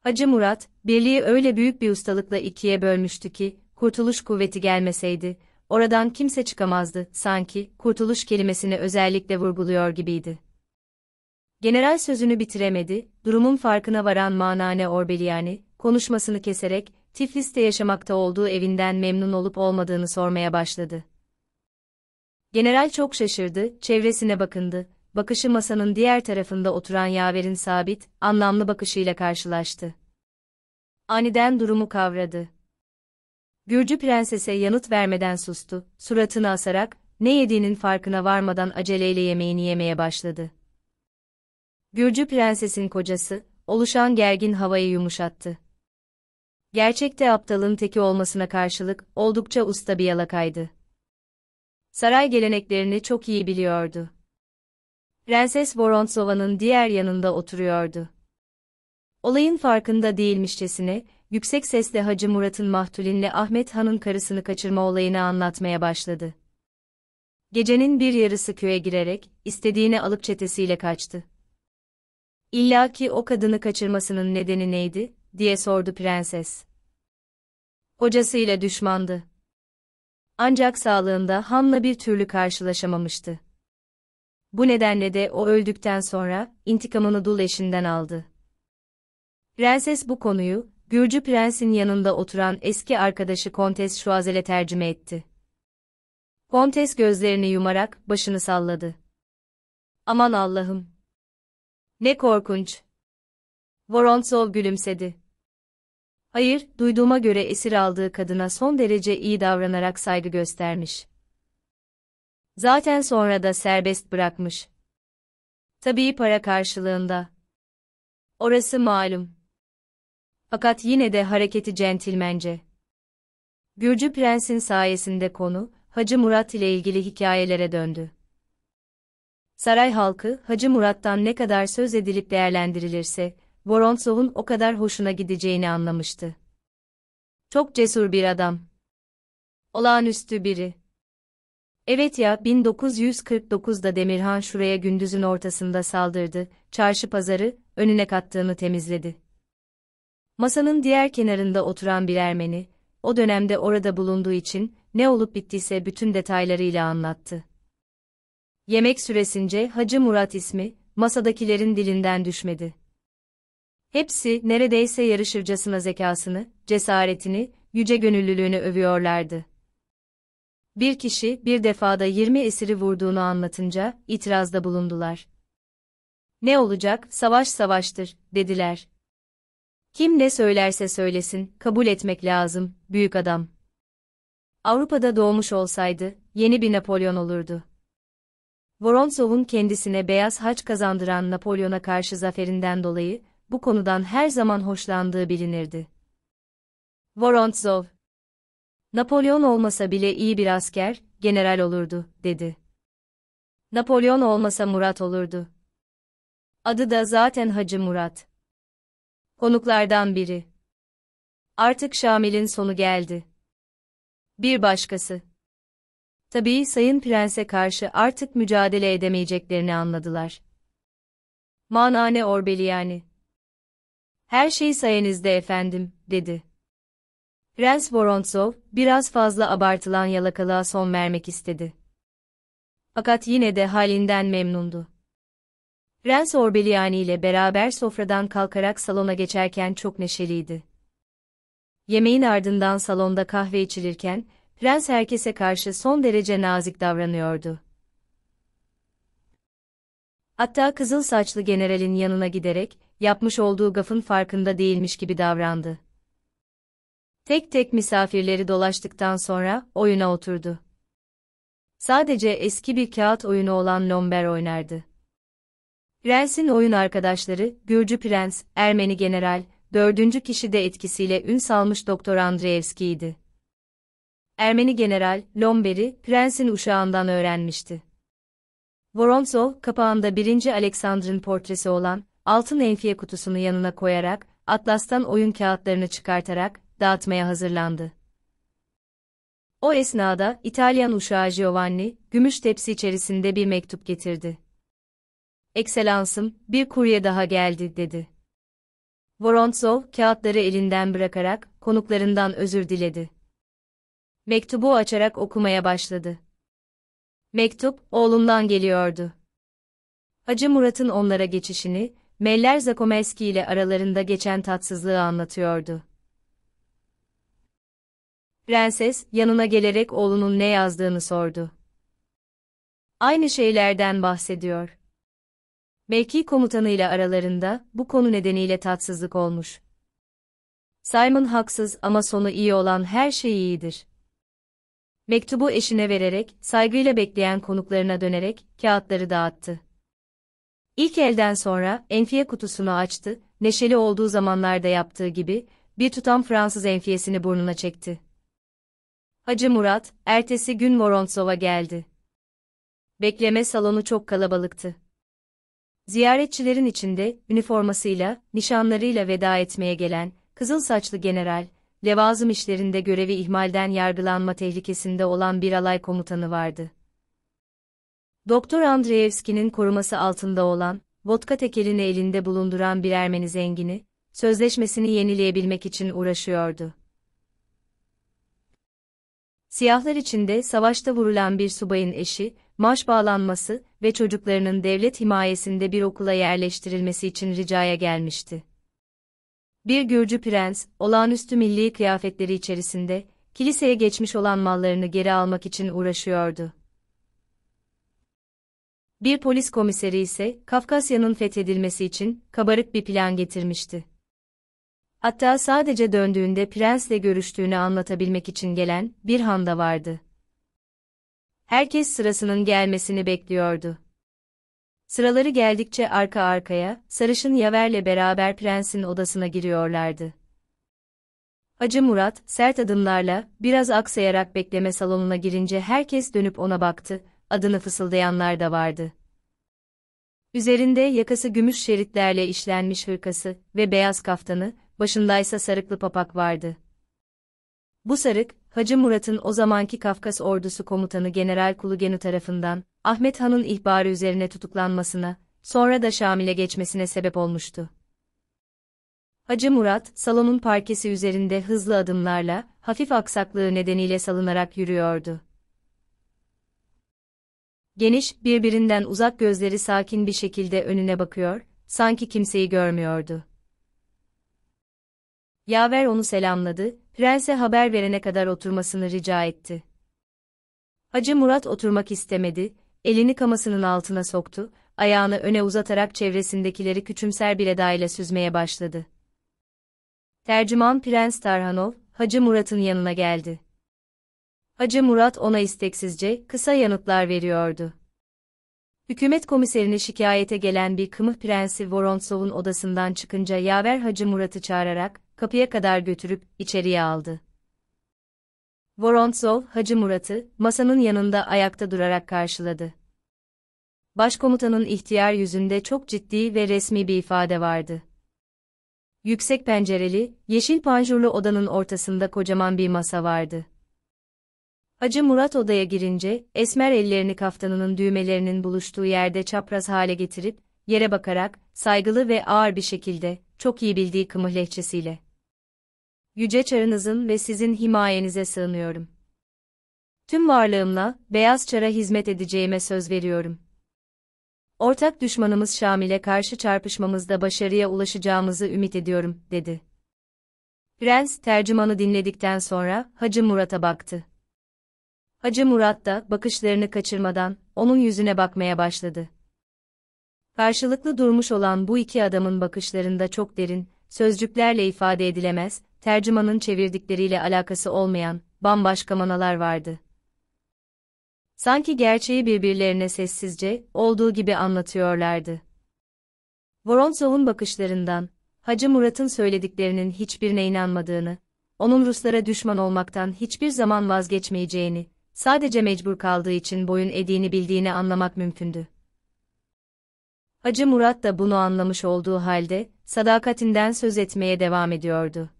Speaker 1: Hacı Murat, birliği öyle büyük bir ustalıkla ikiye bölmüştü ki, kurtuluş kuvveti gelmeseydi, oradan kimse çıkamazdı, sanki, kurtuluş kelimesini özellikle vurguluyor gibiydi. General sözünü bitiremedi, durumun farkına varan Manane Orbeliyani, konuşmasını keserek, Tiflis'te yaşamakta olduğu evinden memnun olup olmadığını sormaya başladı. General çok şaşırdı, çevresine bakındı, bakışı masanın diğer tarafında oturan yaverin sabit, anlamlı bakışıyla karşılaştı. Aniden durumu kavradı. Gürcü prensese yanıt vermeden sustu, suratını asarak, ne yediğinin farkına varmadan aceleyle yemeğini yemeye başladı. Gürcü prensesin kocası, oluşan gergin havayı yumuşattı. Gerçekte aptalın teki olmasına karşılık oldukça usta bir yalakaydı. Saray geleneklerini çok iyi biliyordu. Prenses Vorontsova'nın diğer yanında oturuyordu. Olayın farkında değilmişçesine, yüksek sesle Hacı Murat'ın Mahtulin'le Ahmet Han'ın karısını kaçırma olayını anlatmaya başladı. Gecenin bir yarısı köye girerek, istediğini alıp çetesiyle kaçtı. İlla ki o kadını kaçırmasının nedeni neydi, diye sordu prenses. Hocasıyla düşmandı. Ancak sağlığında Han'la bir türlü karşılaşamamıştı. Bu nedenle de o öldükten sonra, intikamını dul eşinden aldı. Prenses bu konuyu, Gürcü prensin yanında oturan eski arkadaşı Kontes Şuazel'e tercüme etti. Kontes gözlerini yumarak başını salladı. Aman Allah'ım, ne korkunç. Vorontsov gülümsedi. Hayır, duyduğuma göre esir aldığı kadına son derece iyi davranarak saygı göstermiş. Zaten sonra da serbest bırakmış. Tabii para karşılığında. Orası malum. Fakat yine de hareketi centilmence. Gürcü prensin sayesinde konu, Hacı Murat ile ilgili hikayelere döndü saray halkı Hacı Murat'tan ne kadar söz edilip değerlendirilirse, Vorontsov'un o kadar hoşuna gideceğini anlamıştı. Çok cesur bir adam. Olağanüstü biri. Evet ya 1949'da Demirhan şuraya gündüzün ortasında saldırdı, çarşı pazarı, önüne kattığını temizledi. Masanın diğer kenarında oturan bir Ermeni, o dönemde orada bulunduğu için ne olup bittiyse bütün detaylarıyla anlattı. Yemek süresince Hacı Murat ismi, masadakilerin dilinden düşmedi. Hepsi neredeyse yarışırcasına zekasını, cesaretini, yüce gönüllülüğünü övüyorlardı. Bir kişi bir defada 20 esiri vurduğunu anlatınca itirazda bulundular. Ne olacak, savaş savaştır, dediler. Kim ne söylerse söylesin, kabul etmek lazım, büyük adam. Avrupa'da doğmuş olsaydı, yeni bir Napolyon olurdu. Voronsov'un kendisine beyaz haç kazandıran Napolyon'a karşı zaferinden dolayı, bu konudan her zaman hoşlandığı bilinirdi. Vorontsov, Napolyon olmasa bile iyi bir asker, general olurdu, dedi. Napolyon olmasa Murat olurdu. Adı da zaten Hacı Murat. Konuklardan biri. Artık Şamil'in sonu geldi. Bir başkası tabii Sayın Prens'e karşı artık mücadele edemeyeceklerini anladılar. Manane Orbeli yani. Her şey sayenizde efendim, dedi. Prens Vorontsov, biraz fazla abartılan yalakalığa son vermek istedi. Fakat yine de halinden memnundu. Prens Orbeliani ile beraber sofradan kalkarak salona geçerken çok neşeliydi. Yemeğin ardından salonda kahve içilirken, Prens herkese karşı son derece nazik davranıyordu. Hatta kızıl saçlı generalin yanına giderek, yapmış olduğu gafın farkında değilmiş gibi davrandı. Tek tek misafirleri dolaştıktan sonra oyuna oturdu. Sadece eski bir kağıt oyunu olan lomber oynardı. Prens'in oyun arkadaşları, Gürcü Prens, Ermeni General, dördüncü kişi de etkisiyle ün salmış Doktor Andreevski'ydi. Ermeni general Lomberi, prensin uşağından öğrenmişti. Vorontsov, kapağında 1. Alexander'ın portresi olan altın enfiye kutusunu yanına koyarak, atlastan oyun kağıtlarını çıkartarak dağıtmaya hazırlandı. O esnada İtalyan uşağı Giovanni, gümüş tepsi içerisinde bir mektup getirdi. Ekselansım, bir kurye daha geldi, dedi. Vorontsov, kağıtları elinden bırakarak, konuklarından özür diledi. Mektubu açarak okumaya başladı. Mektup, oğlumdan geliyordu. Hacı Murat'ın onlara geçişini, Meller Zakomeski ile aralarında geçen tatsızlığı anlatıyordu. Prenses, yanına gelerek oğlunun ne yazdığını sordu. Aynı şeylerden bahsediyor. Mevki komutanıyla aralarında, bu konu nedeniyle tatsızlık olmuş. Simon haksız ama sonu iyi olan her şey iyidir. Mektubu eşine vererek, saygıyla bekleyen konuklarına dönerek, kağıtları dağıttı. İlk elden sonra, enfiye kutusunu açtı, neşeli olduğu zamanlarda yaptığı gibi, bir tutam Fransız enfiyesini burnuna çekti. Hacı Murat, ertesi gün Vorontsov'a geldi. Bekleme salonu çok kalabalıktı. Ziyaretçilerin içinde, üniformasıyla, nişanlarıyla veda etmeye gelen, kızıl saçlı general, levazım işlerinde görevi ihmalden yargılanma tehlikesinde olan bir alay komutanı vardı. Doktor Andreevski'nin koruması altında olan, vodka tekelini elinde bulunduran bir Ermeni zengini, sözleşmesini yenileyebilmek için uğraşıyordu. Siyahlar içinde savaşta vurulan bir subayın eşi, maaş bağlanması ve çocuklarının devlet himayesinde bir okula yerleştirilmesi için ricaya gelmişti. Bir Gürcü prens, olağanüstü milli kıyafetleri içerisinde, kiliseye geçmiş olan mallarını geri almak için uğraşıyordu. Bir polis komiseri ise, Kafkasya'nın fethedilmesi için, kabarık bir plan getirmişti. Hatta sadece döndüğünde prensle görüştüğünü anlatabilmek için gelen, bir handa vardı. Herkes sırasının gelmesini bekliyordu. Sıraları geldikçe arka arkaya, sarışın yaverle beraber prensin odasına giriyorlardı. Acı Murat, sert adımlarla, biraz aksayarak bekleme salonuna girince herkes dönüp ona baktı, adını fısıldayanlar da vardı. Üzerinde yakası gümüş şeritlerle işlenmiş hırkası ve beyaz kaftanı, başındaysa sarıklı papak vardı. Bu sarık, Hacı Murat'ın o zamanki Kafkas ordusu komutanı General Kulugenu tarafından, Ahmet Han'ın ihbarı üzerine tutuklanmasına, sonra da Şamil'e geçmesine sebep olmuştu. Hacı Murat, salonun parkesi üzerinde hızlı adımlarla, hafif aksaklığı nedeniyle salınarak yürüyordu. Geniş, birbirinden uzak gözleri sakin bir şekilde önüne bakıyor, sanki kimseyi görmüyordu. Yaver onu selamladı, prense haber verene kadar oturmasını rica etti. Hacı Murat oturmak istemedi, elini kamasının altına soktu, ayağını öne uzatarak çevresindekileri küçümser bir edayla süzmeye başladı. Tercüman Prens Tarhanov, Hacı Murat'ın yanına geldi. Hacı Murat ona isteksizce, kısa yanıtlar veriyordu. Hükümet komiserine şikayete gelen bir kımıh prensi Vorontsov'un odasından çıkınca yaver Hacı Murat'ı çağırarak, kapıya kadar götürüp, içeriye aldı. Vorontsov, Hacı Murat'ı, masanın yanında ayakta durarak karşıladı. Başkomutanın ihtiyar yüzünde çok ciddi ve resmi bir ifade vardı. Yüksek pencereli, yeşil panjurlu odanın ortasında kocaman bir masa vardı. Hacı Murat odaya girince, Esmer ellerini kaftanının düğmelerinin buluştuğu yerde çapraz hale getirip, yere bakarak, saygılı ve ağır bir şekilde, çok iyi bildiği kımıh lehçesiyle yüce çarınızın ve sizin himayenize sığınıyorum. Tüm varlığımla, beyaz çara hizmet edeceğime söz veriyorum. Ortak düşmanımız Şamil'e karşı çarpışmamızda başarıya ulaşacağımızı ümit ediyorum, dedi. Prens, tercümanı dinledikten sonra, Hacı Murat'a baktı. Hacı Murat da, bakışlarını kaçırmadan, onun yüzüne bakmaya başladı. Karşılıklı durmuş olan bu iki adamın bakışlarında çok derin, sözcüklerle ifade edilemez, tercümanın çevirdikleriyle alakası olmayan, bambaşka manalar vardı. Sanki gerçeği birbirlerine sessizce, olduğu gibi anlatıyorlardı. Voronsov'un bakışlarından, Hacı Murat'ın söylediklerinin hiçbirine inanmadığını, onun Ruslara düşman olmaktan hiçbir zaman vazgeçmeyeceğini, sadece mecbur kaldığı için boyun eğdiğini bildiğini anlamak mümkündü. Hacı Murat da bunu anlamış olduğu halde, sadakatinden söz etmeye devam ediyordu.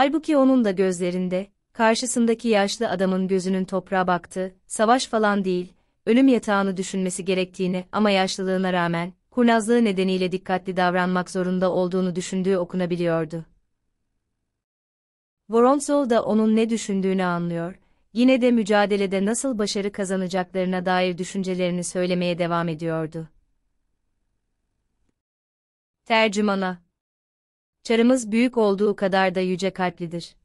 Speaker 1: Halbuki onun da gözlerinde, karşısındaki yaşlı adamın gözünün toprağa baktı, savaş falan değil, ölüm yatağını düşünmesi gerektiğini ama yaşlılığına rağmen, kurnazlığı nedeniyle dikkatli davranmak zorunda olduğunu düşündüğü okunabiliyordu. Voronsov da onun ne düşündüğünü anlıyor, yine de mücadelede nasıl başarı kazanacaklarına dair düşüncelerini söylemeye devam ediyordu. Tercümana Çarımız büyük olduğu kadar da yüce kalplidir.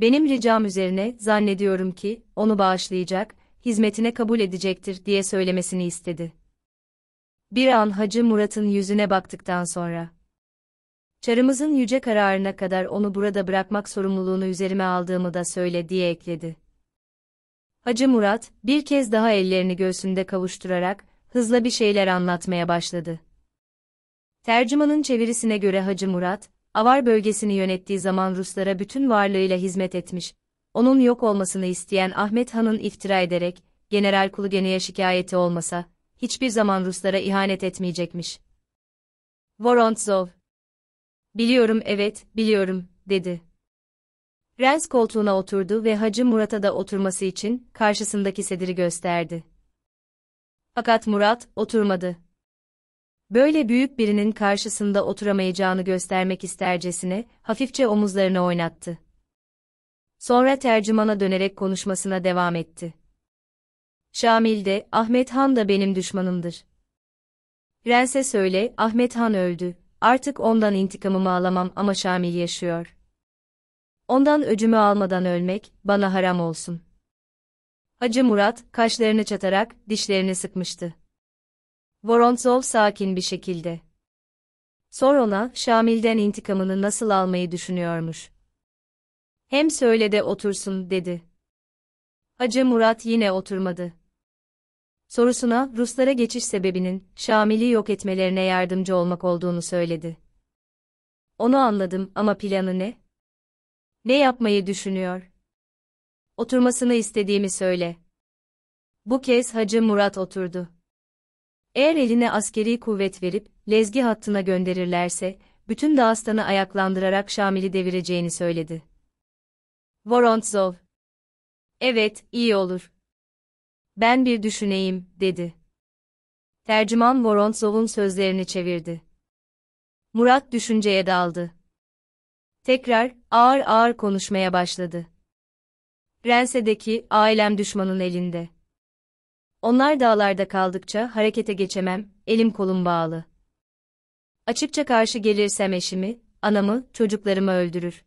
Speaker 1: Benim ricam üzerine zannediyorum ki onu bağışlayacak, hizmetine kabul edecektir diye söylemesini istedi. Bir an Hacı Murat'ın yüzüne baktıktan sonra Çarımızın yüce kararına kadar onu burada bırakmak sorumluluğunu üzerime aldığımı da söyle diye ekledi. Hacı Murat, bir kez daha ellerini göğsünde kavuşturarak, hızla bir şeyler anlatmaya başladı. Tercümanın çevirisine göre Hacı Murat, Avar bölgesini yönettiği zaman Ruslara bütün varlığıyla hizmet etmiş, onun yok olmasını isteyen Ahmet Han'ın iftira ederek, General Kulugene'ye şikayeti olmasa, hiçbir zaman Ruslara ihanet etmeyecekmiş. Vorontsov, Biliyorum evet, biliyorum, dedi. Rens koltuğuna oturdu ve Hacı Murat'a da oturması için karşısındaki sediri gösterdi. Fakat Murat oturmadı. Böyle büyük birinin karşısında oturamayacağını göstermek istercesine, hafifçe omuzlarını oynattı. Sonra tercümana dönerek konuşmasına devam etti. Şamil de, Ahmet Han da benim düşmanımdır. Rense söyle, Ahmet Han öldü. Artık ondan intikamımı alamam ama Şamil yaşıyor. Ondan öcümü almadan ölmek, bana haram olsun. Hacı Murat, kaşlarını çatarak, dişlerini sıkmıştı. Vorontsov sakin bir şekilde. Sor ona, Şamil'den intikamını nasıl almayı düşünüyormuş. Hem söyle de otursun, dedi. Hacı Murat yine oturmadı. Sorusuna, Ruslara geçiş sebebinin, Şamil'i yok etmelerine yardımcı olmak olduğunu söyledi. Onu anladım ama planı ne? Ne yapmayı düşünüyor? Oturmasını istediğimi söyle. Bu kez Hacı Murat oturdu. Eğer eline askeri kuvvet verip Lezgi hattına gönderirlerse bütün Dağıstan'ı ayaklandırarak Şamil'i devireceğini söyledi. Vorontzov. Evet, iyi olur. Ben bir düşüneyim, dedi. Tercüman Vorontzov'un sözlerini çevirdi. Murat düşünceye daldı. Tekrar ağır ağır konuşmaya başladı. Rense'deki ailem düşmanın elinde. Onlar dağlarda kaldıkça harekete geçemem, elim kolum bağlı. Açıkça karşı gelirsem eşimi, anamı, çocuklarımı öldürür.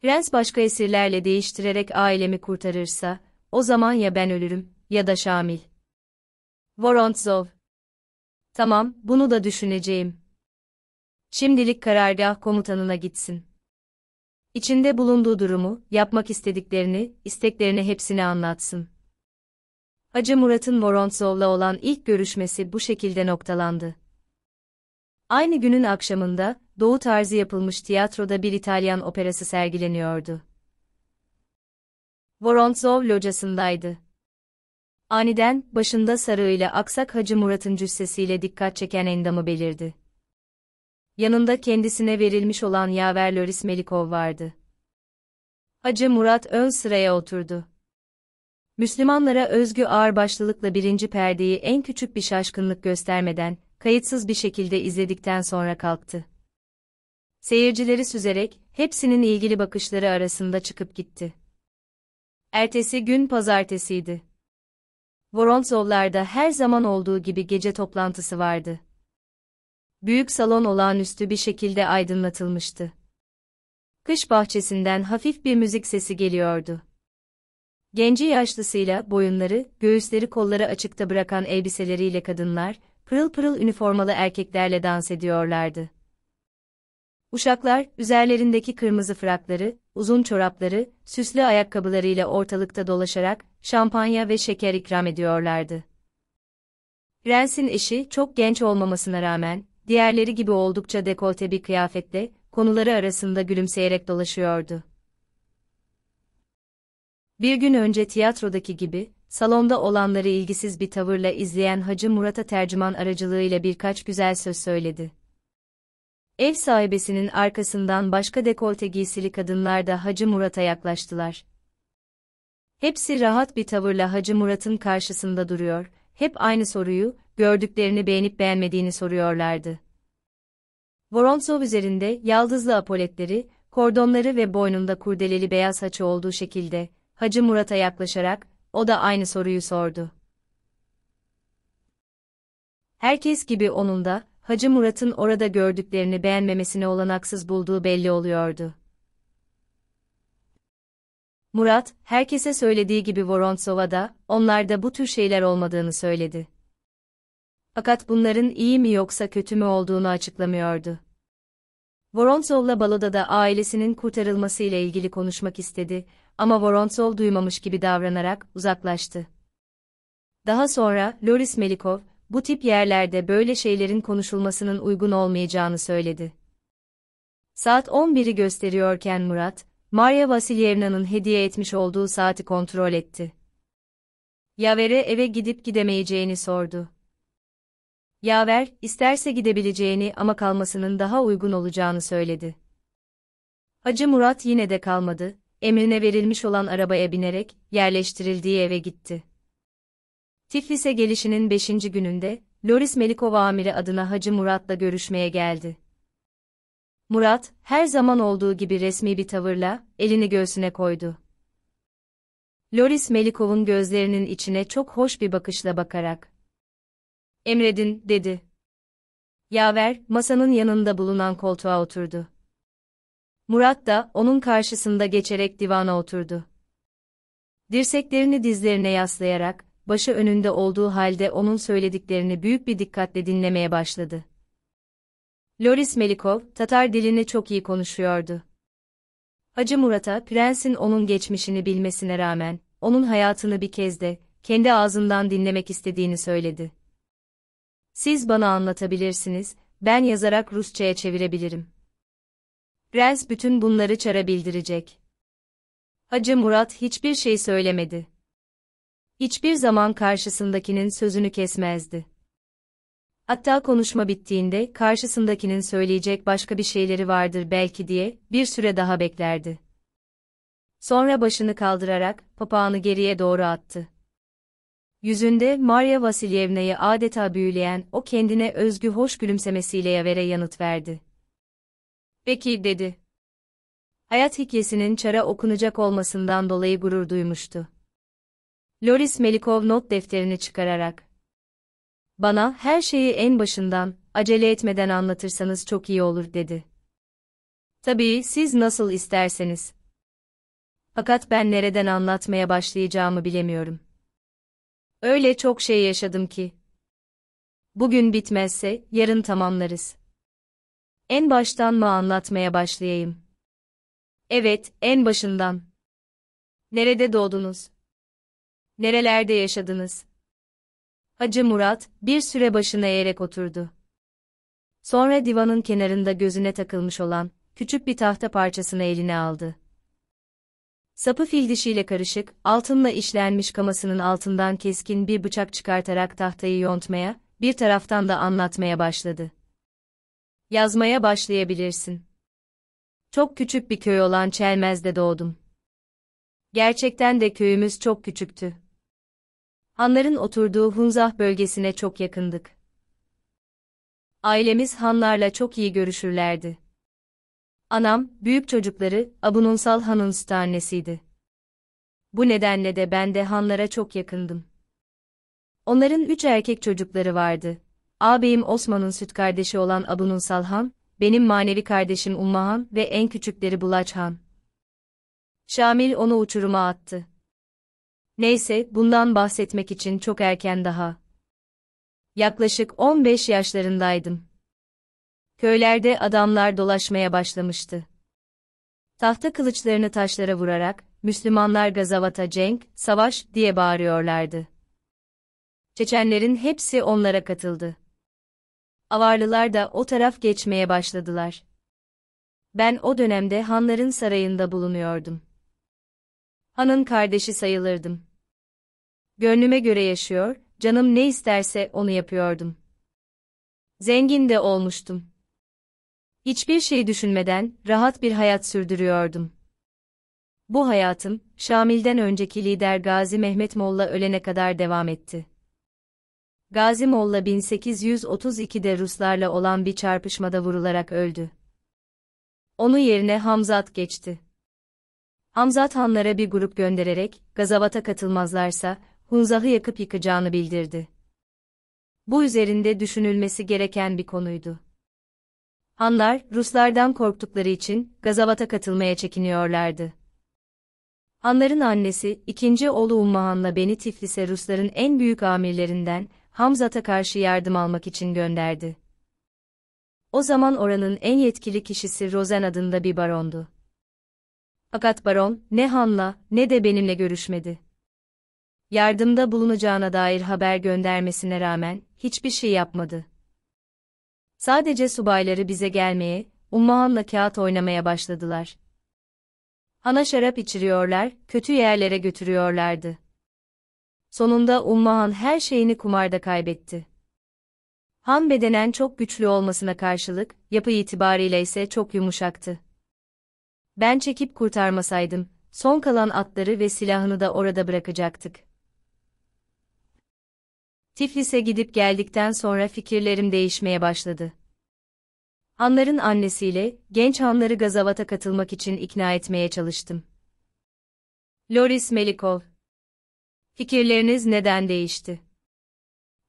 Speaker 1: Prens başka esirlerle değiştirerek ailemi kurtarırsa, o zaman ya ben ölürüm, ya da Şamil. Vorontzov. Tamam, bunu da düşüneceğim. Şimdilik karargah komutanına gitsin. İçinde bulunduğu durumu, yapmak istediklerini, isteklerini hepsini anlatsın. Hacı Murat'ın Vorontsov'la olan ilk görüşmesi bu şekilde noktalandı. Aynı günün akşamında, Doğu tarzı yapılmış tiyatroda bir İtalyan operası sergileniyordu. Vorontsov locasındaydı. Aniden, başında sarığıyla aksak Hacı Murat'ın cüssesiyle dikkat çeken endamı belirdi. Yanında kendisine verilmiş olan yaver Loris Melikov vardı. Hacı Murat ön sıraya oturdu. Müslümanlara özgü ağırbaşlılıkla birinci perdeyi en küçük bir şaşkınlık göstermeden, kayıtsız bir şekilde izledikten sonra kalktı. Seyircileri süzerek, hepsinin ilgili bakışları arasında çıkıp gitti. Ertesi gün pazartesiydi. Vorontzovlar'da her zaman olduğu gibi gece toplantısı vardı. Büyük salon olağanüstü bir şekilde aydınlatılmıştı. Kış bahçesinden hafif bir müzik sesi geliyordu. Genci yaşlısıyla boyunları, göğüsleri kolları açıkta bırakan elbiseleriyle kadınlar, pırıl pırıl üniformalı erkeklerle dans ediyorlardı. Uşaklar, üzerlerindeki kırmızı frakları, uzun çorapları, süslü ayakkabılarıyla ortalıkta dolaşarak şampanya ve şeker ikram ediyorlardı. Rensin eşi çok genç olmamasına rağmen, diğerleri gibi oldukça dekolte bir kıyafette, konuları arasında gülümseyerek dolaşıyordu. Bir gün önce tiyatrodaki gibi, salonda olanları ilgisiz bir tavırla izleyen Hacı Murat'a tercüman aracılığıyla birkaç güzel söz söyledi. Ev sahibesinin arkasından başka dekolte giysili kadınlar da Hacı Murat'a yaklaştılar. Hepsi rahat bir tavırla Hacı Murat'ın karşısında duruyor, hep aynı soruyu, gördüklerini beğenip beğenmediğini soruyorlardı. Voronsov üzerinde yaldızlı apoletleri, kordonları ve boynunda kurdeleli beyaz haçı olduğu şekilde, Hacı Murat'a yaklaşarak, o da aynı soruyu sordu. Herkes gibi onun da, Hacı Murat'ın orada gördüklerini beğenmemesine olanaksız bulduğu belli oluyordu. Murat, herkese söylediği gibi Vorontsov'a onlarda bu tür şeyler olmadığını söyledi. Fakat bunların iyi mi yoksa kötü mü olduğunu açıklamıyordu. Vorontsov'la Baloda'da ailesinin kurtarılması ile ilgili konuşmak istedi ama Voronsov duymamış gibi davranarak uzaklaştı. Daha sonra Loris Melikov, bu tip yerlerde böyle şeylerin konuşulmasının uygun olmayacağını söyledi. Saat 11'i gösteriyorken Murat, Maria Vasilyevna'nın hediye etmiş olduğu saati kontrol etti. Yaver'e eve gidip gidemeyeceğini sordu. Yaver, isterse gidebileceğini ama kalmasının daha uygun olacağını söyledi. Hacı Murat yine de kalmadı, emrine verilmiş olan arabaya binerek yerleştirildiği eve gitti. Tiflis'e gelişinin beşinci gününde Loris Melikov amiri adına Hacı Murat'la görüşmeye geldi. Murat, her zaman olduğu gibi resmi bir tavırla elini göğsüne koydu. Loris Melikov'un gözlerinin içine çok hoş bir bakışla bakarak. Emredin, dedi. Yaver, masanın yanında bulunan koltuğa oturdu. Murat da onun karşısında geçerek divana oturdu. Dirseklerini dizlerine yaslayarak, başı önünde olduğu halde onun söylediklerini büyük bir dikkatle dinlemeye başladı. Loris Melikov, Tatar dilini çok iyi konuşuyordu. Hacı Murat'a prensin onun geçmişini bilmesine rağmen, onun hayatını bir kez de, kendi ağzından dinlemek istediğini söyledi. Siz bana anlatabilirsiniz, ben yazarak Rusça'ya çevirebilirim. Prens bütün bunları çara bildirecek. Hacı Murat hiçbir şey söylemedi. Hiçbir zaman karşısındakinin sözünü kesmezdi. Hatta konuşma bittiğinde karşısındakinin söyleyecek başka bir şeyleri vardır belki diye bir süre daha beklerdi. Sonra başını kaldırarak papağanı geriye doğru attı. Yüzünde Maria Vasilyevna'yı adeta büyüleyen o kendine özgü hoş gülümsemesiyle Yaver'e yanıt verdi. Peki dedi. Hayat hikayesinin çara okunacak olmasından dolayı gurur duymuştu. Loris Melikov not defterini çıkararak. Bana her şeyi en başından, acele etmeden anlatırsanız çok iyi olur dedi. Tabii siz nasıl isterseniz. Fakat ben nereden anlatmaya başlayacağımı bilemiyorum. Öyle çok şey yaşadım ki. Bugün bitmezse yarın tamamlarız. En baştan mı anlatmaya başlayayım? Evet, en başından. Nerede doğdunuz? Nerelerde yaşadınız? Hacı Murat, bir süre başını eğerek oturdu. Sonra divanın kenarında gözüne takılmış olan, küçük bir tahta parçasını eline aldı. Sapı fil dişiyle karışık, altınla işlenmiş kamasının altından keskin bir bıçak çıkartarak tahtayı yontmaya, bir taraftan da anlatmaya başladı. Yazmaya başlayabilirsin. Çok küçük bir köy olan Çelmez'de doğdum. Gerçekten de köyümüz çok küçüktü. Hanların oturduğu Hunzah bölgesine çok yakındık. Ailemiz hanlarla çok iyi görüşürlerdi. Anam, büyük çocukları Abununsal Han'ın süt annesiydi. Bu nedenle de ben de hanlara çok yakındım. Onların üç erkek çocukları vardı. Ağabeyim Osman'ın süt kardeşi olan Abunun Salhan, benim manevi kardeşim Ummahan ve en küçükleri Bulaçhan. Şamil onu uçuruma attı. Neyse, bundan bahsetmek için çok erken daha. Yaklaşık 15 yaşlarındaydım. Köylerde adamlar dolaşmaya başlamıştı. Tahta kılıçlarını taşlara vurarak, Müslümanlar gazavata cenk, savaş diye bağırıyorlardı. Çeçenlerin hepsi onlara katıldı avarlılar da o taraf geçmeye başladılar. Ben o dönemde hanların sarayında bulunuyordum. Hanın kardeşi sayılırdım. Gönlüme göre yaşıyor, canım ne isterse onu yapıyordum. Zengin de olmuştum. Hiçbir şey düşünmeden rahat bir hayat sürdürüyordum. Bu hayatım, Şamil'den önceki lider Gazi Mehmet Molla ölene kadar devam etti. Gazi Molla 1832'de Ruslarla olan bir çarpışmada vurularak öldü. Onu yerine Hamzat geçti. Hamzat hanlara bir grup göndererek, Gazavat'a katılmazlarsa, Hunzah'ı yakıp yıkacağını bildirdi. Bu üzerinde düşünülmesi gereken bir konuydu. Hanlar, Ruslardan korktukları için, Gazavat'a katılmaya çekiniyorlardı. Hanların annesi, ikinci oğlu Ummahan'la beni Tiflis'e Rusların en büyük amirlerinden, Hamzat'a karşı yardım almak için gönderdi. O zaman oranın en yetkili kişisi Rosen adında bir barondu. Fakat baron, ne Han'la, ne de benimle görüşmedi. Yardımda bulunacağına dair haber göndermesine rağmen, hiçbir şey yapmadı. Sadece subayları bize gelmeye, Ummahan'la kağıt oynamaya başladılar. Ana şarap içiriyorlar, kötü yerlere götürüyorlardı. Sonunda Ummahan her şeyini kumarda kaybetti. Han bedenen çok güçlü olmasına karşılık, yapı itibariyle ise çok yumuşaktı. Ben çekip kurtarmasaydım, son kalan atları ve silahını da orada bırakacaktık. Tiflis'e gidip geldikten sonra fikirlerim değişmeye başladı. Hanların annesiyle, genç hanları Gazavat'a katılmak için ikna etmeye çalıştım. Loris Melikov Fikirleriniz neden değişti?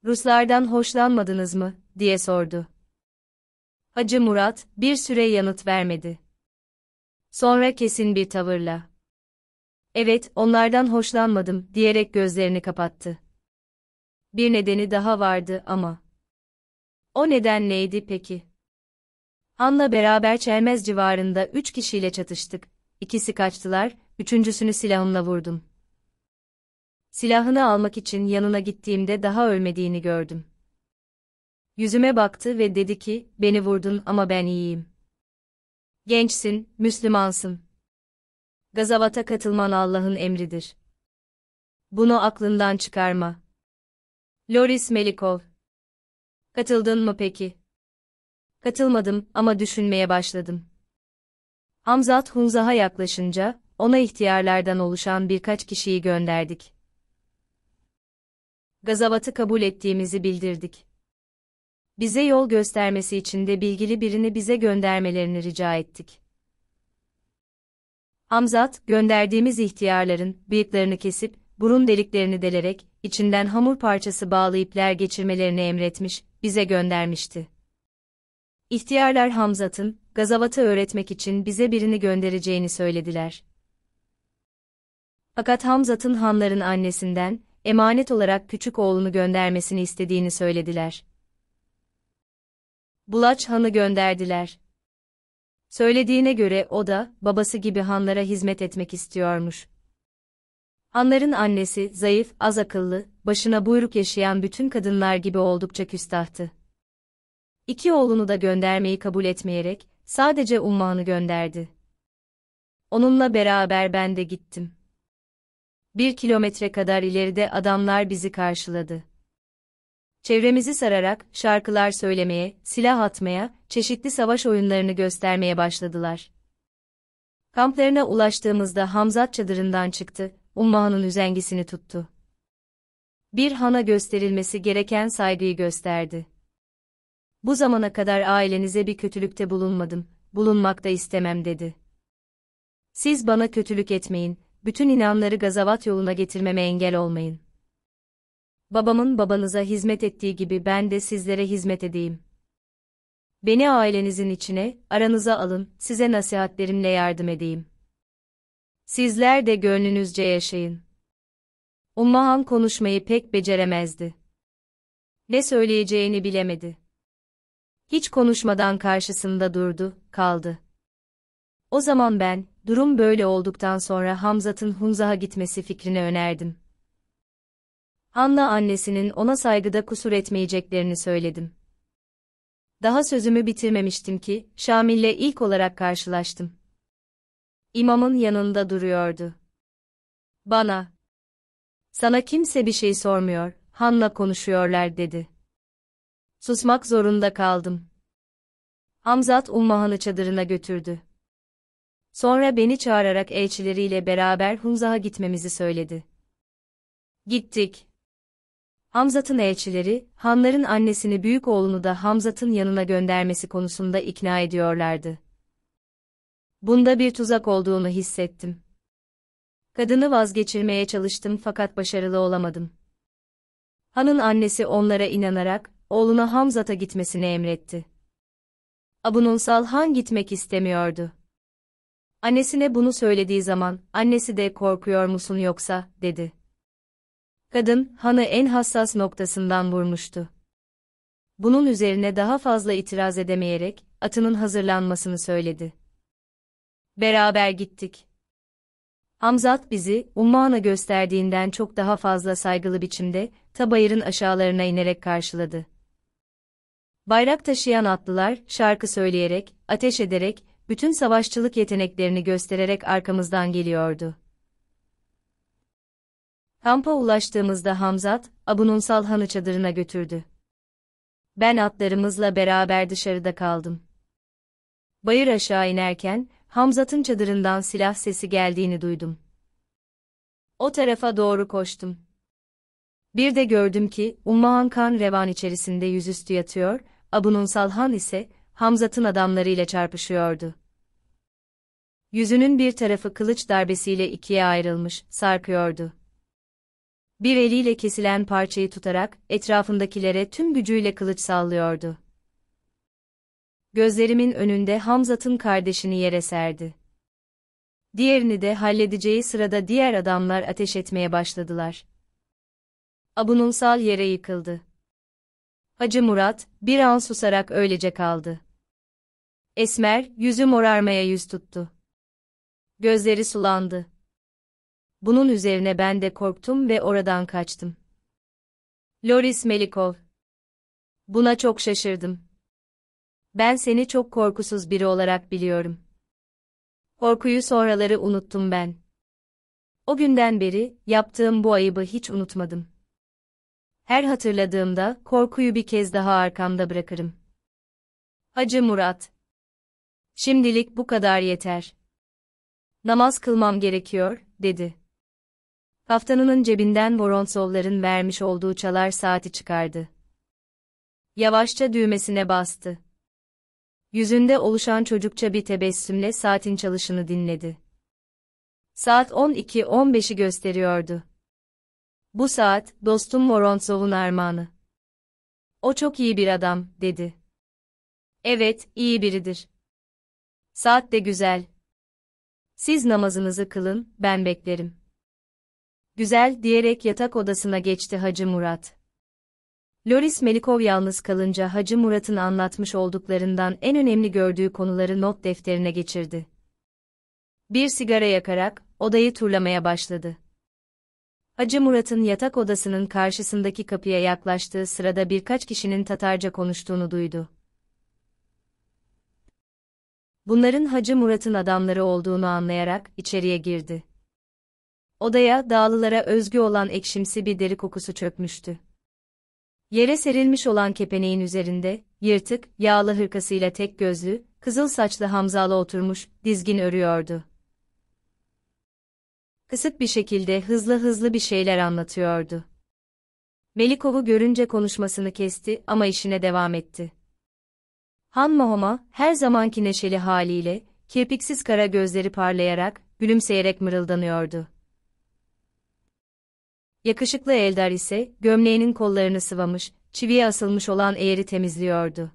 Speaker 1: Ruslardan hoşlanmadınız mı? diye sordu. Hacı Murat bir süre yanıt vermedi. Sonra kesin bir tavırla. Evet, onlardan hoşlanmadım diyerek gözlerini kapattı. Bir nedeni daha vardı ama. O neden neydi peki? Han'la beraber Çelmez civarında üç kişiyle çatıştık. İkisi kaçtılar, üçüncüsünü silahımla vurdum. Silahını almak için yanına gittiğimde daha ölmediğini gördüm. Yüzüme baktı ve dedi ki, beni vurdun ama ben iyiyim. Gençsin, Müslümansın. Gazavata katılman Allah'ın emridir. Bunu aklından çıkarma. Loris Melikov Katıldın mı peki? Katılmadım ama düşünmeye başladım. Hamzat Hunzah'a yaklaşınca, ona ihtiyarlardan oluşan birkaç kişiyi gönderdik. Gazavat'ı kabul ettiğimizi bildirdik. Bize yol göstermesi için de bilgili birini bize göndermelerini rica ettik. Hamzat, gönderdiğimiz ihtiyarların bıyıklarını kesip, burun deliklerini delerek, içinden hamur parçası bağlı ipler geçirmelerini emretmiş, bize göndermişti. İhtiyarlar Hamzat'ın, gazavatı öğretmek için bize birini göndereceğini söylediler. Fakat Hamzat'ın hanların annesinden, emanet olarak küçük oğlunu göndermesini istediğini söylediler. Bulaç Han'ı gönderdiler. Söylediğine göre o da, babası gibi hanlara hizmet etmek istiyormuş. Hanların annesi, zayıf, az akıllı, başına buyruk yaşayan bütün kadınlar gibi oldukça küstahtı. İki oğlunu da göndermeyi kabul etmeyerek, sadece Umman'ı gönderdi. Onunla beraber ben de gittim. Bir kilometre kadar ileride adamlar bizi karşıladı. Çevremizi sararak şarkılar söylemeye, silah atmaya, çeşitli savaş oyunlarını göstermeye başladılar. Kamplarına ulaştığımızda Hamzat çadırından çıktı, Umma'nın üzengisini tuttu. Bir hana gösterilmesi gereken saygıyı gösterdi. Bu zamana kadar ailenize bir kötülükte bulunmadım, bulunmak da istemem dedi. Siz bana kötülük etmeyin, bütün inanları gazavat yoluna getirmeme engel olmayın. Babamın babanıza hizmet ettiği gibi ben de sizlere hizmet edeyim. Beni ailenizin içine, aranıza alın, size nasihatlerimle yardım edeyim. Sizler de gönlünüzce yaşayın. Ummahan konuşmayı pek beceremezdi. Ne söyleyeceğini bilemedi. Hiç konuşmadan karşısında durdu, kaldı. O zaman ben, Durum böyle olduktan sonra Hamzat'ın Hunzah'a gitmesi fikrini önerdim. Hanla annesinin ona saygıda kusur etmeyeceklerini söyledim. Daha sözümü bitirmemiştim ki, Şamil'le ilk olarak karşılaştım. İmamın yanında duruyordu. Bana, sana kimse bir şey sormuyor, Han'la konuşuyorlar dedi. Susmak zorunda kaldım. Hamzat Ummahan'ı çadırına götürdü. Sonra beni çağırarak elçileriyle beraber Hunzah'a gitmemizi söyledi. Gittik. Hamzat'ın elçileri, Hanların annesini büyük oğlunu da Hamzat'ın yanına göndermesi konusunda ikna ediyorlardı. Bunda bir tuzak olduğunu hissettim. Kadını vazgeçirmeye çalıştım fakat başarılı olamadım. Han'ın annesi onlara inanarak, oğluna Hamzat'a gitmesini emretti. Abununsal Han gitmek istemiyordu. Annesine bunu söylediği zaman, annesi de korkuyor musun yoksa, dedi. Kadın, Han'ı en hassas noktasından vurmuştu. Bunun üzerine daha fazla itiraz edemeyerek, atının hazırlanmasını söyledi. Beraber gittik. Hamzat bizi, Umman'a gösterdiğinden çok daha fazla saygılı biçimde, Tabayır'ın aşağılarına inerek karşıladı. Bayrak taşıyan atlılar, şarkı söyleyerek, ateş ederek, bütün savaşçılık yeteneklerini göstererek arkamızdan geliyordu. Hampa ulaştığımızda Hamzat, Abununsal Han'ı çadırına götürdü. Ben atlarımızla beraber dışarıda kaldım. Bayır aşağı inerken, Hamzat'ın çadırından silah sesi geldiğini duydum. O tarafa doğru koştum. Bir de gördüm ki, Ummahan kan revan içerisinde yüzüstü yatıyor, Abununsal Han ise, Hamzat'ın adamlarıyla çarpışıyordu. Yüzünün bir tarafı kılıç darbesiyle ikiye ayrılmış, sarkıyordu. Bir eliyle kesilen parçayı tutarak etrafındakilere tüm gücüyle kılıç sallıyordu. Gözlerimin önünde Hamzat'ın kardeşini yere serdi. Diğerini de halledeceği sırada diğer adamlar ateş etmeye başladılar. Abununsal yere yıkıldı. Hacı Murat, bir an susarak öylece kaldı. Esmer, yüzü morarmaya yüz tuttu. Gözleri sulandı. Bunun üzerine ben de korktum ve oradan kaçtım. Loris Melikov Buna çok şaşırdım. Ben seni çok korkusuz biri olarak biliyorum. Korkuyu sonraları unuttum ben. O günden beri, yaptığım bu ayıbı hiç unutmadım. Her hatırladığımda, korkuyu bir kez daha arkamda bırakırım. Hacı Murat Şimdilik bu kadar yeter. Namaz kılmam gerekiyor, dedi. Haftanının cebinden Vorontsovların vermiş olduğu çalar saati çıkardı. Yavaşça düğmesine bastı. Yüzünde oluşan çocukça bir tebessümle saatin çalışını dinledi. Saat 12.15'i gösteriyordu. Bu saat, dostum Vorontsov'un armağanı. O çok iyi bir adam, dedi. Evet, iyi biridir. Saat de güzel. Siz namazınızı kılın, ben beklerim. Güzel diyerek yatak odasına geçti Hacı Murat. Loris Melikov yalnız kalınca Hacı Murat'ın anlatmış olduklarından en önemli gördüğü konuları not defterine geçirdi. Bir sigara yakarak odayı turlamaya başladı. Hacı Murat'ın yatak odasının karşısındaki kapıya yaklaştığı sırada birkaç kişinin Tatarca konuştuğunu duydu. Bunların Hacı Murat'ın adamları olduğunu anlayarak içeriye girdi. Odaya dağlılara özgü olan ekşimsi bir deri kokusu çökmüştü. Yere serilmiş olan kepeneğin üzerinde, yırtık, yağlı hırkasıyla tek gözlü, kızıl saçlı Hamzalı oturmuş, dizgin örüyordu. Kısık bir şekilde hızlı hızlı bir şeyler anlatıyordu. Melikov'u görünce konuşmasını kesti ama işine devam etti. Han Mahoma, her zamanki neşeli haliyle, kirpiksiz kara gözleri parlayarak, gülümseyerek mırıldanıyordu. Yakışıklı Eldar ise, gömleğinin kollarını sıvamış, çiviye asılmış olan eğeri temizliyordu.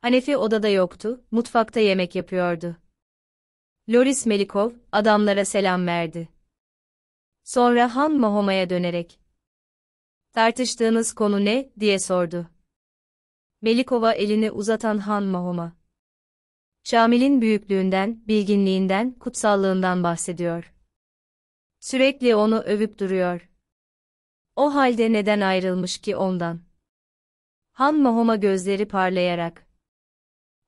Speaker 1: Hanefi odada yoktu, mutfakta yemek yapıyordu. Loris Melikov, adamlara selam verdi. Sonra Han Mahoma'ya dönerek, tartıştığınız konu ne, diye sordu. Melikova elini uzatan Han Mahom'a. Şamil'in büyüklüğünden, bilginliğinden, kutsallığından bahsediyor. Sürekli onu övüp duruyor. O halde neden ayrılmış ki ondan? Han Mahom'a gözleri parlayarak.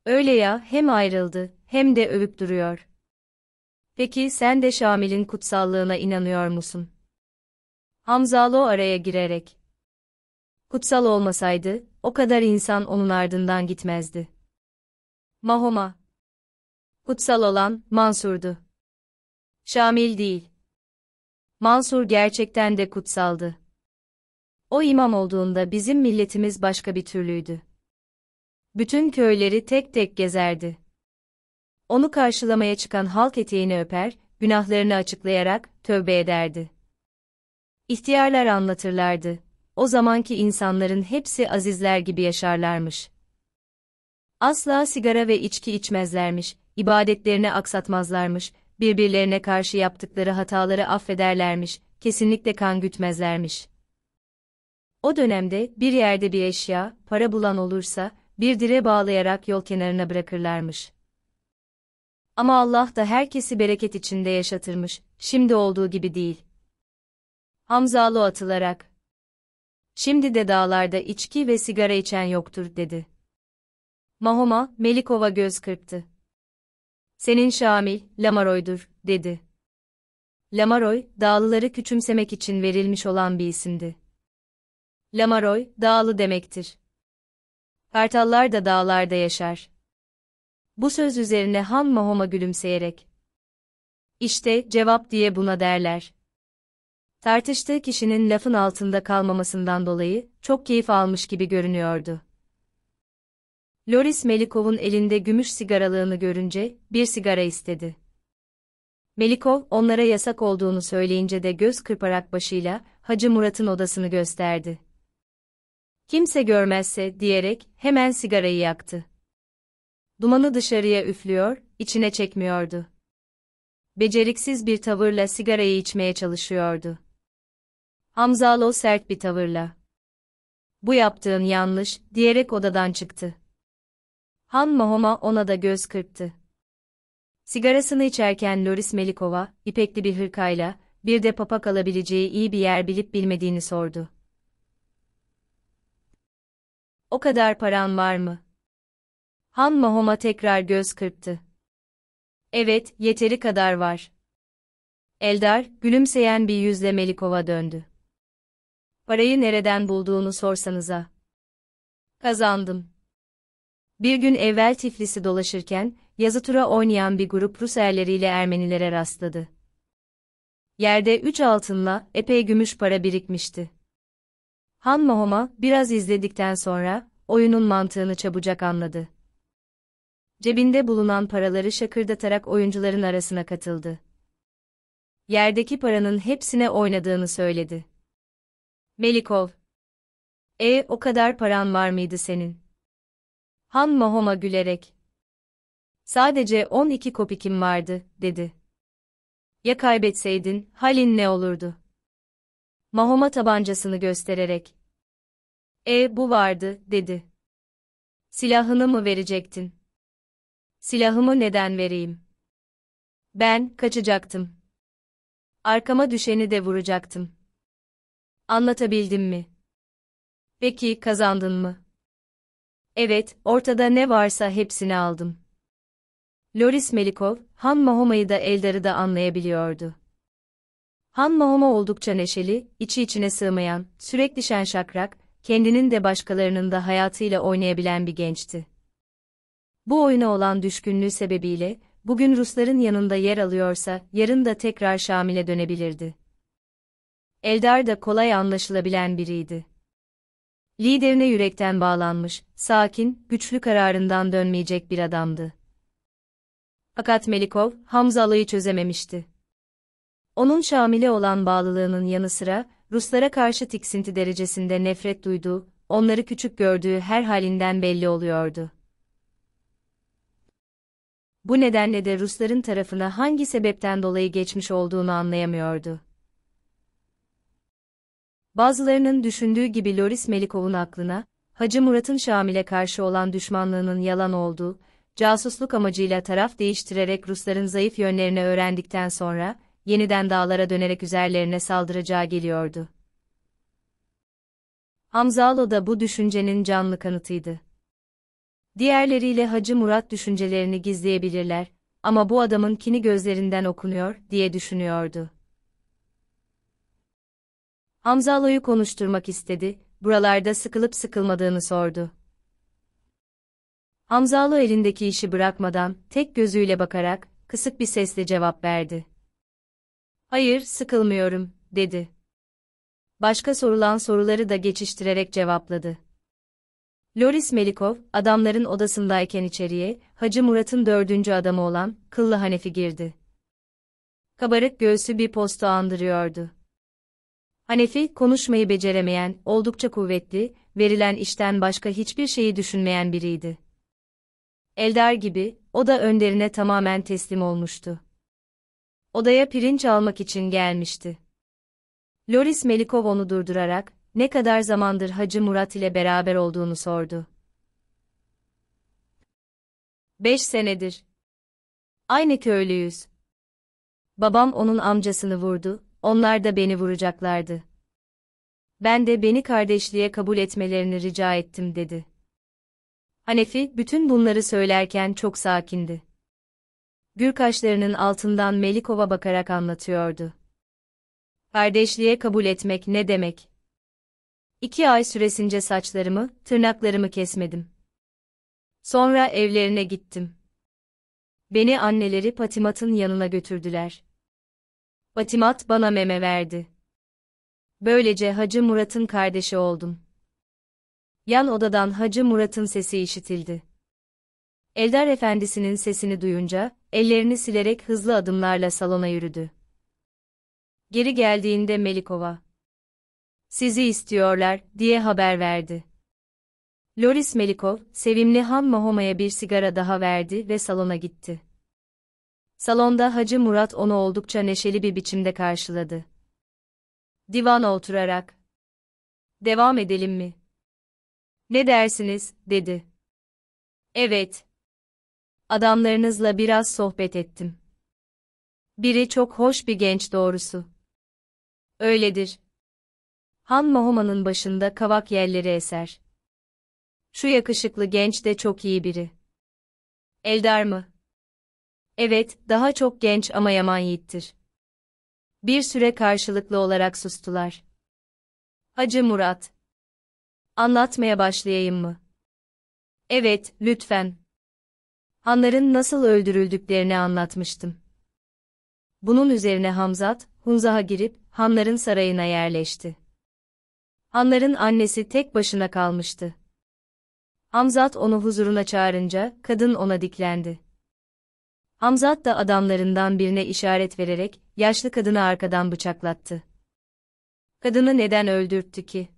Speaker 1: Öyle ya, hem ayrıldı, hem de övüp duruyor. Peki sen de Şamil'in kutsallığına inanıyor musun? Hamzalo araya girerek. Kutsal olmasaydı, o kadar insan onun ardından gitmezdi. Mahoma Kutsal olan, Mansur'du. Şamil değil. Mansur gerçekten de kutsaldı. O imam olduğunda bizim milletimiz başka bir türlüydü. Bütün köyleri tek tek gezerdi. Onu karşılamaya çıkan halk eteğini öper, günahlarını açıklayarak tövbe ederdi. İhtiyarlar anlatırlardı, o zamanki insanların hepsi azizler gibi yaşarlarmış. Asla sigara ve içki içmezlermiş, ibadetlerini aksatmazlarmış, birbirlerine karşı yaptıkları hataları affederlermiş, kesinlikle kan gütmezlermiş. O dönemde bir yerde bir eşya, para bulan olursa, bir dire bağlayarak yol kenarına bırakırlarmış. Ama Allah da herkesi bereket içinde yaşatırmış, şimdi olduğu gibi değil. Hamzalı atılarak Şimdi de dağlarda içki ve sigara içen yoktur dedi. Mahoma, Melikova göz kırptı. Senin Şamil, Lamaroy'dur, dedi. Lamaroy, dağlıları küçümsemek için verilmiş olan bir isimdi. Lamaroy, dağlı demektir. Kartallar da dağlarda yaşar. Bu söz üzerine Han Mahoma gülümseyerek. İşte cevap diye buna derler, Tartıştığı kişinin lafın altında kalmamasından dolayı çok keyif almış gibi görünüyordu. Loris Melikov'un elinde gümüş sigaralığını görünce bir sigara istedi. Melikov onlara yasak olduğunu söyleyince de göz kırparak başıyla Hacı Murat'ın odasını gösterdi. Kimse görmezse diyerek hemen sigarayı yaktı. Dumanı dışarıya üflüyor, içine çekmiyordu. Beceriksiz bir tavırla sigarayı içmeye çalışıyordu. Amzalo sert bir tavırla. Bu yaptığın yanlış, diyerek odadan çıktı. Han Mahoma ona da göz kırptı. Sigarasını içerken Loris Melikova, ipekli bir hırkayla, bir de papak alabileceği iyi bir yer bilip bilmediğini sordu. O kadar paran var mı? Han Mahoma tekrar göz kırptı. Evet, yeteri kadar var. Eldar, gülümseyen bir yüzle Melikova döndü. Parayı nereden bulduğunu sorsanıza. Kazandım. Bir gün evvel Tiflis'i dolaşırken, yazı tura oynayan bir grup Rus erleriyle Ermenilere rastladı. Yerde üç altınla epey gümüş para birikmişti. Han Mahoma biraz izledikten sonra oyunun mantığını çabucak anladı. Cebinde bulunan paraları şakırdatarak oyuncuların arasına katıldı. Yerdeki paranın hepsine oynadığını söyledi. Melikov. E o kadar paran var mıydı senin? Han Mahoma gülerek. Sadece 12 kopikim vardı, dedi. Ya kaybetseydin, halin ne olurdu? Mahoma tabancasını göstererek. E bu vardı, dedi. Silahını mı verecektin? Silahımı neden vereyim? Ben kaçacaktım. Arkama düşeni de vuracaktım. Anlatabildim mi? Peki kazandın mı? Evet, ortada ne varsa hepsini aldım. Loris Melikov, Han Mahoma'yı da Eldar'ı da anlayabiliyordu. Han Mahoma oldukça neşeli, içi içine sığmayan, sürekli şen şakrak, kendinin de başkalarının da hayatıyla oynayabilen bir gençti. Bu oyuna olan düşkünlüğü sebebiyle, bugün Rusların yanında yer alıyorsa, yarın da tekrar Şamil'e dönebilirdi. Eldar da kolay anlaşılabilen biriydi. Liderine yürekten bağlanmış, sakin, güçlü kararından dönmeyecek bir adamdı. Fakat Melikov, Hamza çözememişti. Onun Şamil'e olan bağlılığının yanı sıra, Ruslara karşı tiksinti derecesinde nefret duyduğu, onları küçük gördüğü her halinden belli oluyordu. Bu nedenle de Rusların tarafına hangi sebepten dolayı geçmiş olduğunu anlayamıyordu. Bazılarının düşündüğü gibi Loris Melikov'un aklına, Hacı Murat'ın Şamil'e karşı olan düşmanlığının yalan olduğu, casusluk amacıyla taraf değiştirerek Rusların zayıf yönlerini öğrendikten sonra, yeniden dağlara dönerek üzerlerine saldıracağı geliyordu. Hamzalo da bu düşüncenin canlı kanıtıydı. Diğerleriyle Hacı Murat düşüncelerini gizleyebilirler, ama bu adamın kini gözlerinden okunuyor, diye düşünüyordu. Amzalo'yu konuşturmak istedi, buralarda sıkılıp sıkılmadığını sordu. Amzalo elindeki işi bırakmadan, tek gözüyle bakarak, kısık bir sesle cevap verdi. Hayır, sıkılmıyorum, dedi. Başka sorulan soruları da geçiştirerek cevapladı. Loris Melikov, adamların odasındayken içeriye, Hacı Murat'ın dördüncü adamı olan, Kıllı Hanefi girdi. Kabarık göğsü bir posta andırıyordu. Hanefi, konuşmayı beceremeyen, oldukça kuvvetli, verilen işten başka hiçbir şeyi düşünmeyen biriydi. Eldar gibi, o da önderine tamamen teslim olmuştu. Odaya pirinç almak için gelmişti. Loris Melikov onu durdurarak, ne kadar zamandır Hacı Murat ile beraber olduğunu sordu. Beş senedir. Aynı köylüyüz. Babam onun amcasını vurdu, onlar da beni vuracaklardı. Ben de beni kardeşliğe kabul etmelerini rica ettim dedi. Hanefi, bütün bunları söylerken çok sakindi. Gür kaşlarının altından Melikov'a bakarak anlatıyordu. Kardeşliğe kabul etmek ne demek? İki ay süresince saçlarımı, tırnaklarımı kesmedim. Sonra evlerine gittim. Beni anneleri Patimat'ın yanına götürdüler. Batimat bana meme verdi. Böylece Hacı Murat'ın kardeşi oldum. Yan odadan Hacı Murat'ın sesi işitildi. Eldar efendisinin sesini duyunca, ellerini silerek hızlı adımlarla salona yürüdü. Geri geldiğinde Melikova, sizi istiyorlar, diye haber verdi. Loris Melikov, sevimli Han Mahoma'ya bir sigara daha verdi ve salona gitti. Salonda Hacı Murat onu oldukça neşeli bir biçimde karşıladı. Divana oturarak. Devam edelim mi? Ne dersiniz, dedi. Evet. Adamlarınızla biraz sohbet ettim. Biri çok hoş bir genç doğrusu. Öyledir. Han Mahoma'nın başında kavak yerleri eser. Şu yakışıklı genç de çok iyi biri. Eldar mı? Evet, daha çok genç ama yaman yiğittir. Bir süre karşılıklı olarak sustular. Hacı Murat. Anlatmaya başlayayım mı? Evet, lütfen. Hanların nasıl öldürüldüklerini anlatmıştım. Bunun üzerine Hamzat, Hunzah'a girip, hanların sarayına yerleşti. Hanların annesi tek başına kalmıştı. Hamzat onu huzuruna çağırınca, kadın ona diklendi. Hamzat da adamlarından birine işaret vererek yaşlı kadını arkadan bıçaklattı. Kadını neden öldürttü ki?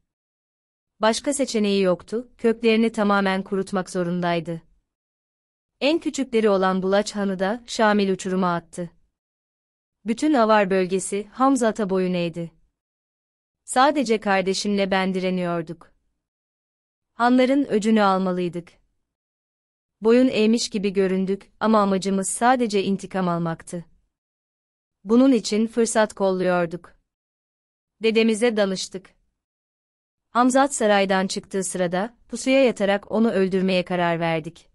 Speaker 1: Başka seçeneği yoktu, köklerini tamamen kurutmak zorundaydı. En küçükleri olan Bulaç Han'ı da Şamil uçuruma attı. Bütün avar bölgesi Hamzat'a boyun eğdi. Sadece kardeşimle ben direniyorduk. Hanların öcünü almalıydık boyun eğmiş gibi göründük ama amacımız sadece intikam almaktı. Bunun için fırsat kolluyorduk. Dedemize danıştık. Hamzat saraydan çıktığı sırada pusuya yatarak onu öldürmeye karar verdik.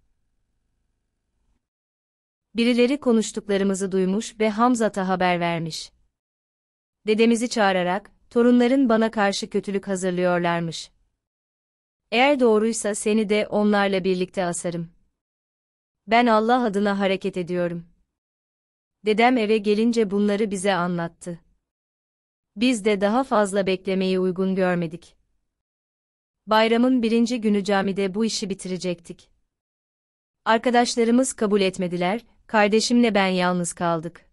Speaker 1: Birileri konuştuklarımızı duymuş ve Hamzat'a haber vermiş. Dedemizi çağırarak torunların bana karşı kötülük hazırlıyorlarmış. Eğer doğruysa seni de onlarla birlikte asarım. Ben Allah adına hareket ediyorum. Dedem eve gelince bunları bize anlattı. Biz de daha fazla beklemeyi uygun görmedik. Bayramın birinci günü camide bu işi bitirecektik. Arkadaşlarımız kabul etmediler, kardeşimle ben yalnız kaldık.